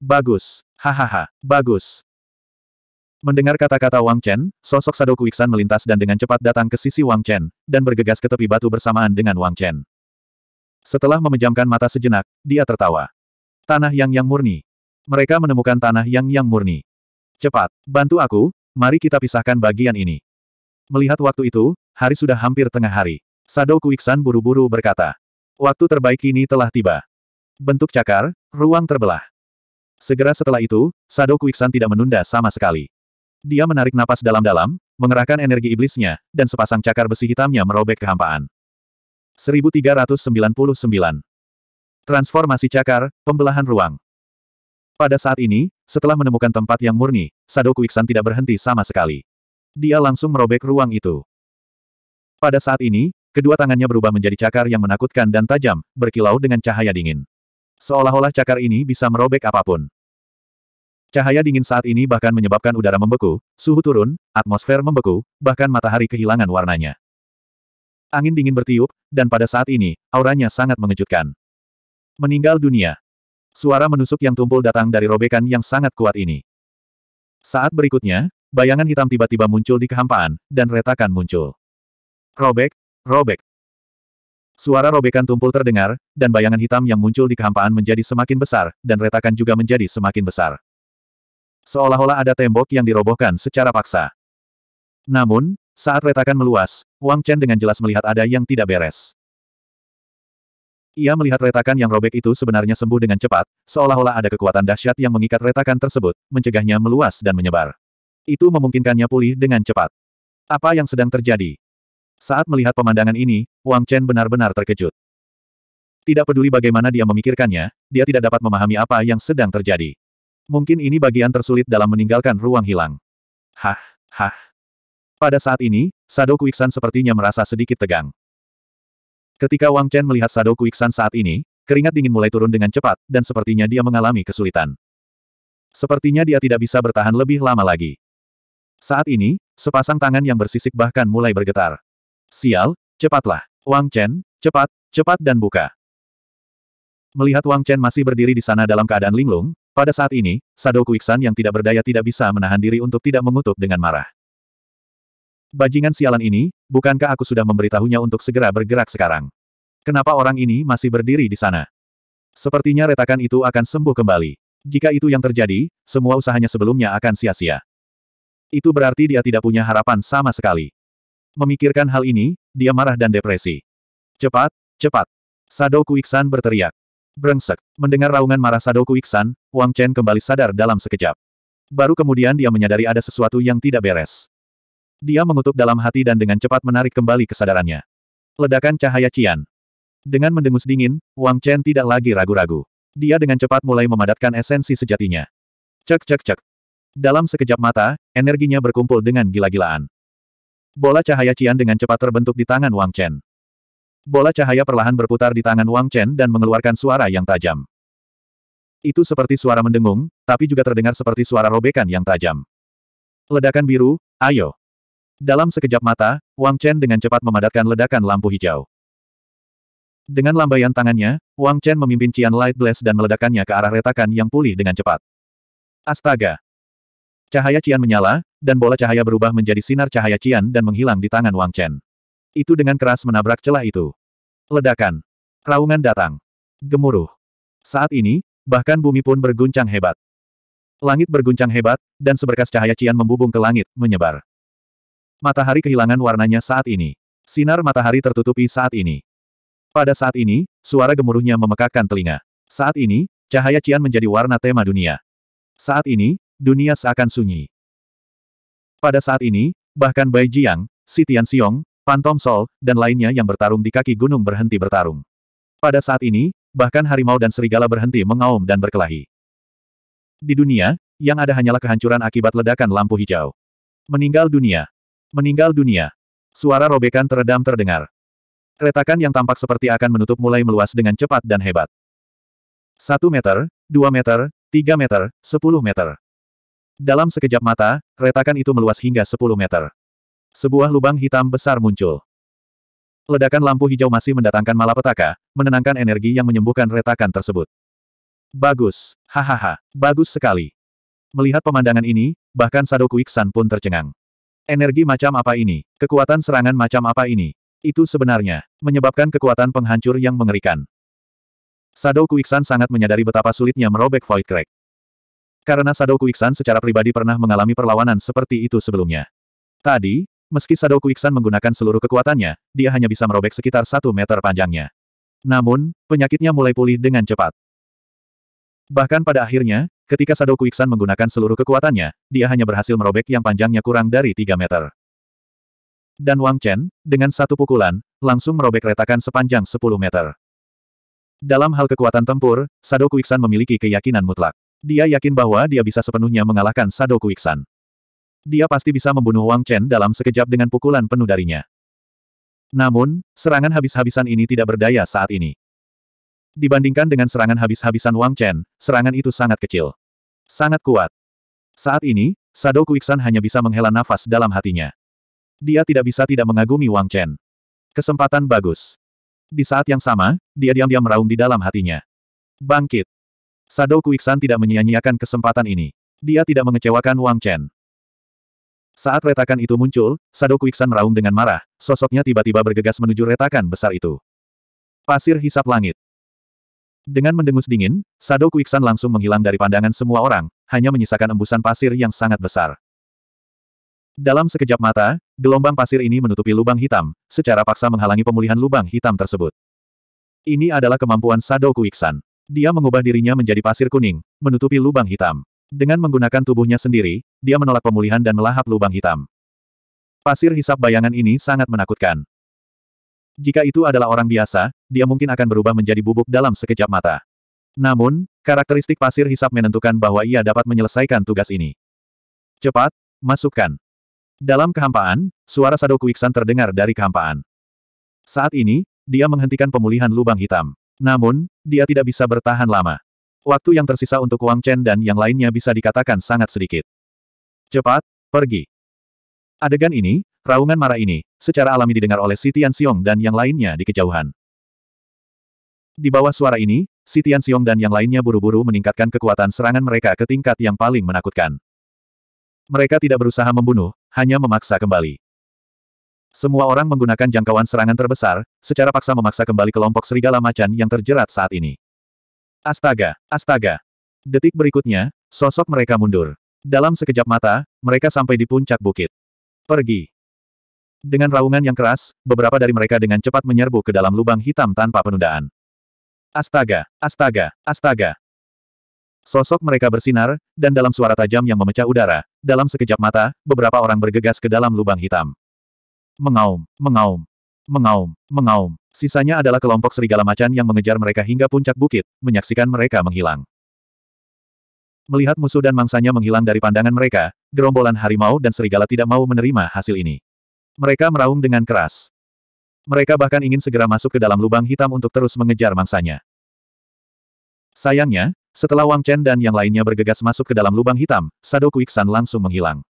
Bagus, hahaha, bagus. Mendengar kata-kata Wang Chen, sosok Sado Kuiksan melintas dan dengan cepat datang ke sisi Wang Chen, dan bergegas ke tepi batu bersamaan dengan Wang Chen. Setelah memejamkan mata sejenak, dia tertawa. Tanah yang yang murni. Mereka menemukan tanah yang yang murni. Cepat, bantu aku, mari kita pisahkan bagian ini. Melihat waktu itu, Hari sudah hampir tengah hari. Sado Kuiksan buru-buru berkata. Waktu terbaik ini telah tiba. Bentuk cakar, ruang terbelah. Segera setelah itu, Sado Kuiksan tidak menunda sama sekali. Dia menarik napas dalam-dalam, mengerahkan energi iblisnya, dan sepasang cakar besi hitamnya merobek kehampaan. 1399. Transformasi cakar, pembelahan ruang. Pada saat ini, setelah menemukan tempat yang murni, Sado Kuiksan tidak berhenti sama sekali. Dia langsung merobek ruang itu. Pada saat ini, kedua tangannya berubah menjadi cakar yang menakutkan dan tajam, berkilau dengan cahaya dingin. Seolah-olah cakar ini bisa merobek apapun. Cahaya dingin saat ini bahkan menyebabkan udara membeku, suhu turun, atmosfer membeku, bahkan matahari kehilangan warnanya. Angin dingin bertiup, dan pada saat ini, auranya sangat mengejutkan. Meninggal dunia. Suara menusuk yang tumpul datang dari robekan yang sangat kuat ini. Saat berikutnya, bayangan hitam tiba-tiba muncul di kehampaan, dan retakan muncul. Robek, robek. Suara robekan tumpul terdengar, dan bayangan hitam yang muncul di kehampaan menjadi semakin besar, dan retakan juga menjadi semakin besar. Seolah-olah ada tembok yang dirobohkan secara paksa. Namun, saat retakan meluas, Wang Chen dengan jelas melihat ada yang tidak beres. Ia melihat retakan yang robek itu sebenarnya sembuh dengan cepat, seolah-olah ada kekuatan dahsyat yang mengikat retakan tersebut, mencegahnya meluas dan menyebar. Itu memungkinkannya pulih dengan cepat. Apa yang sedang terjadi? Saat melihat pemandangan ini, Wang Chen benar-benar terkejut. Tidak peduli bagaimana dia memikirkannya, dia tidak dapat memahami apa yang sedang terjadi. Mungkin ini bagian tersulit dalam meninggalkan ruang hilang. Hah, hah. Pada saat ini, Sado Kuiksan sepertinya merasa sedikit tegang. Ketika Wang Chen melihat Sado Kuiksan saat ini, keringat dingin mulai turun dengan cepat, dan sepertinya dia mengalami kesulitan. Sepertinya dia tidak bisa bertahan lebih lama lagi. Saat ini, sepasang tangan yang bersisik bahkan mulai bergetar. Sial, cepatlah. Wang Chen, cepat, cepat dan buka. Melihat Wang Chen masih berdiri di sana dalam keadaan linglung, pada saat ini, Sado Kuiksan yang tidak berdaya tidak bisa menahan diri untuk tidak mengutuk dengan marah. Bajingan sialan ini, bukankah aku sudah memberitahunya untuk segera bergerak sekarang? Kenapa orang ini masih berdiri di sana? Sepertinya retakan itu akan sembuh kembali. Jika itu yang terjadi, semua usahanya sebelumnya akan sia-sia. Itu berarti dia tidak punya harapan sama sekali. Memikirkan hal ini, dia marah dan depresi. Cepat, cepat. Sado Kuiksan berteriak. Brengsek. Mendengar raungan marah Sado Kuiksan, Wang Chen kembali sadar dalam sekejap. Baru kemudian dia menyadari ada sesuatu yang tidak beres. Dia mengutuk dalam hati dan dengan cepat menarik kembali kesadarannya. Ledakan cahaya Cian. Dengan mendengus dingin, Wang Chen tidak lagi ragu-ragu. Dia dengan cepat mulai memadatkan esensi sejatinya. Cek cek cek. Dalam sekejap mata, energinya berkumpul dengan gila-gilaan. Bola cahaya Cian dengan cepat terbentuk di tangan Wang Chen. Bola cahaya perlahan berputar di tangan Wang Chen dan mengeluarkan suara yang tajam. Itu seperti suara mendengung, tapi juga terdengar seperti suara robekan yang tajam. Ledakan biru, ayo. Dalam sekejap mata, Wang Chen dengan cepat memadatkan ledakan lampu hijau. Dengan lambaian tangannya, Wang Chen memimpin Cian Light Blast dan meledakannya ke arah retakan yang pulih dengan cepat. Astaga! Cahaya Cian menyala, dan bola cahaya berubah menjadi sinar cahaya Cian dan menghilang di tangan Wang Chen. Itu dengan keras menabrak celah itu. Ledakan. Raungan datang. Gemuruh. Saat ini, bahkan bumi pun berguncang hebat. Langit berguncang hebat, dan seberkas cahaya Cian membubung ke langit, menyebar. Matahari kehilangan warnanya saat ini. Sinar matahari tertutupi saat ini. Pada saat ini, suara gemuruhnya memekakkan telinga. Saat ini, cahaya Cian menjadi warna tema dunia. Saat ini, dunia seakan sunyi. Pada saat ini, bahkan Bai Jiang, Si Xiong, Pan Tong Sol, dan lainnya yang bertarung di kaki gunung berhenti bertarung. Pada saat ini, bahkan harimau dan serigala berhenti mengaum dan berkelahi. Di dunia, yang ada hanyalah kehancuran akibat ledakan lampu hijau. Meninggal dunia. Meninggal dunia. Suara robekan teredam terdengar. Retakan yang tampak seperti akan menutup mulai meluas dengan cepat dan hebat. Satu meter, dua meter, tiga meter, sepuluh meter. Dalam sekejap mata, retakan itu meluas hingga 10 meter. Sebuah lubang hitam besar muncul. Ledakan lampu hijau masih mendatangkan malapetaka, menenangkan energi yang menyembuhkan retakan tersebut. Bagus, hahaha, bagus sekali. Melihat pemandangan ini, bahkan Sadoku Iksan pun tercengang. Energi macam apa ini? Kekuatan serangan macam apa ini? Itu sebenarnya, menyebabkan kekuatan penghancur yang mengerikan. Sadoku Iksan sangat menyadari betapa sulitnya merobek Void Crack. Karena Sadou Kuiksan secara pribadi pernah mengalami perlawanan seperti itu sebelumnya. Tadi, meski Sadou Kuiksan menggunakan seluruh kekuatannya, dia hanya bisa merobek sekitar satu meter panjangnya. Namun, penyakitnya mulai pulih dengan cepat. Bahkan pada akhirnya, ketika Sadou Kuiksan menggunakan seluruh kekuatannya, dia hanya berhasil merobek yang panjangnya kurang dari tiga meter. Dan Wang Chen, dengan satu pukulan, langsung merobek retakan sepanjang sepuluh meter. Dalam hal kekuatan tempur, Sado Kuiksan memiliki keyakinan mutlak. Dia yakin bahwa dia bisa sepenuhnya mengalahkan Sadoku Iksan. Dia pasti bisa membunuh Wang Chen dalam sekejap dengan pukulan penuh darinya. Namun, serangan habis-habisan ini tidak berdaya saat ini. Dibandingkan dengan serangan habis-habisan Wang Chen, serangan itu sangat kecil. Sangat kuat. Saat ini, Sadoku Iksan hanya bisa menghela nafas dalam hatinya. Dia tidak bisa tidak mengagumi Wang Chen. Kesempatan bagus. Di saat yang sama, dia diam-diam meraung di dalam hatinya. Bangkit. Sado Kuiksan tidak menyia-nyiakan kesempatan ini. Dia tidak mengecewakan Wang Chen. Saat retakan itu muncul, Sado Kuiksan meraung dengan marah, sosoknya tiba-tiba bergegas menuju retakan besar itu. Pasir hisap langit. Dengan mendengus dingin, Sado Kuiksan langsung menghilang dari pandangan semua orang, hanya menyisakan embusan pasir yang sangat besar. Dalam sekejap mata, gelombang pasir ini menutupi lubang hitam, secara paksa menghalangi pemulihan lubang hitam tersebut. Ini adalah kemampuan Sado Kuiksan. Dia mengubah dirinya menjadi pasir kuning, menutupi lubang hitam. Dengan menggunakan tubuhnya sendiri, dia menolak pemulihan dan melahap lubang hitam. Pasir hisap bayangan ini sangat menakutkan. Jika itu adalah orang biasa, dia mungkin akan berubah menjadi bubuk dalam sekejap mata. Namun, karakteristik pasir hisap menentukan bahwa ia dapat menyelesaikan tugas ini. Cepat, masukkan. Dalam kehampaan, suara Sadoku Iksan terdengar dari kehampaan. Saat ini, dia menghentikan pemulihan lubang hitam. Namun, dia tidak bisa bertahan lama. Waktu yang tersisa untuk Wang Chen dan yang lainnya bisa dikatakan sangat sedikit. Cepat, pergi. Adegan ini, raungan marah ini, secara alami didengar oleh Si Xiong dan yang lainnya di kejauhan. Di bawah suara ini, Si Xiong dan yang lainnya buru-buru meningkatkan kekuatan serangan mereka ke tingkat yang paling menakutkan. Mereka tidak berusaha membunuh, hanya memaksa kembali. Semua orang menggunakan jangkauan serangan terbesar, secara paksa memaksa kembali kelompok serigala macan yang terjerat saat ini. Astaga, astaga. Detik berikutnya, sosok mereka mundur. Dalam sekejap mata, mereka sampai di puncak bukit. Pergi. Dengan raungan yang keras, beberapa dari mereka dengan cepat menyerbu ke dalam lubang hitam tanpa penundaan. Astaga, astaga, astaga. Sosok mereka bersinar, dan dalam suara tajam yang memecah udara, dalam sekejap mata, beberapa orang bergegas ke dalam lubang hitam. Mengaum, mengaum, mengaum, mengaum. Sisanya adalah kelompok serigala macan yang mengejar mereka hingga puncak bukit, menyaksikan mereka menghilang. Melihat musuh dan mangsanya menghilang dari pandangan mereka, gerombolan harimau dan serigala tidak mau menerima hasil ini. Mereka meraung dengan keras. Mereka bahkan ingin segera masuk ke dalam lubang hitam untuk terus mengejar mangsanya. Sayangnya, setelah Wang Chen dan yang lainnya bergegas masuk ke dalam lubang hitam, Sado Kuiksan langsung menghilang.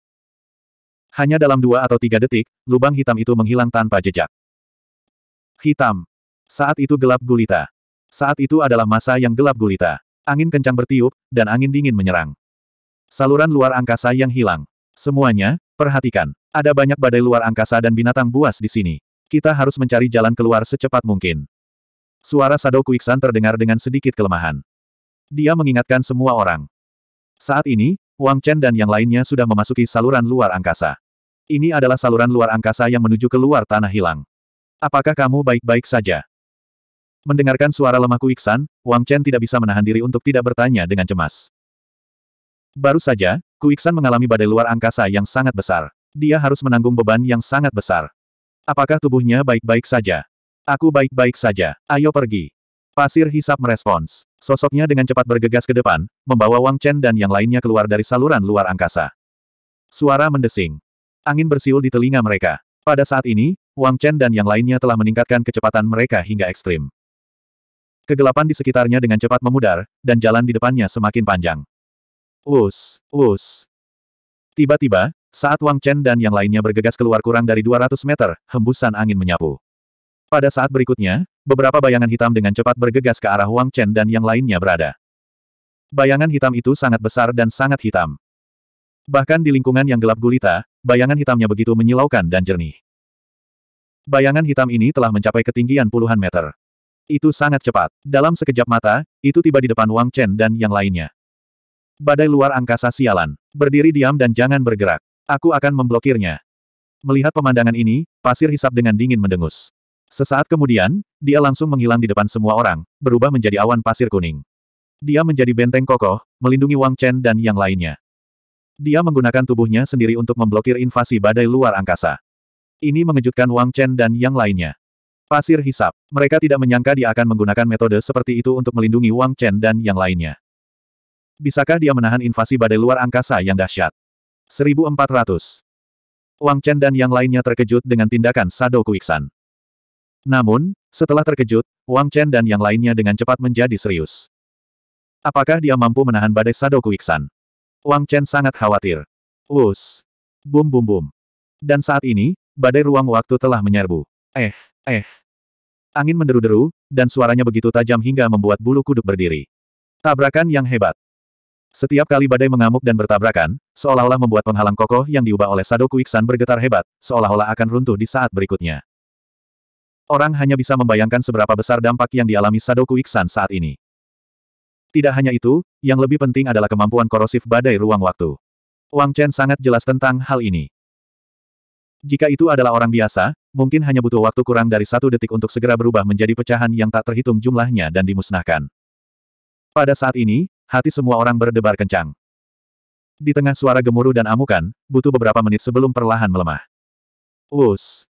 Hanya dalam dua atau tiga detik, lubang hitam itu menghilang tanpa jejak. Hitam. Saat itu gelap gulita. Saat itu adalah masa yang gelap gulita. Angin kencang bertiup, dan angin dingin menyerang. Saluran luar angkasa yang hilang. Semuanya, perhatikan. Ada banyak badai luar angkasa dan binatang buas di sini. Kita harus mencari jalan keluar secepat mungkin. Suara Sado Kuiksan terdengar dengan sedikit kelemahan. Dia mengingatkan semua orang. Saat ini, Wang Chen dan yang lainnya sudah memasuki saluran luar angkasa. Ini adalah saluran luar angkasa yang menuju ke luar tanah hilang. Apakah kamu baik-baik saja? Mendengarkan suara lemahku Iksan, Wang Chen tidak bisa menahan diri untuk tidak bertanya dengan cemas. Baru saja, Kuiksan mengalami badai luar angkasa yang sangat besar. Dia harus menanggung beban yang sangat besar. Apakah tubuhnya baik-baik saja? Aku baik-baik saja. Ayo pergi. Pasir hisap merespons. Sosoknya dengan cepat bergegas ke depan, membawa Wang Chen dan yang lainnya keluar dari saluran luar angkasa. Suara mendesing. Angin bersiul di telinga mereka. Pada saat ini, Wang Chen dan yang lainnya telah meningkatkan kecepatan mereka hingga ekstrim. Kegelapan di sekitarnya dengan cepat memudar, dan jalan di depannya semakin panjang. Wus, wus. Tiba-tiba, saat Wang Chen dan yang lainnya bergegas keluar kurang dari 200 meter, hembusan angin menyapu. Pada saat berikutnya, beberapa bayangan hitam dengan cepat bergegas ke arah Wang Chen dan yang lainnya berada. Bayangan hitam itu sangat besar dan sangat hitam. Bahkan di lingkungan yang gelap gulita, bayangan hitamnya begitu menyilaukan dan jernih. Bayangan hitam ini telah mencapai ketinggian puluhan meter. Itu sangat cepat. Dalam sekejap mata, itu tiba di depan Wang Chen dan yang lainnya. Badai luar angkasa sialan. Berdiri diam dan jangan bergerak. Aku akan memblokirnya. Melihat pemandangan ini, pasir hisap dengan dingin mendengus. Sesaat kemudian, dia langsung menghilang di depan semua orang, berubah menjadi awan pasir kuning. Dia menjadi benteng kokoh, melindungi Wang Chen dan yang lainnya. Dia menggunakan tubuhnya sendiri untuk memblokir invasi badai luar angkasa. Ini mengejutkan Wang Chen dan yang lainnya. Pasir hisap. Mereka tidak menyangka dia akan menggunakan metode seperti itu untuk melindungi Wang Chen dan yang lainnya. Bisakah dia menahan invasi badai luar angkasa yang dahsyat? 1400. Wang Chen dan yang lainnya terkejut dengan tindakan Sado Kuiksan. Namun, setelah terkejut, Wang Chen dan yang lainnya dengan cepat menjadi serius. Apakah dia mampu menahan badai Sado Kuiksan? Wang Chen sangat khawatir. Wus. Bum bum bum. Dan saat ini, badai ruang waktu telah menyerbu. Eh, eh. Angin menderu-deru, dan suaranya begitu tajam hingga membuat bulu kuduk berdiri. Tabrakan yang hebat. Setiap kali badai mengamuk dan bertabrakan, seolah-olah membuat penghalang kokoh yang diubah oleh Sado Kuiksan bergetar hebat, seolah-olah akan runtuh di saat berikutnya. Orang hanya bisa membayangkan seberapa besar dampak yang dialami Sado Kuiksan saat ini. Tidak hanya itu, yang lebih penting adalah kemampuan korosif badai ruang waktu. Wang Chen sangat jelas tentang hal ini. Jika itu adalah orang biasa, mungkin hanya butuh waktu kurang dari satu detik untuk segera berubah menjadi pecahan yang tak terhitung jumlahnya dan dimusnahkan. Pada saat ini, hati semua orang berdebar kencang. Di tengah suara gemuruh dan amukan, butuh beberapa menit sebelum perlahan melemah. Us.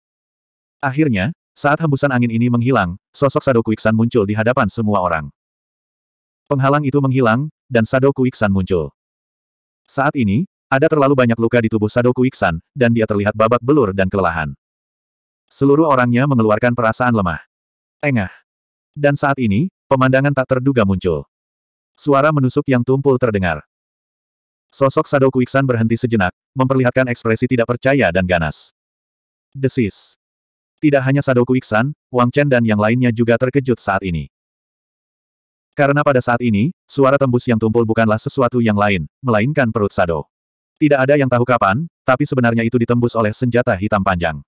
Akhirnya, saat hembusan angin ini menghilang, sosok Sado Kuiksan muncul di hadapan semua orang. Penghalang itu menghilang, dan Sadoku Iksan muncul. Saat ini, ada terlalu banyak luka di tubuh Sadoku Iksan, dan dia terlihat babak belur dan kelelahan. Seluruh orangnya mengeluarkan perasaan lemah. Engah. Dan saat ini, pemandangan tak terduga muncul. Suara menusuk yang tumpul terdengar. Sosok Sadoku Iksan berhenti sejenak, memperlihatkan ekspresi tidak percaya dan ganas. Desis. Tidak hanya Sadoku Iksan, Wang Chen dan yang lainnya juga terkejut saat ini. Karena pada saat ini, suara tembus yang tumpul bukanlah sesuatu yang lain, melainkan perut Sado. Tidak ada yang tahu kapan, tapi sebenarnya itu ditembus oleh senjata hitam panjang.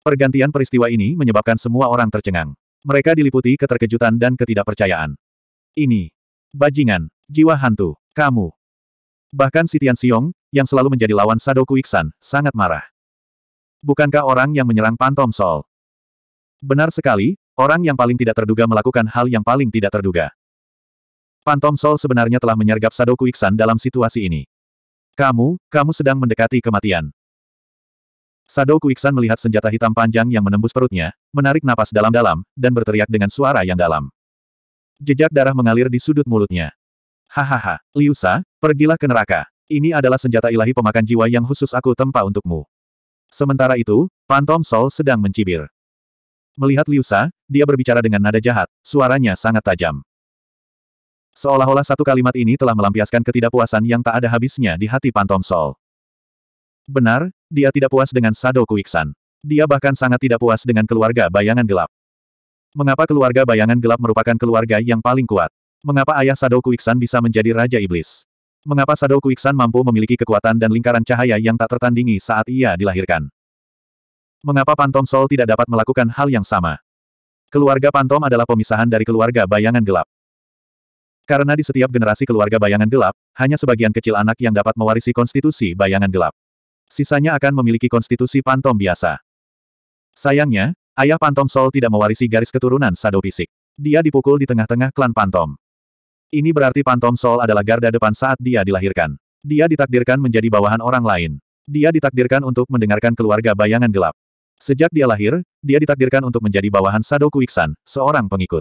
Pergantian peristiwa ini menyebabkan semua orang tercengang. Mereka diliputi keterkejutan dan ketidakpercayaan. Ini. Bajingan. Jiwa hantu. Kamu. Bahkan si Tian Xiong, yang selalu menjadi lawan Sado Kuiksan, sangat marah. Bukankah orang yang menyerang Pantom Sol? Benar sekali, Orang yang paling tidak terduga melakukan hal yang paling tidak terduga. Phantom Soul sebenarnya telah menyergap Sadoku Iksan dalam situasi ini. Kamu, kamu sedang mendekati kematian. Sadoku Iksan melihat senjata hitam panjang yang menembus perutnya, menarik napas dalam-dalam, dan berteriak dengan suara yang dalam. Jejak darah mengalir di sudut mulutnya. Hahaha, Liusa, pergilah ke neraka. Ini adalah senjata ilahi pemakan jiwa yang khusus aku tempa untukmu. Sementara itu, Phantom Soul sedang mencibir. Melihat Liu Liusa, dia berbicara dengan nada jahat, suaranya sangat tajam. Seolah-olah satu kalimat ini telah melampiaskan ketidakpuasan yang tak ada habisnya di hati Pantong Sol. Benar, dia tidak puas dengan Sado Kuiksan. Dia bahkan sangat tidak puas dengan keluarga bayangan gelap. Mengapa keluarga bayangan gelap merupakan keluarga yang paling kuat? Mengapa ayah Sado Kuiksan bisa menjadi Raja Iblis? Mengapa Sado Kuiksan mampu memiliki kekuatan dan lingkaran cahaya yang tak tertandingi saat ia dilahirkan? Mengapa Pantom Sol tidak dapat melakukan hal yang sama? Keluarga Pantom adalah pemisahan dari keluarga bayangan gelap. Karena di setiap generasi keluarga bayangan gelap, hanya sebagian kecil anak yang dapat mewarisi konstitusi bayangan gelap. Sisanya akan memiliki konstitusi Pantom biasa. Sayangnya, ayah Pantom Sol tidak mewarisi garis keturunan Sado Fisik. Dia dipukul di tengah-tengah klan Pantom. Ini berarti Pantom Sol adalah garda depan saat dia dilahirkan. Dia ditakdirkan menjadi bawahan orang lain. Dia ditakdirkan untuk mendengarkan keluarga bayangan gelap. Sejak dia lahir, dia ditakdirkan untuk menjadi bawahan Sado Kuiksan, seorang pengikut.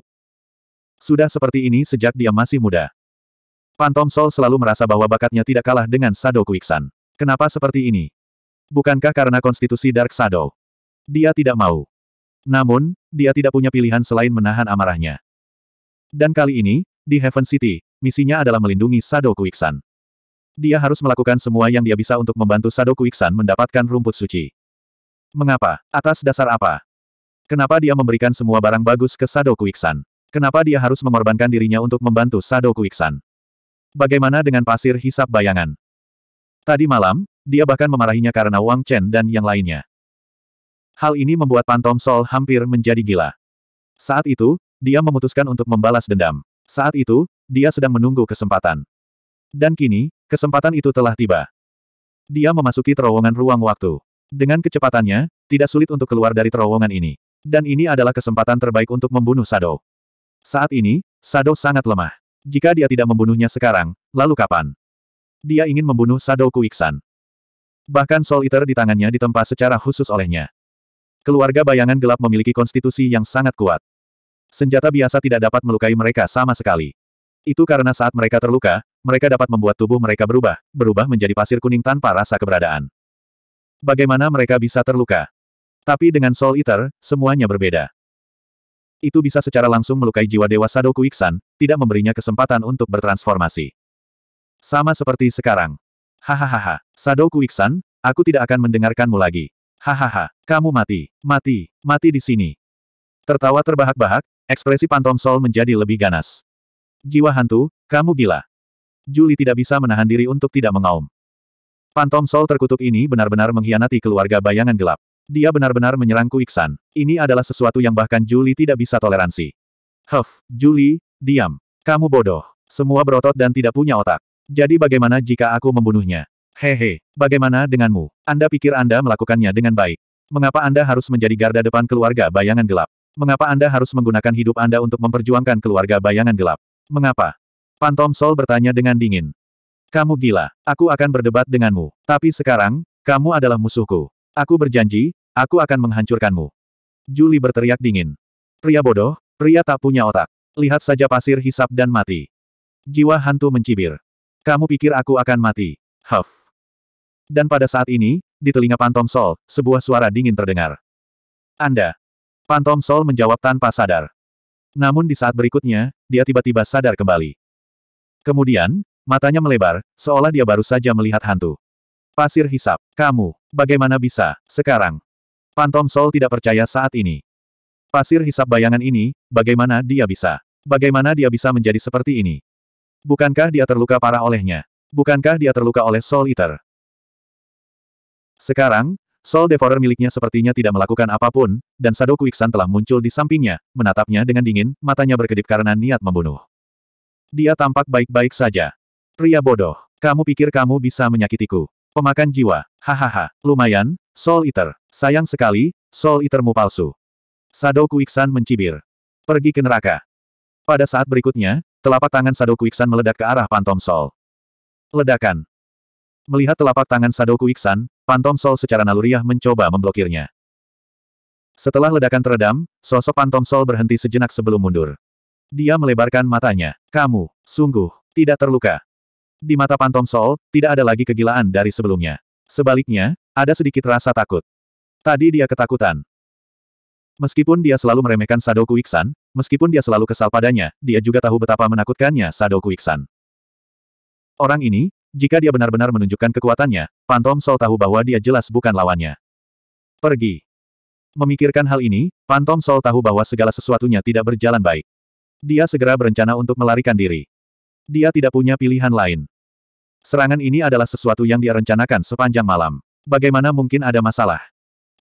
Sudah seperti ini sejak dia masih muda. Pantom Sol selalu merasa bahwa bakatnya tidak kalah dengan Sado Kuiksan. Kenapa seperti ini? Bukankah karena konstitusi Dark Shadow? Dia tidak mau. Namun, dia tidak punya pilihan selain menahan amarahnya. Dan kali ini, di Heaven City, misinya adalah melindungi Sado Kuiksan. Dia harus melakukan semua yang dia bisa untuk membantu Sado Kuiksan mendapatkan rumput suci. Mengapa? Atas dasar apa? Kenapa dia memberikan semua barang bagus ke Sadoku Iksan? Kenapa dia harus mengorbankan dirinya untuk membantu Sadoku Iksan? Bagaimana dengan pasir hisap bayangan? Tadi malam, dia bahkan memarahinya karena Wang Chen dan yang lainnya. Hal ini membuat Pantom Sol hampir menjadi gila. Saat itu, dia memutuskan untuk membalas dendam. Saat itu, dia sedang menunggu kesempatan. Dan kini, kesempatan itu telah tiba. Dia memasuki terowongan ruang waktu. Dengan kecepatannya, tidak sulit untuk keluar dari terowongan ini. Dan ini adalah kesempatan terbaik untuk membunuh Sado. Saat ini, Sado sangat lemah. Jika dia tidak membunuhnya sekarang, lalu kapan? Dia ingin membunuh Sado Kuiksan. Bahkan Soul Eater di tangannya ditempa secara khusus olehnya. Keluarga bayangan gelap memiliki konstitusi yang sangat kuat. Senjata biasa tidak dapat melukai mereka sama sekali. Itu karena saat mereka terluka, mereka dapat membuat tubuh mereka berubah, berubah menjadi pasir kuning tanpa rasa keberadaan. Bagaimana mereka bisa terluka? Tapi dengan Soul Eater, semuanya berbeda. Itu bisa secara langsung melukai jiwa Dewa Sadoku Iksan, tidak memberinya kesempatan untuk bertransformasi. Sama seperti sekarang. Hahaha, Sadoku Iksan, aku tidak akan mendengarkanmu lagi. Hahaha, kamu mati, mati, mati di sini. Tertawa terbahak-bahak, ekspresi Pantom Sol menjadi lebih ganas. Jiwa hantu, kamu gila. Juli tidak bisa menahan diri untuk tidak mengaum. Phantom Soul terkutuk ini benar-benar mengkhianati keluarga bayangan gelap. Dia benar-benar menyerangku Iksan. Ini adalah sesuatu yang bahkan Julie tidak bisa toleransi. Huff, Julie, diam. Kamu bodoh. Semua berotot dan tidak punya otak. Jadi bagaimana jika aku membunuhnya? Hehe, bagaimana denganmu? Anda pikir Anda melakukannya dengan baik. Mengapa Anda harus menjadi garda depan keluarga bayangan gelap? Mengapa Anda harus menggunakan hidup Anda untuk memperjuangkan keluarga bayangan gelap? Mengapa? Pantom Sol bertanya dengan dingin. Kamu gila. Aku akan berdebat denganmu. Tapi sekarang, kamu adalah musuhku. Aku berjanji, aku akan menghancurkanmu. Juli berteriak dingin. Pria bodoh, pria tak punya otak. Lihat saja pasir hisap dan mati. Jiwa hantu mencibir. Kamu pikir aku akan mati? Huff. Dan pada saat ini, di telinga Pantom Sol, sebuah suara dingin terdengar. Anda. Pantom Sol menjawab tanpa sadar. Namun di saat berikutnya, dia tiba-tiba sadar kembali. Kemudian, Matanya melebar, seolah dia baru saja melihat hantu. Pasir hisap. Kamu, bagaimana bisa, sekarang? Pantom Sol tidak percaya saat ini. Pasir hisap bayangan ini, bagaimana dia bisa? Bagaimana dia bisa menjadi seperti ini? Bukankah dia terluka parah olehnya? Bukankah dia terluka oleh Soul Eater? Sekarang, Soul Devourer miliknya sepertinya tidak melakukan apapun, dan Sado Kuiksan telah muncul di sampingnya, menatapnya dengan dingin, matanya berkedip karena niat membunuh. Dia tampak baik-baik saja. Pria bodoh. Kamu pikir kamu bisa menyakitiku? Pemakan jiwa. Hahaha. Lumayan, Soul Eater. Sayang sekali, Soul Eatermu palsu. Sadoku Iksan mencibir. Pergi ke neraka. Pada saat berikutnya, telapak tangan Sadoku Iksan meledak ke arah Pantom Soul. Ledakan. Melihat telapak tangan Sadoku Iksan, Pantom Soul secara naluriah mencoba memblokirnya. Setelah ledakan teredam, sosok Pantom Soul berhenti sejenak sebelum mundur. Dia melebarkan matanya. Kamu, sungguh, tidak terluka. Di mata Pantom Sol, tidak ada lagi kegilaan dari sebelumnya. Sebaliknya, ada sedikit rasa takut. Tadi dia ketakutan. Meskipun dia selalu meremehkan Sadoku Iksan, meskipun dia selalu kesal padanya, dia juga tahu betapa menakutkannya Sadoku Iksan. Orang ini, jika dia benar-benar menunjukkan kekuatannya, Pantom Sol tahu bahwa dia jelas bukan lawannya. Pergi. Memikirkan hal ini, Pantom Sol tahu bahwa segala sesuatunya tidak berjalan baik. Dia segera berencana untuk melarikan diri. Dia tidak punya pilihan lain. Serangan ini adalah sesuatu yang dia rencanakan sepanjang malam. Bagaimana mungkin ada masalah?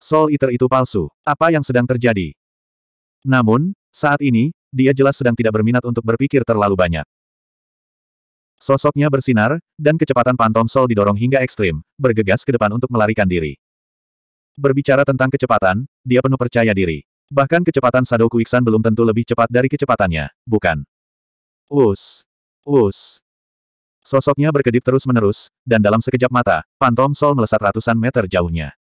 Soul Eater itu palsu. Apa yang sedang terjadi? Namun, saat ini, dia jelas sedang tidak berminat untuk berpikir terlalu banyak. Sosoknya bersinar, dan kecepatan pantom Sol didorong hingga ekstrim, bergegas ke depan untuk melarikan diri. Berbicara tentang kecepatan, dia penuh percaya diri. Bahkan kecepatan Sadoku Iksan belum tentu lebih cepat dari kecepatannya, bukan? Us. Us. Sosoknya berkedip terus-menerus, dan dalam sekejap mata, Pantom Sol melesat ratusan meter jauhnya.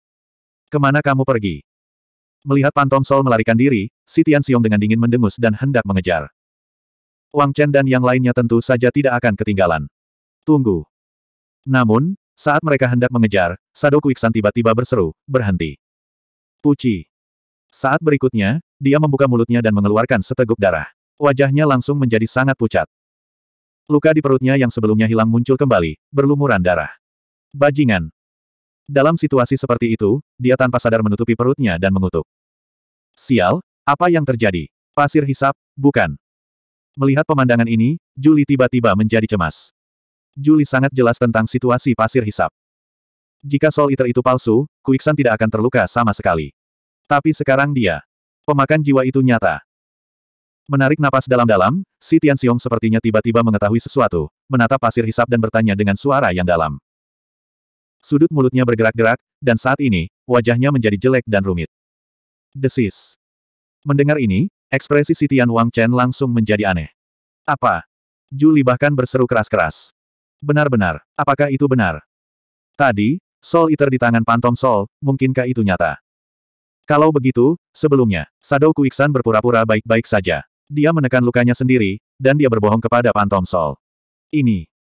Kemana kamu pergi? Melihat Pantom Sol melarikan diri, si Tian Xiong dengan dingin mendengus dan hendak mengejar. Wang Chen dan yang lainnya tentu saja tidak akan ketinggalan. Tunggu. Namun, saat mereka hendak mengejar, Sado Kuiksan tiba-tiba berseru, berhenti. Puci. Saat berikutnya, dia membuka mulutnya dan mengeluarkan seteguk darah. Wajahnya langsung menjadi sangat pucat. Luka di perutnya yang sebelumnya hilang muncul kembali, berlumuran darah. Bajingan. Dalam situasi seperti itu, dia tanpa sadar menutupi perutnya dan mengutuk. Sial, apa yang terjadi? Pasir hisap, bukan. Melihat pemandangan ini, Juli tiba-tiba menjadi cemas. Juli sangat jelas tentang situasi pasir hisap. Jika Soul Eater itu palsu, Kuiksan tidak akan terluka sama sekali. Tapi sekarang dia. Pemakan jiwa itu nyata. Menarik napas dalam-dalam, si Tianxiong sepertinya tiba-tiba mengetahui sesuatu, menatap pasir hisap dan bertanya dengan suara yang dalam. Sudut mulutnya bergerak-gerak, dan saat ini, wajahnya menjadi jelek dan rumit. Desis. Mendengar ini, ekspresi si Tian Wang Chen langsung menjadi aneh. Apa? Juli bahkan berseru keras-keras. Benar-benar, apakah itu benar? Tadi, Sol Iter di tangan Pantom sol, mungkinkah itu nyata? Kalau begitu, sebelumnya, Sadou Kuiksan berpura-pura baik-baik saja. Dia menekan lukanya sendiri, dan dia berbohong kepada Pantom Sol. Ini